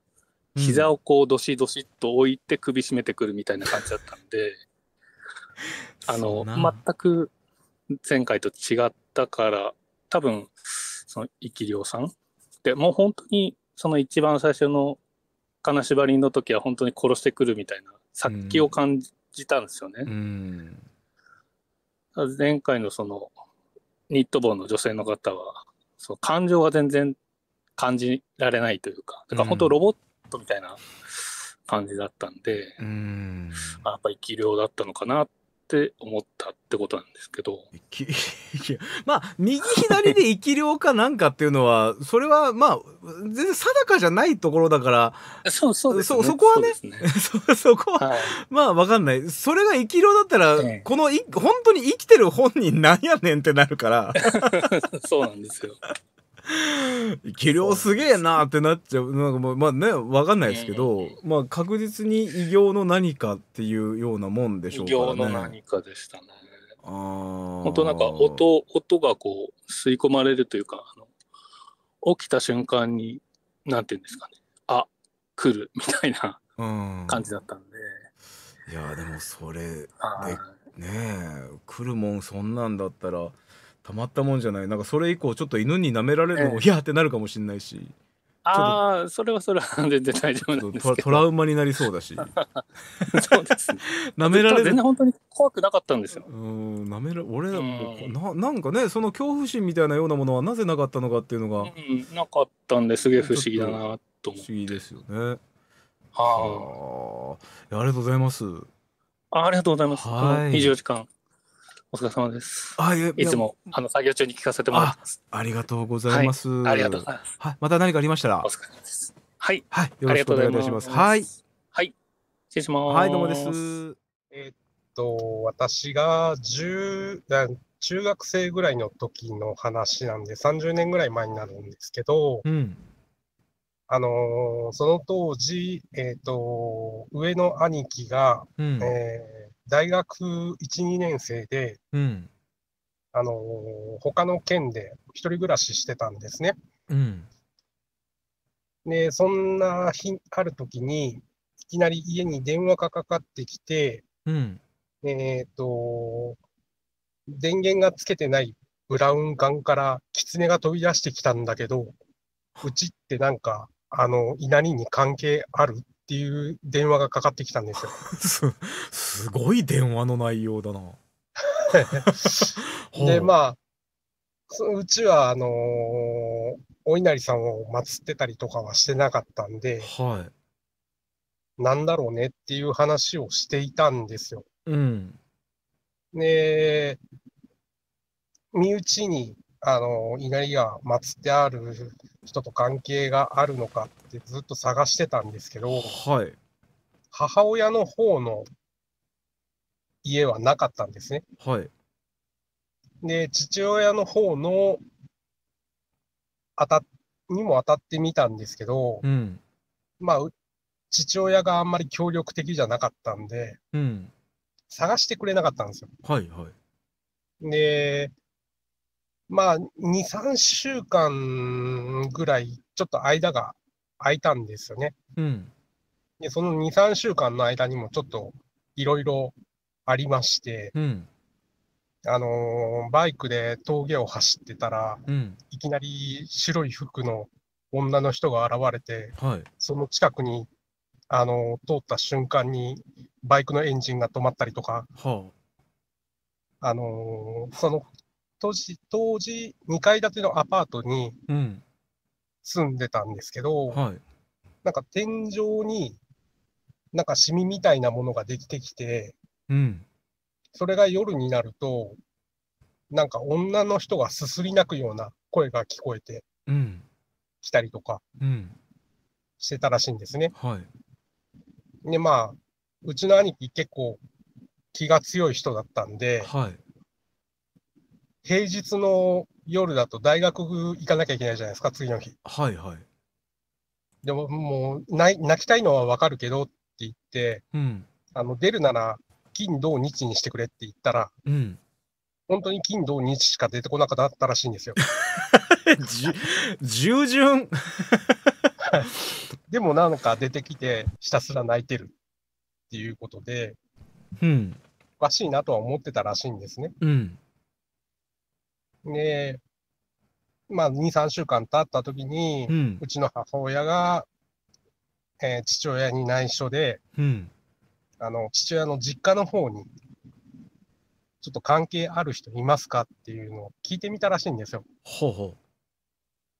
膝をこうどしどしと置いて首絞めてくるみたいな感じだったんで あの全く前回と違ったから多分その生き量さんでもう本当にその一番最初の金縛りの時は本当に殺してくるみたいな殺気を感じじたんですよね。うん、前回のそのニット帽の女性の方はその感情が全然感じられないというかだから本当ロボットみたいな感じだったんで、うん、あ、やっぱ生き量だったのかなってって思ったってことなんですけど。まあ、右左で生き量かなんかっていうのは、それはまあ、全然定かじゃないところだから。そうそう、ね、そ、そこはね、そ、ね、そこは、はい、まあわかんない。それが生き量だったら、このい、本当に生きてる本人なんやねんってなるから。そうなんですよ。技量すげえなってなっちゃうなんかもうまあねわかんないですけど、まあ確実に異形の何かっていうようなもんでしょうかね。異形の何かでしたね。ほ本当なんか音音がこう吸い込まれるというか起きた瞬間になんていうんですかねあ来るみたいな感じだったんで。いやでもそれでねえ来るもんそんなんだったら。たまったもんじゃないなんかそれ以降ちょっと犬に舐められるのもヒヤってなるかもしれないしああそれはそれは全然大丈夫なんですけトラウマになりそうだし そうです、ね、舐められる全然本当に怖くなかったんですようん舐められ俺ななんかねその恐怖心みたいなようなものはなぜなかったのかっていうのが、うん、なかったんですげえ不思議だなと思不思議ですよねはあありがとうございますありがとうございます、はい、24時間お疲れ様です。あいいつもあの作業中に聞かせてもらってます。ありがとうございます、はい、ありがとうございます。はい、また何かありましたら。お疲れ様です。はい。はい。よろしくお願いします。はい。はい。失礼します。はい、どうもです。えー、っと、私が十、中学生ぐらいの時の話なんで、三十年ぐらい前になるんですけど、うん、あのー、その当時、えー、っと、上の兄貴が、うん、えー大学1、2年生で、うん、あの他の県で一人暮らししてたんですね。うん、で、そんな日ある時に、いきなり家に電話がかかってきて、うん、えっ、と、電源がつけてないブラウン管から狐が飛び出してきたんだけど、うちってなんか、あの、稲荷に関係あるっていう電話がかかってきたんですよ。すすごい電話の内容だな。でまあうちはあのー、お稲荷さんを祀ってたりとかはしてなかったんで、はい、なんだろうねっていう話をしていたんですよ。うん、で身内にあの、稲荷が祀ってある人と関係があるのかってずっと探してたんですけど、はい、母親の方の家はなかったんですね。はい、で、父親の方の当たにも当たってみたんですけど、うん、まあ、父親があんまり協力的じゃなかったんで、うん、探してくれなかったんですよ。はいはい、で、まあ、2、3週間ぐらい、ちょっと間が空いたんですよね。うん、で、その2、3週間の間にも、ちょっといろいろありまして、うん、あのー、バイクで峠を走ってたら、うん、いきなり白い服の女の人が現れて、はい、その近くに、あのー、通った瞬間に、バイクのエンジンが止まったりとか、はあ、あのー、その当時、当時2階建てのアパートに住んでたんですけど、うんはい、なんか天井になんかシミみたいなものができてきて、うん、それが夜になると、なんか女の人がすすり泣くような声が聞こえてきたりとかしてたらしいんですね。うんはい、で、まあ、うちの兄貴結構気が強い人だったんで、はい、平日の夜だと大学行かなきゃいけないじゃないですか、次の日。はいはい。でももう泣きたいのはわかるけどって言って、うん、あの出るなら金土日にしてくれって言ったら、うん、本当に金土日しか出てこなかったらしいんですよ。従順 でもなんか出てきてひたすら泣いてるっていうことで、うん、おかしいなとは思ってたらしいんですね。うんで、まあ、2、3週間経った時に、うん、うちの母親が、えー、父親に内緒で、うん、あの、父親の実家の方に、ちょっと関係ある人いますかっていうのを聞いてみたらしいんですよ。ほうほう。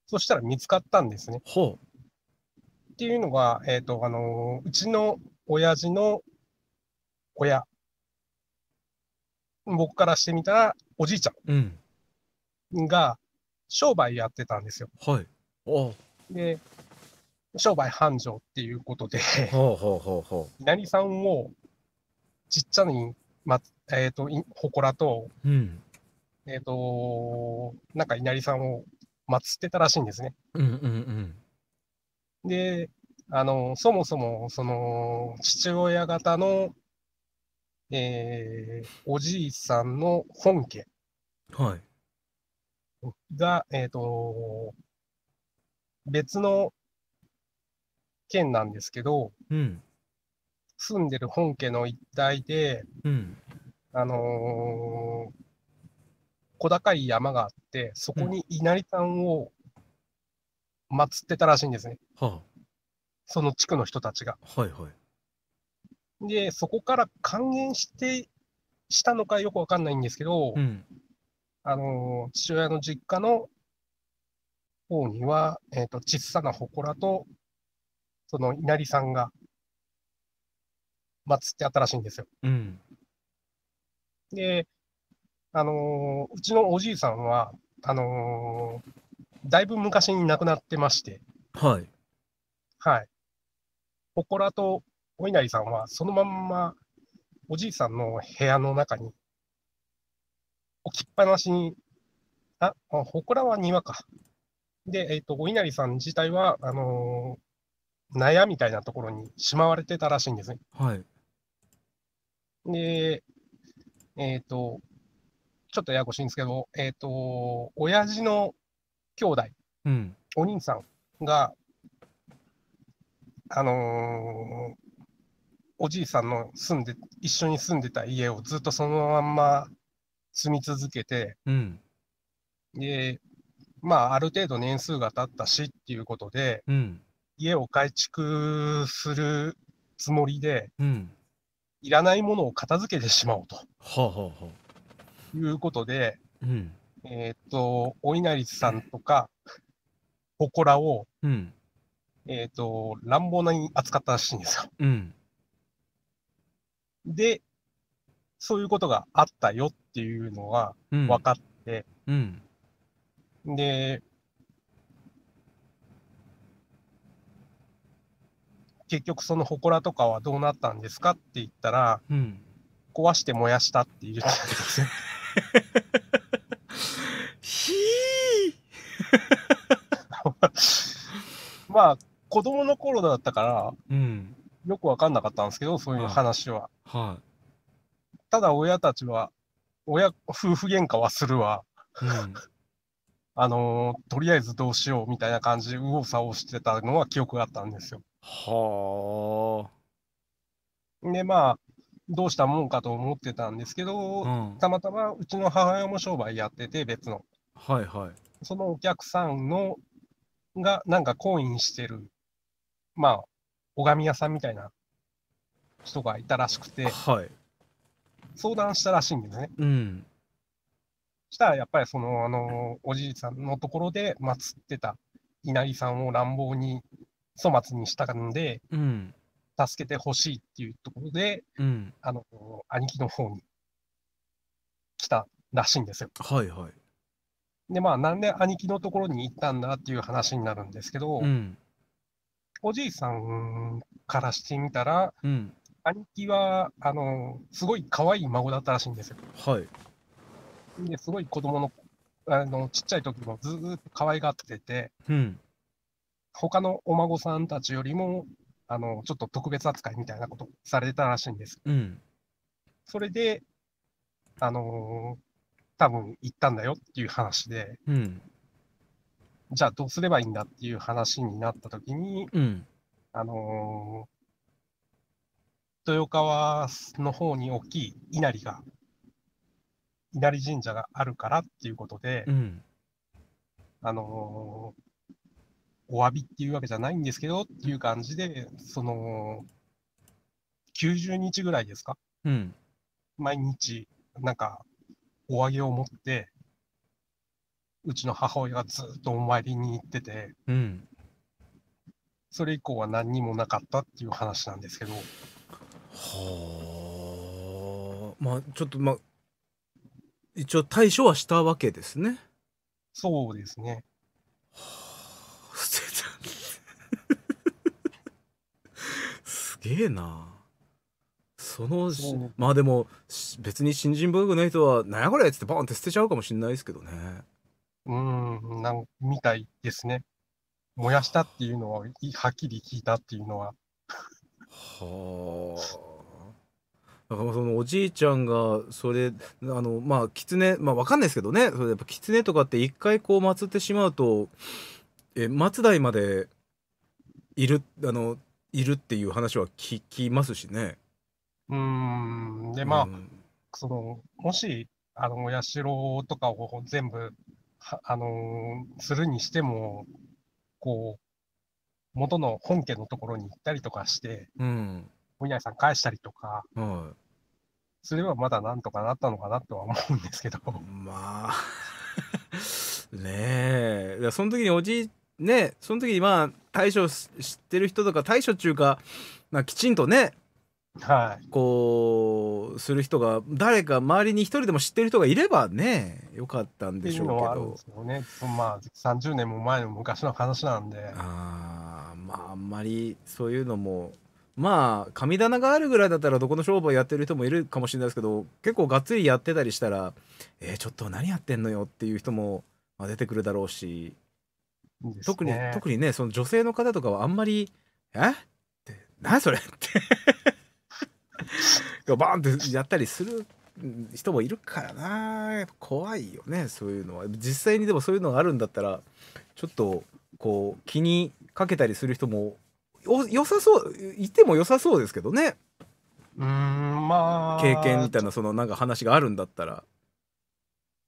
そしたら見つかったんですね。ほう。っていうのが、えっ、ー、と、あのー、うちの親父の親。僕からしてみたら、おじいちゃん。うんが商売やってたんですよ。はい。おで、商売繁盛っていうことで、ほうほうほうほう。稲荷さんをちっちゃに、ま、えっ、ー、と、ほこらと、うん、えっ、ー、と、なんか稲荷さんを祀ってたらしいんですね。うんうんうん。で、あの、そもそも、その、父親方の、えー、おじいさんの本家。はい。が、えっ、ー、と、別の県なんですけど、うん、住んでる本家の一帯で、うん、あのー、小高い山があって、そこに稲荷さんを祀ってたらしいんですね。うんはあ、その地区の人たちが。はいはい。で、そこから還元して、したのかよくわかんないんですけど、うん、あの父親の実家の方には、えーと、と小さな祠と、その稲荷さんが祀ってあったらしいんですよ。うん、で、あのー、うちのおじいさんは、あのー、だいぶ昔に亡くなってまして、はい。はい。祠とお稲荷さんは、そのまんま、おじいさんの部屋の中に置きっぱなしに、あ、ほこらは庭か。で、えっ、ー、と、お稲荷さん自体は、あのー、納屋みたいなところにしまわれてたらしいんですね。はい。で、えっ、ー、と、ちょっとややこしいんですけど、えっ、と、親父の兄弟、うん、お兄さんが、あのおじいさんの住んで、一緒に住んでた家をずっとそのまんま積み続けて、うん、で、まあ、ある程度年数が経ったしっていうことで、うん、家を改築するつもりで、うん、いらないものを片付けてしまおうと。はあはあ、いうことで、うん、えっ、と、お稲荷さんとか、祠を、うん、えっ、と、乱暴なに扱ったらしいんですよ。で、そういうことがあったよっていうのが分かって、うんうん、で、結局その祠とかはどうなったんですかって言ったら、うん、壊して燃やしたって言ったんですよ。ひ まあ子供の頃だったから、うん、よく分かんなかったんですけどそういう話は。はいただ親たちは、親、夫婦喧嘩はするわ。うん、あのー、とりあえずどうしようみたいな感じで右往左往してたのは記憶があったんですよ。はあ。で、まあ、どうしたもんかと思ってたんですけど、うん、たまたまうちの母親も商売やってて、別の。はいはい。そのお客さんの、が、なんか婚姻してる、まあ、拝み屋さんみたいな人がいたらしくて、はい。相談したらしいんですね。うん、したらやっぱりそのあのおじいさんのところで祀ってた稲荷さんを乱暴に粗末にしたんで、うん、助けてほしいっていうところで、うん、あの兄貴の方に来たらしいんですよ。はいはい、でまあなんで兄貴のところに行ったんだっていう話になるんですけど、うん、おじいさんからしてみたら、うん、兄貴は、あの、すごい可愛い孫だったらしいんですよ。はい。ですごい子供の、あの、ちっちゃい時もずーっと可愛がってて、うん。他のお孫さんたちよりも、あの、ちょっと特別扱いみたいなことされてたらしいんです。うん。それで、あのー、多分行ったんだよっていう話で、うん。じゃあどうすればいいんだっていう話になった時に、うん。あのー豊川の方に大きい稲荷が、稲荷神社があるからっていうことで、うん、あのー、お詫びっていうわけじゃないんですけどっていう感じで、その、90日ぐらいですか、うん、毎日、なんか、お揚げを持って、うちの母親がずっとお参りに行ってて、うん、それ以降は何にもなかったっていう話なんですけど。はあまあちょっとまあ一応対処はしたわけですねそうですね。はあ、捨てた すげえなその、ね、まあでも別に新人文具の人は「なんやこれ!」っつってバンって捨てちゃうかもしれないですけどね。うんなんみたいですね。燃やしたっていうのははっきり聞いたっていうのは。はあだからそのおじいちゃんがそれあのまあ狐まあわかんないですけどねそれやっぱ狐とかって一回こう祀ってしまうとえ松代までいるあのいるっていう話は聞きますしね。うんでまあ、うん、そのもしあの社とかを全部あのするにしてもこう元の本家のところに行ったりとかして、うん、お稲荷さん返したりとか、うん、すればまだなんとかなったのかなとは思うんですけど。まあ ねえその時におじいねその時にまあ対処してる人とか対処うか、まあ、きちんとねはい、こうする人が誰か周りに一人でも知ってる人がいればねよかったんでしょうけど。うね、まあ30年も前の昔の話なんで。あまああんまりそういうのもまあ神棚があるぐらいだったらどこの商売やってる人もいるかもしれないですけど結構がっつりやってたりしたら「えー、ちょっと何やってんのよ」っていう人も出てくるだろうし、ね、特に特にねその女性の方とかはあんまり「えっ?」って「何それ?」ってが バーンってやったりする人もいるからな怖いよねそういうのは実際にでもそういうのがあるんだったらちょっとこう気にかけたりする人も良さそういても良さそうですけどねうんまあ経験みたいなそのなんか話があるんだったら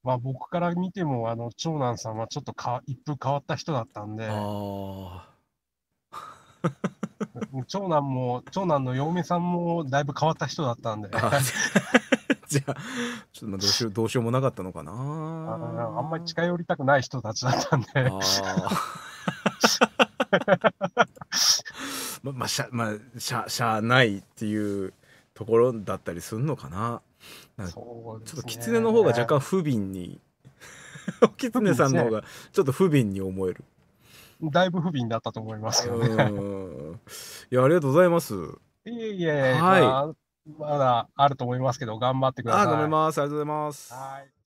まあ僕から見てもあの長男さんはちょっとか一風変わった人だったんでああ長男も、長男の嫁さんもだいぶ変わった人だったんで。じゃあ、ちょっとどうしよう、どうしようもなかったのかなあ。あんまり近寄りたくない人たちだったんで。ままあ、しゃ、まあ、しゃ、しゃあないっていうところだったりするのかな。かちょっと狐の方が若干不憫に、ね、狐さんの方がちょっと不憫に思える。だいぶ不憫だったと思いますけどね。いや、ありがとうございます。いえいえ、はい、まあ、まだあると思いますけど、頑張ってください。あ、頑張ります。ありがとうございます。はい。